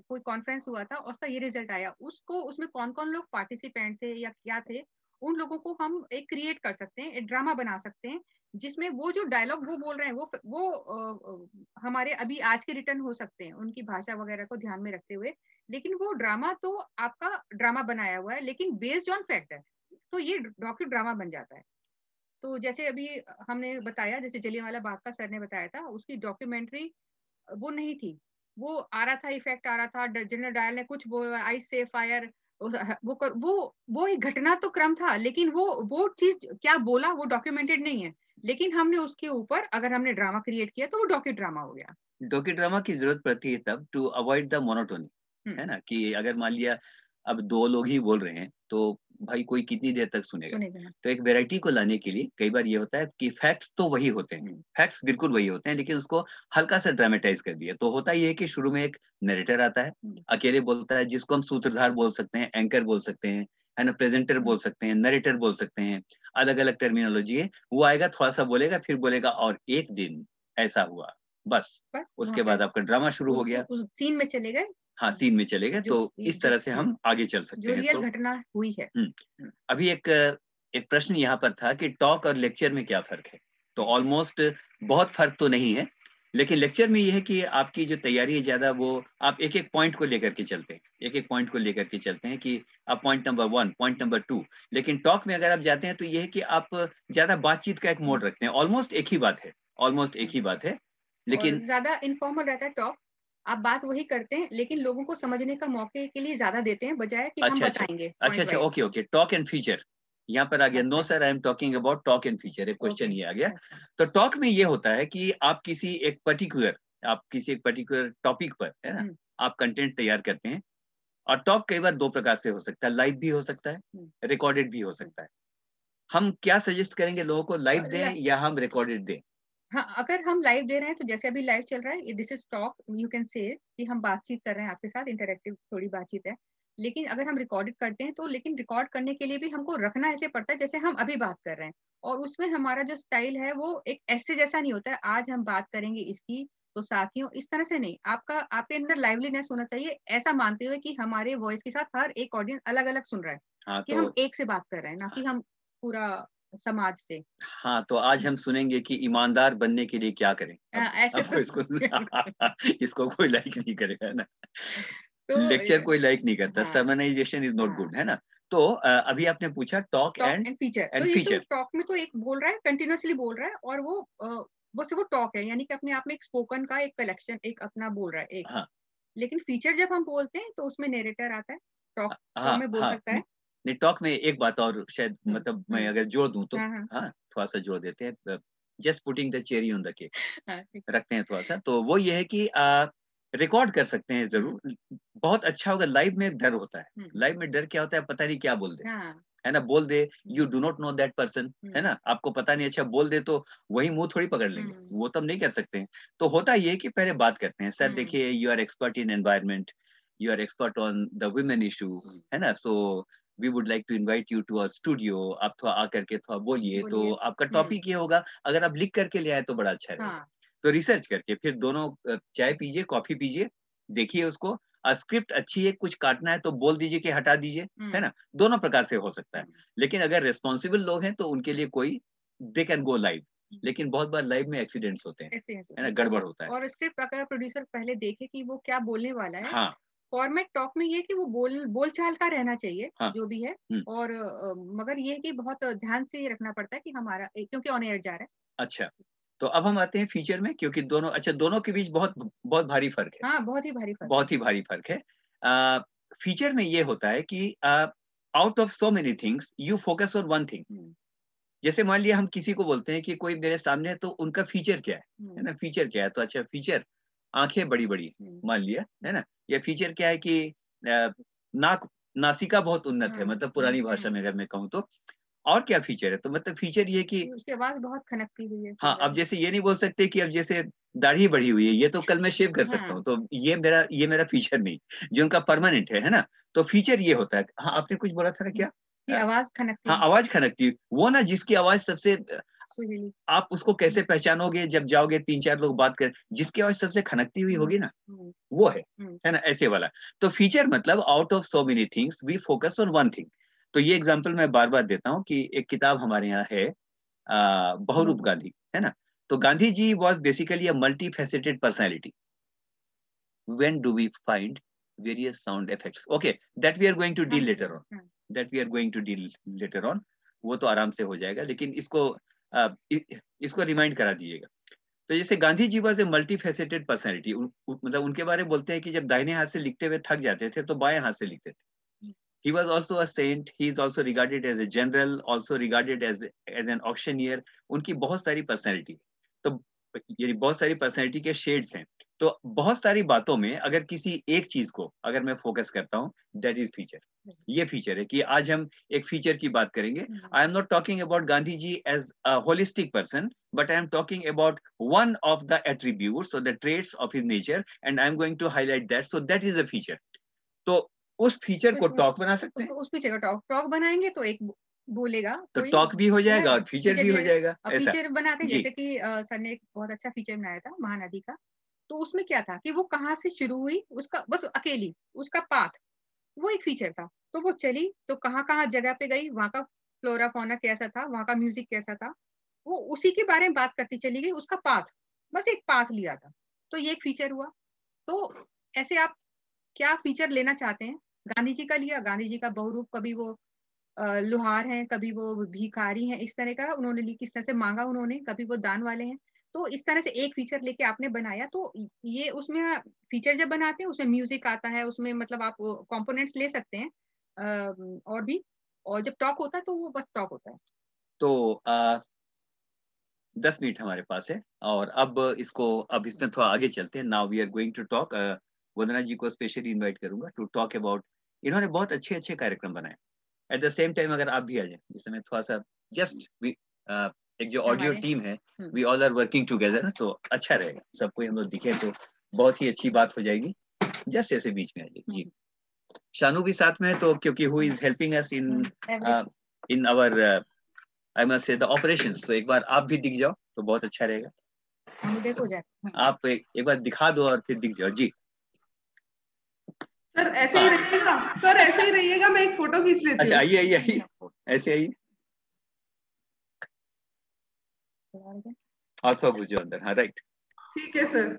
कोई कॉन्फ्रेंस हुआ था उसका ये रिजल्ट आया उसको उसमें कौन कौन लोग पार्टिसिपेंट थे या क्या थे उन लोगों को हम एक क्रिएट कर सकते हैं एक ड्रामा बना सकते हैं जिसमें वो जो डायलॉग वो बोल रहे हैं वो वो आ, हमारे अभी आज के रिटर्न हो सकते हैं उनकी भाषा वगैरह को ध्यान में रखते हुए लेकिन वो ड्रामा तो आपका ड्रामा बनाया हुआ है लेकिन बेस्ड ऑन फैक्ट है तो ये डॉक्यू ड्रामा बन जाता है तो जैसे अभी हमने बताया जैसे जलियांवाला बाग का सर ने बताया था उसकी डॉक्यूमेंट्री वो नहीं थी वो आ रहा था इफेक्ट आ रहा था जनरल डायल ने कुछ बोला आई से फायर वो कर, वो वो एक घटना तो क्रम था लेकिन वो वो चीज क्या बोला वो डॉक्यूमेंटेड नहीं है लेकिन हमने उसके ऊपर अगर हमने ड्रामा क्रिएट किया तो वो डॉक्यू ड्रामा हो गया डॉक्यू ड्रामा की जरूरत पड़ती है तब टू अवॉइड द मोनोटोनी है ना कि अगर मान लिया अब दो लोग ही बोल रहे हैं तो भाई कोई कितनी देर तक सुनेगा, सुनेगा। तो एक वेराइटी को लाने के लिए कई बार ये होता है कि फैक्ट्स तो वही होते हैं फैक्ट्स हम्म। बिल्कुल वही होते हैं लेकिन उसको हल्का सा ड्रामेटाइज कर दिया तो होता ये है कि शुरू में एक नरेटर आता है हम्म। अकेले बोलता है जिसको हम सूत्रधार बोल सकते हैं एंकर बोल सकते हैं है ना प्रेजेंटर हम्म। बोल सकते हैं नरेटर बोल सकते हैं अलग अलग टर्मिनोलॉजी है वो आएगा थोड़ा सा बोलेगा फिर बोलेगा और एक दिन ऐसा हुआ बस, बस उसके बाद आपका ड्रामा शुरू हो गया उस सीन में चले गए हाँ सीन में चले गए तो इस तरह से हम आगे चल सकते हैं तो, घटना हुई है हम्म, हम्म। अभी एक एक प्रश्न यहाँ पर था कि टॉक और लेक्चर में क्या फर्क है तो ऑलमोस्ट बहुत फर्क तो नहीं है लेकिन लेक्चर में यह है कि आपकी जो तैयारी है ज्यादा वो आप एक एक पॉइंट को लेकर के चलते हैं एक एक पॉइंट को लेकर के चलते हैं कि आप point number one point number two लेकिन टॉक में अगर आप जाते हैं तो यह है कि आप ज्यादा बातचीत का एक मोड रखते हैं ऑलमोस्ट एक ही बात है ऑलमोस्ट एक ही बात है लेकिन ज्यादा इनफॉर्मल रहता है टॉक आप बात वही करते हैं लेकिन लोगों को समझने का मौके के लिए ज्यादा देते हैं बजाय कि अच्छा, हम अच्छा। बताएंगे अच्छा अच्छा okay okay talk and feature यहाँ पर आ गया no sir I am talking about talk and feature एक क्वेश्चन ये आ गया अच्छा। तो टॉक में ये होता है कि आप किसी एक पर्टिकुलर आप किसी एक पर्टिकुलर टॉपिक पर है ना हम्म। आप कंटेंट तैयार करते हैं और टॉक कई बार दो प्रकार से हो सकता है लाइव भी हो सकता है रिकॉर्डेड हम्म। भी हो सकता है हम क्या सजेस्ट करेंगे लोगों को लाइव दें या हम रिकॉर्डेड दें हाँ अगर हम लाइव दे रहे हैं तो जैसे अभी लाइव चल रहा है this is talk you can say कि हम बातचीत कर रहे हैं आपके साथ इंटरेक्टिव थोड़ी बातचीत है लेकिन अगर हम रिकॉर्डेड करते हैं तो लेकिन रिकॉर्ड करने के लिए भी हमको रखना ऐसे पड़ता है जैसे हम अभी बात कर रहे हैं और उसमें हमारा जो स्टाइल है वो एक ऐसे जैसा नहीं होता है आज हम बात करेंगे इसकी तो साथियों इस तरह से नहीं आपका आपके अंदर लाइवलीनेस होना चाहिए ऐसा मानते हुए कि हमारे वॉइस के साथ हर एक ऑडियंस अलग अलग सुन रहा है हाँ, कि तो हम एक से बात कर रहे हैं ना कि हाँ। हम पूरा समाज से हाँ तो आज हम सुनेंगे कि ईमानदार बनने के लिए क्या करें आ, हाँ, ऐसे तो... इसको हाँ, इसको कोई लाइक नहीं करेगा ना तो लेक्चर कोई लाइक नहीं करता सर्मनाइजेशन इज नॉट गुड है ना तो, हाँ। तो अभी आपने पूछा talk and feature and feature talk में तो एक बोल रहा है कंटिन्यूसली बोल रहा है और वो वो सिर्फ वो टॉक है यानी कि अपने आप में एक स्पोकन का एक कलेक्शन एक अपना बोल रहा है एक हाँ. लेकिन फीचर जब हम बोलते हैं तो उसमें नेरेटर आता है टॉक हाँ, में बोल हाँ, सकता है टॉक में एक बात और शायद हम्म, मतलब मैं हम्म। अगर जोड़ दूं तो हाँ, हाँ।, हाँ थोड़ा सा जोड़ देते हैं just putting the cherry on the cake रखते हैं थोड़ा सा तो वो ये है कि रिकॉर्ड कर सकते हैं जरूर बहुत अच्छा होगा लाइव में डर होता है लाइव हम्म। में डर क्या होता है पता नहीं क्या बोल दे हाँ। है ना बोल दे you do not know that person है ना आपको पता नहीं अच्छा बोल दे तो वही मुंह थोड़ी पकड़ लेंगे वो तो हम नहीं कर सकते हैं तो होता ये कि पहले बात करते हैं सर देखिए you are expert in environment you are expert on the women issue है ना so so, we would like to invite you to our studio आप थोड़ा आकर के थोड़ा बोलिए तो आपका टॉपिक हम्म। ये होगा अगर आप लिख करके ले आए तो बड़ा अच्छा है हाँ. तो रिसर्च करके फिर दोनों चाय पीजिए कॉफी पीजिए देखिए उसको स्क्रिप्ट अच्छी है कुछ काटना है तो बोल दीजिए कि हटा दीजिए हम्म। है ना दोनों प्रकार से हो सकता है हम्म। लेकिन अगर रेस्पॉन्सिबल लोग हैं तो उनके लिए कोई दे कैन गो लाइव लेकिन बहुत बार लाइव में एक्सीडेंट्स होते हैं है ना गड़बड़ होता है और स्क्रिप्ट अगर प्रोड्यूसर पहले देखे कि वो क्या बोलने वाला है हाँ, फॉर्मेट टॉक में ये कि वो बोल बोलचाल का रहना चाहिए हाँ, जो भी है हम्म। और मगर ये कि बहुत ध्यान से ही रखना पड़ता है कि हमारा क्योंकि ऑन एयर जा रहा है अच्छा तो अब हम आते हैं फीचर में क्योंकि दोनों अच्छा दोनों के बीच बहुत बहुत भारी फर्क है हाँ, बहुत ही भारी फर्क बहुत ही भारी फर्क है फीचर में ये होता है कि out of so many things you focus on one thing जैसे मान लिया हम किसी को बोलते हैं कि कोई मेरे सामने है तो उनका फीचर क्या है हम्म। है ना फीचर क्या है तो अच्छा फीचर आंखें बड़ी बड़ी हम्म। मान लिया है ना ये फीचर क्या है कि नाक नासिका बहुत उन्नत है हाँ, मतलब पुरानी हाँ, भाषा में हाँ। अगर मैं कहूँ तो और क्या फीचर है तो मतलब फीचर ये कि तो उसकी आवाज बहुत खनकती हुई है हाँ अब जैसे ये नहीं बोल सकते कि अब जैसे दाढ़ी बढ़ी हुई है ये तो कल मैं शेव कर सकता हूँ तो ये मेरा ये मेरा फीचर नहीं जो उनका परमानेंट है है ना तो फीचर ये होता है हाँ आपने कुछ बोला था ना क्या आवाज खनकती हाँ आवाज खनकती वो ना जिसकी आवाज सबसे हम्म। आप उसको कैसे पहचानोगे जब जाओगे तीन चार लोग बात करें जिसकी आवाज सबसे खनकती हुई होगी ना हम्म। वो है हम्म। है ना ऐसे वाला तो फीचर मतलब out of so many things we focus on one thing तो ये एग्जाम्पल मैं बार बार देता हूँ कि एक किताब हमारे यहाँ है बहुरूप गांधी है ना तो Gandhi ji was basically multifaceted personality when do we find various sound effect okay that we are going to deal later on that we are going to deal later on वो तो आराम से हो जाएगा लेकिन इसको इसको रिमाइंड करा दीजिएगा तो जैसे Gandhi ji was a multifaceted personality मतलब उनके बारे में बोलते हैं कि जब दाहिने हाथ से लिखते हुए थक जाते थे तो बाएं हाथ से लिखते थे he was also a saint he is also regarded as a general also regarded as as an option उनकी बहुत सारी पर्सनैलिटी तो ये बहुत सारी पर्सनैलिटी के शेड्स हैं तो बहुत सारी बातों में अगर किसी एक चीज को अगर मैं फोकस करता हूँ दैट इज फीचर ये फीचर है कि आज हम एक फीचर की बात करेंगे I am not talking about Gandhi ji as a holistic person but I am talking about one of the attribute और the traits of his nature and I am going to highlight that so that is a feature तो उस फीचर को टॉक बना सकते हैं उस फीचर का टॉक टॉक बनाएंगे तो एक बोलेगा तो टॉक तो भी हो जाएगा और फीचर भी हो जाएगा फीचर बनाते जैसे कि सर ने एक बहुत अच्छा फीचर बनाया था महानदी का तो उसमें क्या था कि वो कहाँ से शुरू हुई उसका बस अकेली उसका पाथ वो एक फीचर था तो वो चली तो कहाँ कहाँ जगह पे गई वहाँ का फ्लोरा फोना कैसा था वहाँ का म्यूजिक कैसा था वो उसी के बारे में बात करती चली गई उसका पाथ बस एक पाथ लिया था तो ये एक फीचर हुआ तो ऐसे आप क्या फीचर लेना चाहते हैं गांधी जी का लिया गांधी जी का बहुरूप कभी वो लुहार हैं कभी वो भिखारी हैं इस तरह का उन्होंने किस तरह से मांगा उन्होंने कभी वो दान वाले हैं तो इस तरह से एक फीचर लेके आपने बनाया तो ये उसमें फीचर जब बनाते हैं उसमें म्यूजिक आता है उसमें मतलब आप कंपोनेंट्स ले सकते हैं और भी और जब टॉक होता है तो वो बस टॉक होता है तो आ, दस मिनट हमारे पास है और अब इसको अब इसमें थोड़ा आगे चलते हैं now we are going to talk Vandana ji को स्पेशली इनवाइट करूंगा टू टॉक अबाउट इन्होंने बहुत अच्छे अच्छे कार्यक्रम बनाए एट द सेम टाइम अगर आप भी आ जाए इस समय थोड़ा सा जस्ट एक जो ऑडियो टीम है we all are working together तो अच्छा रहेगा सबको हम लोग दिखे तो बहुत ही अच्छी बात हो जाएगी जैसे जैसे बीच में आ जाएगी जी शानू भी साथ में है तो क्योंकि who is helping us in in our I must say the operations तो एक बार आप भी दिख जाओ तो बहुत अच्छा रहेगा हम्म। आप एक, एक बार दिखा दो और फिर दिख जाओ जी सर ऐसे ही हाँ। रहिएगा सर ऐसे ही रहिएगा मैं एक फोटो खींच लेती अच्छा आइए आइए आइए ऐसे आइए also हाँ राइट ठीक है sir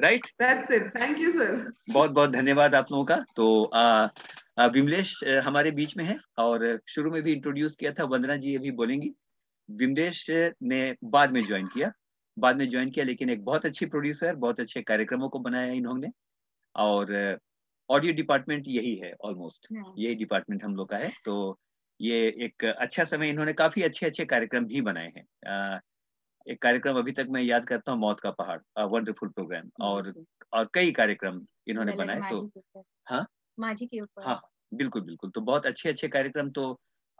right that's it thank you sir बहुत बहुत धन्यवाद आप लोगों का तो विमलेश हमारे बीच में है और शुरू में भी इंट्रोड्यूस किया था वंदना जी अभी बोलेंगी विमलेश ने बाद में ज्वाइन किया बाद में ज्वाइन किया लेकिन एक बहुत अच्छी प्रोड्यूसर बहुत अच्छे कार्यक्रमों को बनाया इन्होंने और ऑडियो डिपार्टमेंट यही है ऑलमोस्ट हाँ। यही डिपार्टमेंट हम लोग का है तो ये एक अच्छा समय इन्होंने काफी अच्छे अच्छे कार्यक्रम भी बनाए हैं एक कार्यक्रम अभी तक मैं याद करता हूँ मौत का पहाड़ वंडरफुल प्रोग्राम और और कई कार्यक्रम इन्होंने बनाए तो हाँ माझी के ऊपर हाँ बिल्कुल बिल्कुल तो बहुत अच्छे अच्छे कार्यक्रम तो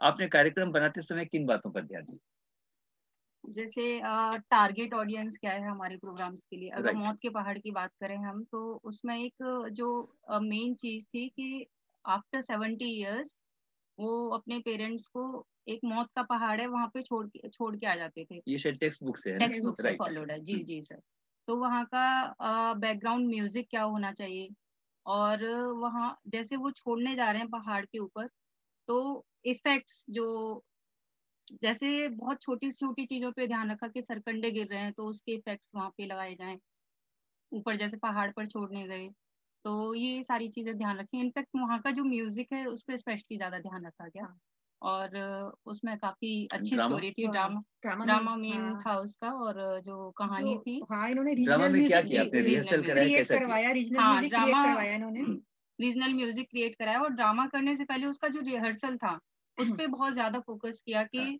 आपने कार्यक्रम बनाते समय किन बातों पर ध्यान दिया जैसे टारगेट ऑडियंस क्या है हमारे प्रोग्राम्स के लिए अगर right. मौत के पहाड़ की बात करें हम तो उसमें एक जो मेन चीज थी कि आफ्टर सेवेंटी इयर्स वो अपने पेरेंट्स को एक मौत का पहाड़ है वहाँ पे छोड़ के छोड़ के आ जाते थे ये शायद टेक्स्ट बुक से टेक्स्ट बुक से फॉलोड है जी जी सर तो वहाँ का बैकग्राउंड म्यूजिक क्या होना चाहिए और वहाँ जैसे वो छोड़ने जा रहे हैं पहाड़ के ऊपर तो इफेक्ट्स जो जैसे बहुत छोटी छोटी चीजों पे ध्यान रखा कि सरकंडे गिर रहे हैं तो उसके इफेक्ट्स वहाँ पे लगाए जाए ऊपर जैसे पहाड़ पर छोड़ने गए तो ये सारी चीजें ध्यान रखें इनफेक्ट वहाँ का जो म्यूजिक है उस पर स्पेशली ज्यादा ध्यान रखा गया और उसमें काफी अच्छी स्टोरी थी हाँ, ड्रामा ड्रामा मेन हाँ। था उसका और जो कहानी जो, थी हाँ इन्होंने ड्रामा में क्या किया रिहर्सल करवाया हाँ, रीजनल म्यूजिक करवाया इन्होंने रीजनल म्यूजिक क्रिएट कराया और ड्रामा करने से पहले उसका जो रिहर्सल था उस पर बहुत ज्यादा फोकस किया कि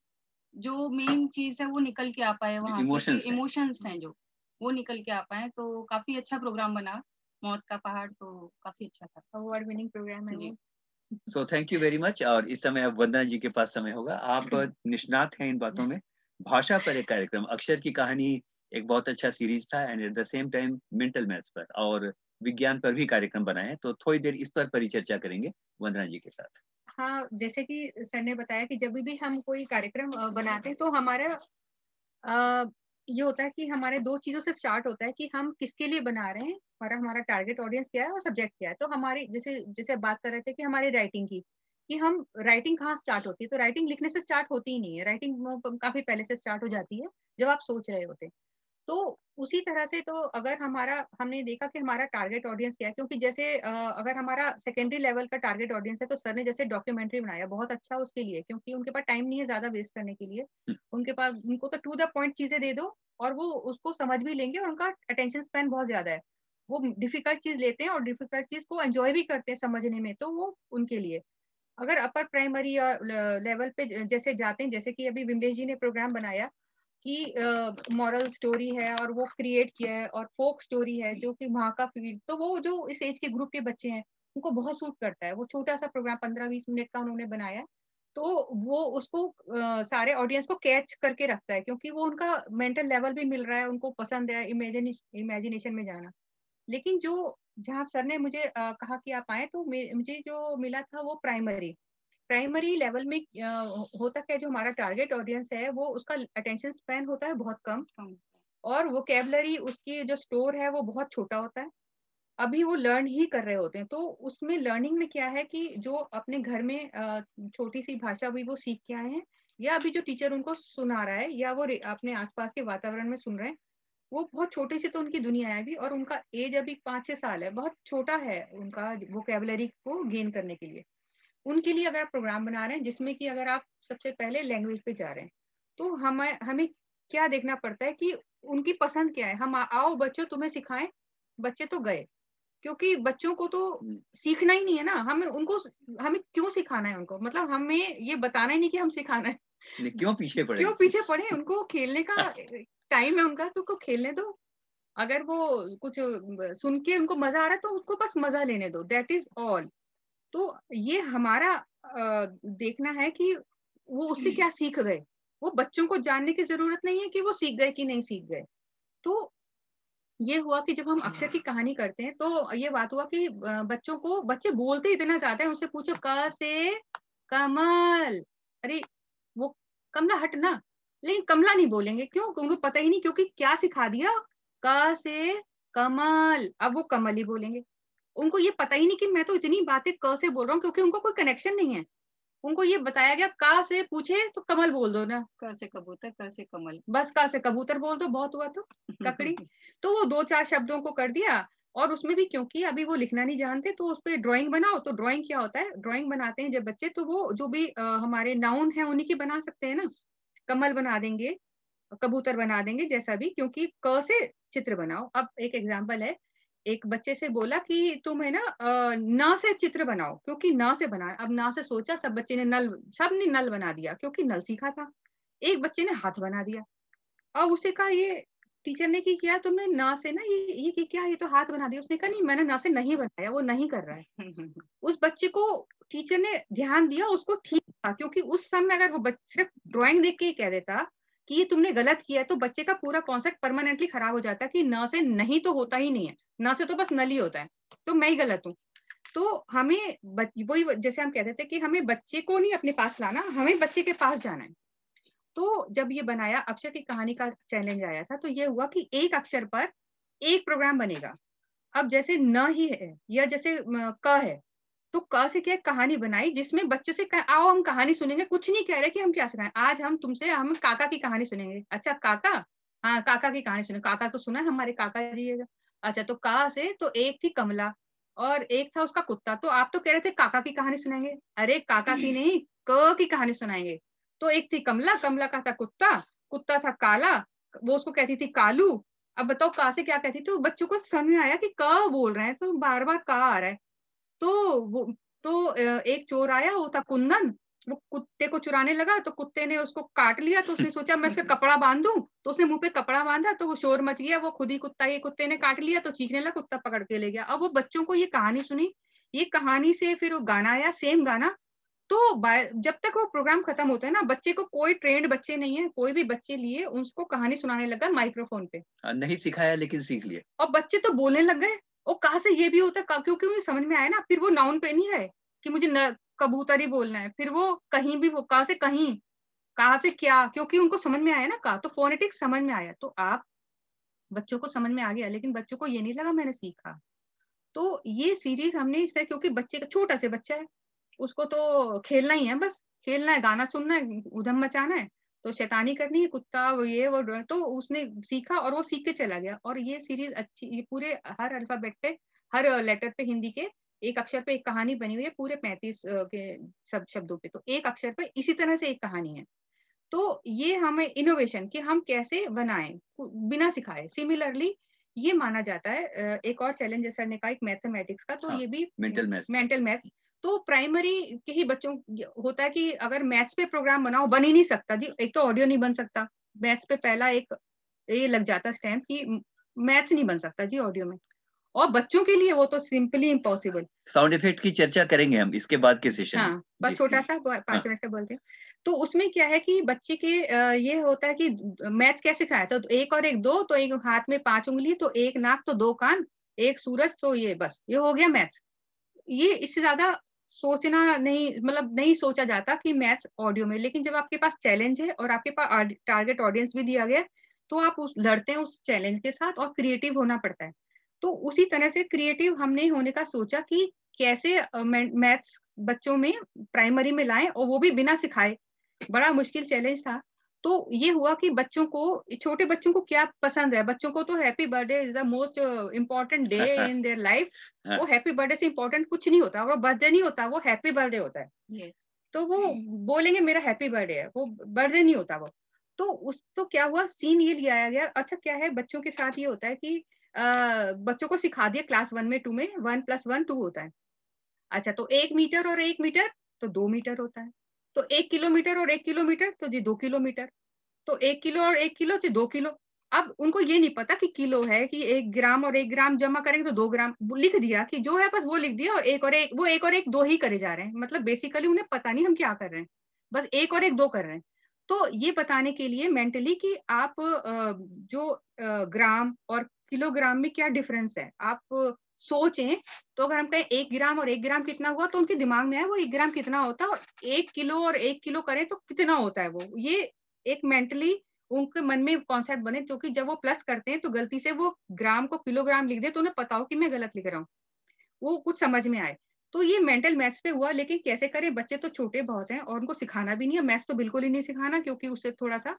जो मेन चीज है वो निकल के आ पाए वहाँ इमोशंस हैं जो वो निकल के आ पाए तो काफी अच्छा प्रोग्राम बना मौत का पहाड़ तो काफी अच्छा था अवार्ड विनिंग प्रोग्राम है so thank you very much और इस समय अब वंदना जी के पास समय होगा आप निष्णात हैं इन बातों में भाषा पर एक कार्यक्रम अक्षर की कहानी एक बहुत अच्छा सीरीज था and at the same time mental maths पर और विज्ञान पर भी कार्यक्रम बनाए तो थोड़ी देर इस पर परिचर्चा करेंगे वंदना जी के साथ हाँ जैसे कि सर ने बताया कि जब भी हम कोई कार्यक्रम बनाते हैं तो हमारा ये होता है कि हमारे दो चीजों से स्टार्ट होता है कि हम किसके लिए बना रहे हैं हमारा हमारा टारगेट ऑडियंस क्या है और सब्जेक्ट क्या है तो हमारी जैसे जैसे बात कर रहे थे कि हमारी राइटिंग की कि हम राइटिंग कहाँ स्टार्ट होती है तो राइटिंग लिखने से स्टार्ट होती ही नहीं है राइटिंग काफी पहले से स्टार्ट हो जाती है जब आप सोच रहे होते हैं तो उसी तरह से तो अगर हमारा हमने देखा कि हमारा टारगेट ऑडियंस क्या है क्योंकि जैसे अगर हमारा सेकेंडरी लेवल का टारगेट ऑडियंस है तो सर ने जैसे डॉक्यूमेंट्री बनाया बहुत अच्छा उसके लिए क्योंकि उनके पास टाइम नहीं है ज्यादा वेस्ट करने के लिए हम्म। उनके पास उनको तो टू द पॉइंट चीजें दे दो और वो उसको समझ भी लेंगे और उनका अटेंशन स्पेन बहुत ज्यादा है वो डिफिकल्ट चीज लेते हैं और डिफिकल्ट चीज को एंजॉय भी करते हैं समझने में तो वो उनके लिए अगर अपर प्राइमरी लेवल पे जैसे जाते हैं जैसे कि अभी विमलेश जी ने प्रोग्राम बनाया की मॉरल स्टोरी है और वो क्रिएट किया है और फोक स्टोरी है जो कि वहाँ का फील्ड तो वो जो इस एज के ग्रुप के बच्चे हैं उनको बहुत सूट करता है वो छोटा सा प्रोग्राम पंद्रह बीस मिनट का उन्होंने बनाया तो वो उसको आ, सारे ऑडियंस को कैच करके रखता है क्योंकि वो उनका मेंटल लेवल भी मिल रहा है उनको पसंद है इमेजिन इमेजिनेशन में जाना लेकिन जो जहाँ सर ने मुझे आ, कहा कि आप आए तो मुझे जो मिला था वो प्राइमरी प्राइमरी लेवल में होता क्या जो हमारा टारगेट ऑडियंस है वो उसका अटेंशन स्पैन होता है बहुत कम और वो कैबलरी उसकी जो स्टोर है वो बहुत छोटा होता है अभी वो लर्न ही कर रहे होते हैं तो उसमें लर्निंग में क्या है कि जो अपने घर में छोटी सी भाषा भी वो सीख के आए हैं या अभी जो टीचर उनको सुना रहा है या वो अपने आसपास के वातावरण में सुन रहे हैं वो बहुत छोटे से तो उनकी दुनिया है अभी और उनका एज अभी पाँच छः साल है बहुत छोटा है उनका वो कैबलरी को गेन करने के लिए उनके लिए अगर आप प्रोग्राम बना रहे हैं जिसमें कि अगर आप सबसे पहले लैंग्वेज पे जा रहे हैं तो हमें हमें क्या देखना पड़ता है कि उनकी पसंद क्या है हम आओ बच्चों तुम्हें सिखाएं बच्चे तो गए क्योंकि बच्चों को तो सीखना ही नहीं है ना हमें उनको हमें क्यों सिखाना है उनको मतलब हमें ये बताना ही नहीं कि हम सिखाना है क्यों पीछे पड़े क्यों पीछे पड़े उनको खेलने का टाइम है उनका तो उनको खेलने दो अगर वो कुछ सुन के उनको मजा आ रहा है तो उसको बस मजा लेने दो दैट इज ऑल तो ये हमारा देखना है कि वो उससे क्या सीख गए वो बच्चों को जानने की जरूरत नहीं है कि वो सीख गए कि नहीं सीख गए तो ये हुआ कि जब हम अक्षर की हाँ। कहानी करते हैं तो ये बात हुआ कि बच्चों को बच्चे बोलते इतना चाहते हैं उनसे पूछो क से कमल अरे वो कमला हट ना लेकिन कमला नहीं बोलेंगे क्यों उनको पता ही नहीं क्योंकि क्या सिखा दिया क से कमल अब वो कमल ही बोलेंगे उनको ये पता ही नहीं कि मैं तो इतनी बातें क से बोल रहा हूँ क्योंकि उनको कोई कनेक्शन नहीं है उनको ये बताया गया का से पूछे तो कमल बोल दो ना क से कबूतर क से कमल बस का से कबूतर बोल दो बहुत हुआ तो ककड़ी तो वो दो चार शब्दों को कर दिया और उसमें भी क्योंकि अभी वो लिखना नहीं जानते तो उस पर ड्रॉइंग बनाओ तो ड्रॉइंग क्या होता है ड्रॉइंग बनाते हैं जब बच्चे तो वो जो भी आ, हमारे नाउन है उन्हीं की बना सकते हैं ना कमल बना देंगे कबूतर बना देंगे जैसा भी क्योंकि क से चित्र बनाओ अब एक एग्जाम्पल है एक बच्चे से बोला कि तुम है ना ना से चित्र बनाओ क्योंकि ना से बना अब ना से सोचा सब बच्चे ने नल सब ने नल बना दिया क्योंकि नल सीखा था एक बच्चे ने हाथ बना दिया और उसे कहा ये टीचर ने की किया तुमने ना से ना ये ये की क्या ये तो हाथ बना दिया उसने कहा नहीं मैंने ना से नहीं बनाया वो नहीं कर रहा है उस बच्चे को टीचर ने ध्यान दिया उसको ठीक था क्योंकि उस समय अगर वो सिर्फ ड्रॉइंग देख के ही कह देता कि ये तुमने गलत किया तो बच्चे का पूरा कॉन्सेप्ट परमानेंटली खराब हो जाता है कि न से नहीं तो होता ही नहीं है न से तो बस नल ही होता है तो मैं ही गलत हूँ तो हमें वही जैसे हम कहते थे कि हमें बच्चे को नहीं अपने पास लाना हमें बच्चे के पास जाना है तो जब ये बनाया अक्षर की कहानी का चैलेंज आया था तो ये हुआ कि एक अक्षर पर एक प्रोग्राम बनेगा अब जैसे न ही है या जैसे क है तो क से क्या कहानी बनाई जिसमें बच्चे से कह, आओ हम कहानी सुनेंगे कुछ नहीं कह रहे कि हम क्या सिखाएं आज हम तुमसे हम काका की कहानी सुनेंगे अच्छा काका हाँ काका की कहानी सुने काका तो सुना है हमारे काका जी अच्छा तो का से तो एक थी कमला और एक था उसका कुत्ता तो आप तो कह रहे थे काका की कहानी सुनाएंगे अरे काका की नहीं क की कहानी सुनाएंगे तो एक थी कमला कमला का था कुत्ता कुत्ता था काला वो उसको कहती थी कालू अब बताओ का से क्या कहती तो बच्चों को समझ में आया कि क बोल रहे हैं तो बार बार का आ रहा है तो वो तो एक चोर आया वो था कुंदन वो कुत्ते को चुराने लगा तो कुत्ते ने उसको काट लिया तो उसने सोचा मैं उसका कपड़ा बांध तो उसने मुंह पे कपड़ा बांधा तो वो शोर मच गया वो खुद ही कुत्ता ये कुत्ते ने काट लिया तो चीखने लगा कुत्ता पकड़ के ले गया अब वो बच्चों को ये कहानी सुनी ये कहानी से फिर वो गाना आया सेम गाना तो जब तक वो प्रोग्राम खत्म होता है ना बच्चे को कोई ट्रेंड बच्चे नहीं है कोई भी बच्चे लिए उसको कहानी सुनाने लगा माइक्रोफोन पे हाँ, नहीं सिखाया लेकिन सीख लिए और बच्चे तो बोलने लग गए और कहा से ये भी होता है क्योंकि मुझे समझ में आया ना फिर वो नाउन पे नहीं रहे कि मुझे न, कबूतर ही बोलना है फिर वो कहीं भी वो कहा से कहीं कहा से क्या क्योंकि उनको समझ में आया ना कहा तो फोनेटिक्स समझ में आया तो आप बच्चों को समझ में आ गया लेकिन बच्चों को ये नहीं लगा मैंने सीखा तो ये सीरीज हमने इस तरह क्योंकि बच्चे का छोटा से बच्चा है उसको तो खेलना ही है बस खेलना है गाना सुनना है उधम मचाना है तो शैतानी करनी है कुत्ता वो ये वो तो उसने सीखा और वो सीख के चला गया और ये सीरीज अच्छी ये पूरे हर अल्फाबेट पे हर लेटर पे हिंदी के एक अक्षर पे एक कहानी बनी हुई है पूरे पैंतीस के सब शब्दों पे तो एक अक्षर पे इसी तरह से एक कहानी है तो ये हमें इनोवेशन कि हम कैसे बनाएं बिना सिखाए सिमिलरली ये माना जाता है एक और चैलेंज सर ने कहा एक मैथमेटिक्स का तो हाँ, ये भी मेंटल मैथ मेंटल मैथ तो प्राइमरी के ही बच्चों होता है कि अगर मैथ्स पे प्रोग्राम बनाओ बन ही नहीं सकता जी एक तो ऑडियो नहीं बन सकता मैथ्स पे पहला एक ये लग जाता स्टैम्प कि मैथ्स नहीं बन सकता जी ऑडियो में और बच्चों के लिए वो तो सिंपली इम्पॉसिबल साउंड इफेक्ट की चर्चा करेंगे हम इसके बाद के सेशन हाँ बस छोटा सा पांच हाँ. मिनट का बोलते हैं तो उसमें क्या है कि बच्चे के ये होता है कि मैथ कैसे खाया था तो एक और एक दो तो एक हाथ में पांच उंगली तो एक नाक तो दो कान एक सूरज तो ये बस ये हो गया मैथ्स ये इससे ज्यादा सोचना नहीं मतलब नहीं सोचा जाता कि मैथ्स ऑडियो में लेकिन जब आपके पास चैलेंज है और आपके पास टारगेट ऑडियंस भी दिया गया तो आप उस लड़ते हैं उस चैलेंज के साथ और क्रिएटिव होना पड़ता है तो उसी तरह से क्रिएटिव हमने होने का सोचा कि कैसे मैथ्स बच्चों में प्राइमरी में लाएं और वो भी बिना सिखाए बड़ा मुश्किल चैलेंज था तो ये हुआ कि बच्चों को छोटे बच्चों को क्या पसंद है बच्चों को तो happy birthday is the most important day in their life वो हैप्पी बर्थडे से इम्पोर्टेंट कुछ नहीं होता वो बर्थडे नहीं होता वो हैप्पी बर्थडे होता है yes. तो वो बोलेंगे मेरा हैप्पी बर्थडे है वो बर्थडे नहीं होता वो तो उस तो क्या हुआ सीन ये लिया गया अच्छा क्या है बच्चों के साथ ये होता है कि आ, बच्चों को सिखा दिया क्लास वन में टू में वन प्लस वन टू होता है अच्छा तो एक मीटर और एक मीटर तो दो मीटर होता है तो एक किलोमीटर और एक किलोमीटर तो जी दो किलोमीटर तो एक किलो और एक किलो जी दो किलो अब उनको ये नहीं पता कि किलो है कि एक ग्राम और एक ग्राम जमा करेंगे तो दो ग्राम लिख दिया कि जो है बस वो लिख दिया और एक और एक वो एक और एक दो ही करे जा रहे हैं मतलब बेसिकली उन्हें पता नहीं हम क्या कर रहे हैं बस एक और एक दो कर रहे हैं तो ये बताने के लिए मेंटली कि आप जो ग्राम और किलोग्राम में क्या डिफरेंस है आप सोचें तो अगर हम कहें एक ग्राम और एक ग्राम कितना हुआ तो उनके दिमाग में है वो एक ग्राम कितना होता है और एक किलो और एक किलो करें तो कितना होता है वो ये एक मेंटली उनके मन में कॉन्सेप्ट बने क्योंकि जब वो प्लस करते हैं तो गलती से वो ग्राम को किलोग्राम लिख दे तो उन्हें पता हो कि मैं गलत लिख रहा हूँ वो कुछ समझ में आए तो ये मेंटल मैथ्स पे हुआ लेकिन कैसे करें बच्चे तो छोटे बहुत हैं और उनको सिखाना भी नहीं है मैथ्स तो बिल्कुल ही नहीं सिखाना क्योंकि उससे थोड़ा सा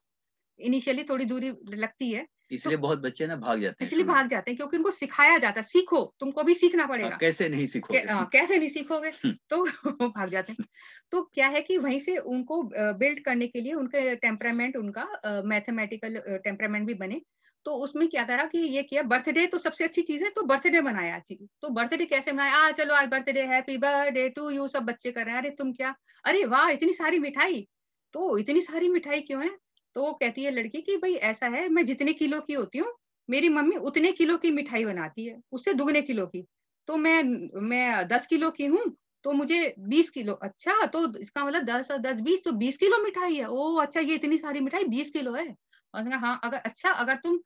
इनिशियली थोड़ी दूरी लगती है तो इसलिए तो, बहुत बच्चे ना भाग जाते हैं इसलिए भाग जाते हैं क्योंकि उनको सिखाया जाता है सीखो तुमको भी सीखना हाँ, पड़ेगा कैसे नहीं सीखोगे हाँ, कैसे नहीं सीखोगे हम्म। तो भाग जाते हैं तो क्या है कि वहीं से उनको बिल्ड करने के लिए उनके टेम्परामेंट उनका मैथमेटिकल टेम्परामेंट भी बने तो उसमें क्या था कि ये किया बर्थडे तो सबसे अच्छी चीज है तो बर्थडे मनाया आज तो बर्थडे कैसे मनाया आ चलो आज birthday happy birthday to you सब बच्चे कर रहे हैं अरे तुम क्या अरे वाह इतनी सारी मिठाई तो इतनी सारी मिठाई क्यों है तो वो कहती है लड़की कि भाई ऐसा है मैं जितने किलो की होती हूँ मेरी मम्मी उतने किलो की मिठाई बनाती है उससे दुगने किलो की तो मैं मैं दस किलो की हूँ तो मुझे बीस किलो अच्छा तो इसका मतलब दस दस बीस तो बीस किलो मिठाई है ओ अच्छा ये इतनी सारी मिठाई बीस किलो है और हाँ अगर अच्छा अगर तुम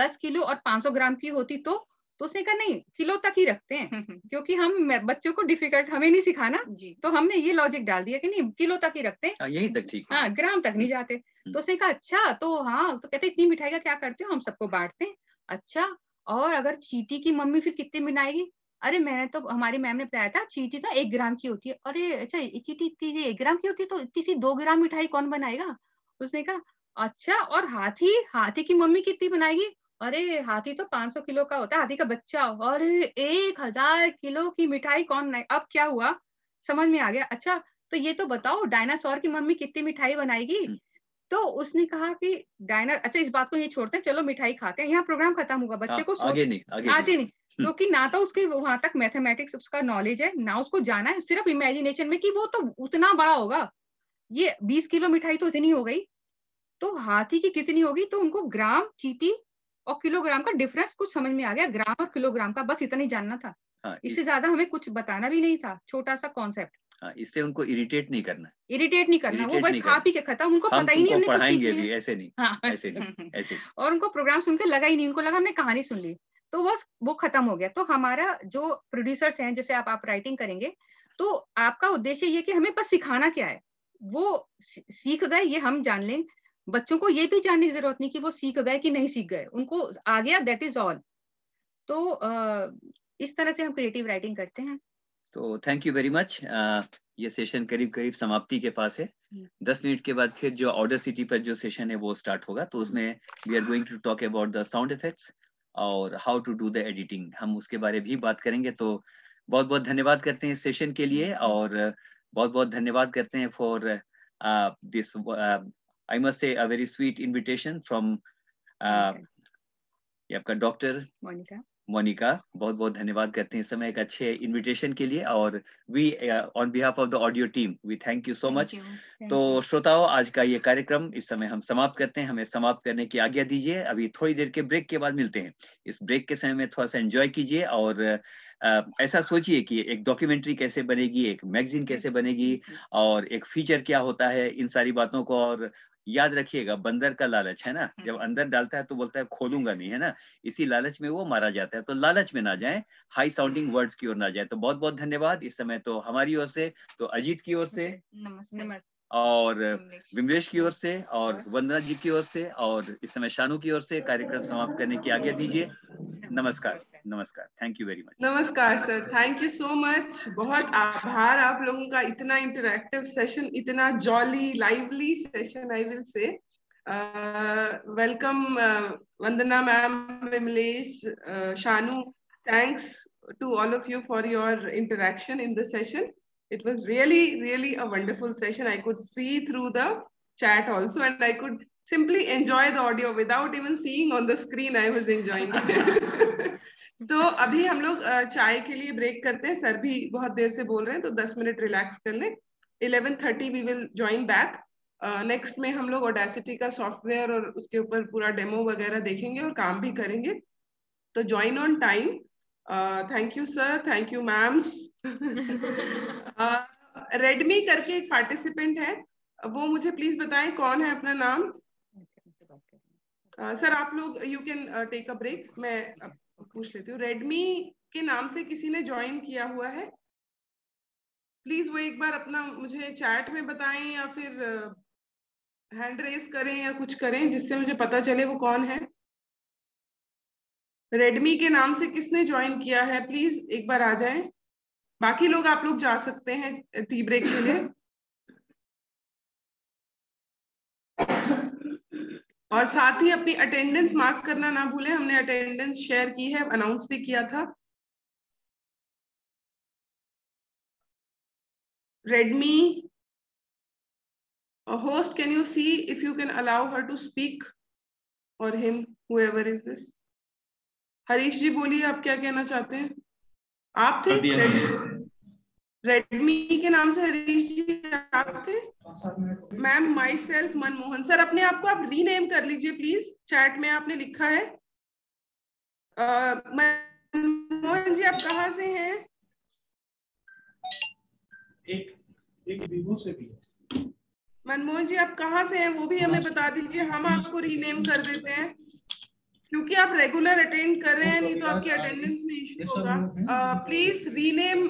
दस किलो और पांच सौ ग्राम की होती तो तो उसने कहा नहीं किलो तक ही रखते हैं हम्म, हम्म। क्योंकि हम बच्चों को डिफिकल्ट हमें नहीं सिखाना तो हमने ये लॉजिक डाल दिया कि नहीं किलो तक ही रखते हैं हाँ, यही तक ठीक हाँ ग्राम तक नहीं जाते हम्म। तो उसने कहा अच्छा तो हाँ तो कहते इतनी मिठाई का क्या करते हो हम सबको बांटते हैं अच्छा और अगर चीटी की मम्मी फिर कितनी बनाएगी अरे मैंने तो हमारी मैम ने बताया था चीटी तो एक ग्राम की होती है अरे अच्छा चीटी इतनी एक ग्राम की होती है तो इतनी सी दो ग्राम मिठाई कौन बनाएगा उसने कहा अच्छा और हाथी हाथी की मम्मी कितनी बनाएगी अरे हाथी तो 500 किलो का होता है हाथी का बच्चा अरे एक हजार किलो की मिठाई कौन नहीं अब क्या हुआ समझ में आ गया अच्छा तो ये तो बताओ डायनासोर की मम्मी कितनी मिठाई बनाएगी हम्म। तो उसने कहा कि डायना अच्छा इस बात को ये छोड़ते हैं चलो मिठाई खाते हैं यहाँ प्रोग्राम खत्म होगा बच्चे आ, हाँ, को आगे नहीं आगे, नहीं हम्म। क्योंकि तो ना तो उसके वहां तक मैथमेटिक्स उसका नॉलेज है ना उसको जाना है सिर्फ इमेजिनेशन में कि वो तो उतना बड़ा होगा ये बीस किलो मिठाई तो इतनी हो गई तो हाथी की कितनी होगी तो उनको ग्राम चीटी और किलोग्राम का डिफरेंस कुछ समझ में आ गया ग्राम और किलोग्राम का बस इतना ही जानना था हाँ, इससे इस... ज्यादा हमें कुछ बताना भी नहीं था छोटा सा कॉन्सेप्ट हाँ, इससे उनको इरिटेट नहीं करना इरिटेट नहीं करना इरिटेट वो बस खा पी के खत्म उनको पता ही नहीं पढ़ाएंगे भी ऐसे नहीं हाँ। ऐसे ऐसे और उनको प्रोग्राम सुन के लगा ही नहीं उनको लगा हमने कहानी सुन ली तो बस वो खत्म हो गया तो हमारा जो प्रोड्यूसर्स हैं जैसे आप आप राइटिंग करेंगे तो आपका उद्देश्य ये कि हमें बस सिखाना क्या है वो सीख गए ये हम जान लें बच्चों को ये भी जानने की जरूरत नहीं कि वो सीख गए कि नहीं सीख गए उनको आ गया दैट इज ऑल तो uh, इस तरह से हम क्रिएटिव राइटिंग करते हैं तो थैंक यू वेरी मच ये सेशन करीब करीब समाप्ति के पास है हम्म। दस मिनट के बाद फिर जो ऑर्डर सिटी पर जो सेशन है वो स्टार्ट होगा तो हम्म। उसमें we are going to talk about the sound effects और how to do the editing हम उसके बारे भी बात करेंगे तो बहुत बहुत धन्यवाद करते हैं इस सेशन के लिए हम्म। और बहुत बहुत धन्यवाद करते हैं for this I must say, a very sweet invitation from uh, ये आपका डॉक्टर मोनिका मोनिका बहुत बहुत धन्यवाद करते हैं इस समय एक अच्छे इनविटेशन के लिए और we on behalf of the audio team we thank you so much तो श्रोताओं आज का ये कार्यक्रम इस समय हम समाप्त करते हैं हमें समाप्त करने की आज्ञा दीजिए अभी थोड़ी देर के ब्रेक के बाद मिलते हैं इस ब्रेक के समय में थोड़ा सा एंजॉय कीजिए और आ, uh, ऐसा सोचिए कि एक डॉक्यूमेंट्री कैसे बनेगी एक मैगजीन कैसे बनेगी और एक फीचर क्या होता है इन सारी बातों को और याद रखिएगा बंदर का लालच है ना हम्म। जब अंदर डालता है तो बोलता है खोलूंगा नहीं है ना इसी लालच में वो मारा जाता है तो लालच में ना जाए हाई साउंडिंग वर्ड्स की ओर ना जाए तो बहुत बहुत धन्यवाद इस समय तो हमारी ओर से तो अजीत की ओर से नमस्ते और विमलेश की ओर से और वंदना जी की ओर से और इस समय शानू की ओर से कार्यक्रम समाप्त करने की आज्ञा दीजिए नमस्कार नमस्कार थैंक यू वेरी मच नमस्कार sir thank you so much बहुत आभार आप लोगों का इतना इंटरेक्टिव सेशन इतना jolly lively session I will say welcome Vandana ma'am Vimlesh Shanu thanks to all of you for your interaction in the session. It was really, really a wonderful session. I could see through the chat also, and I could simply enjoy the audio without even seeing on the screen I was enjoying it. तो अभी हम लोग चाय के लिए ब्रेक करते हैं सर भी बहुत देर से बोल रहे हैं तो 10 मिनट रिलैक्स कर eleven 11:30 we will join back next में हम लोग ओडेसिटी का सॉफ्टवेयर और उसके ऊपर पूरा डेमो वगैरह देखेंगे और काम भी करेंगे तो join on time thank you sir thank you ma'ams Redmi करके एक पार्टिसिपेंट है वो मुझे प्लीज बताएं कौन है अपना नाम सर uh, आप लोग you can take a break मैं uh, पूछ लेती हूँ रेडमी के नाम से किसी ने ज्वाइन किया हुआ है प्लीज वो एक बार अपना मुझे चैट में बताएं या फिर हैंड uh, रेस करें या कुछ करें जिससे मुझे पता चले वो कौन है रेडमी के नाम से किसने ज्वाइन किया है प्लीज एक बार आ जाएं बाकी लोग आप लोग जा सकते हैं टी ब्रेक के लिए और साथ ही अपनी अटेंडेंस मार्क करना ना भूले हमने अटेंडेंस शेयर की है अनाउंस भी किया था Redmi host can you see if you can allow her to speak और him whoever is this Harish ji बोलिए आप क्या कहना चाहते हैं आप थे रेडमी के नाम से हरीश जी आप थे ma'am myself Manmohan sir अपने आप को आप रीनेम कर लीजिए प्लीज चैट में आपने लिखा है मनमोहन जी आप कहा से हैं एक एक से भी मनमोहन जी आप कहाँ से हैं वो भी हमें बता दीजिए हम आपको रीनेम कर देते हैं क्योंकि आप रेगुलर अटेंड कर रहे हैं नहीं तो आपकी अटेंडेंस में इश्यू होगा प्लीज रीनेम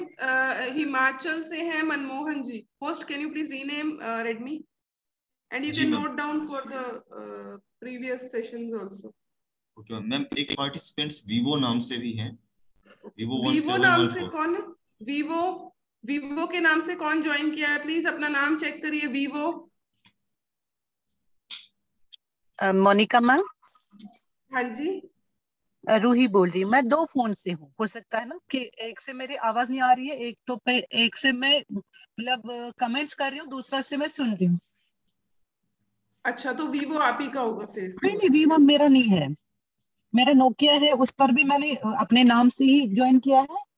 हिमाचल से हैं Manmohan ji host can you please rename Redmi and you can note down for the previous sessions also okay ma'am एक पार्टिसिपेंट्स वीवो नाम से भी हैं वीवो वीवो नाम से कौन है वीवो वीवो के नाम से कौन ज्वाइन किया है प्लीज अपना नाम चेक करिए वीवो मोनिका मैम हाँ जी रूही बोल रही मैं दो फोन से हूँ हो सकता है ना कि एक से मेरी आवाज नहीं आ रही है एक तो पे एक से मैं मतलब कमेंट्स कर रही हूँ दूसरा से मैं सुन रही हूँ अच्छा तो वीवो आप ही का होगा फिर नहीं नहीं वीवो मेरा नहीं है मेरा नोकिया है उस पर भी मैंने अपने नाम से ही ज्वाइन किया है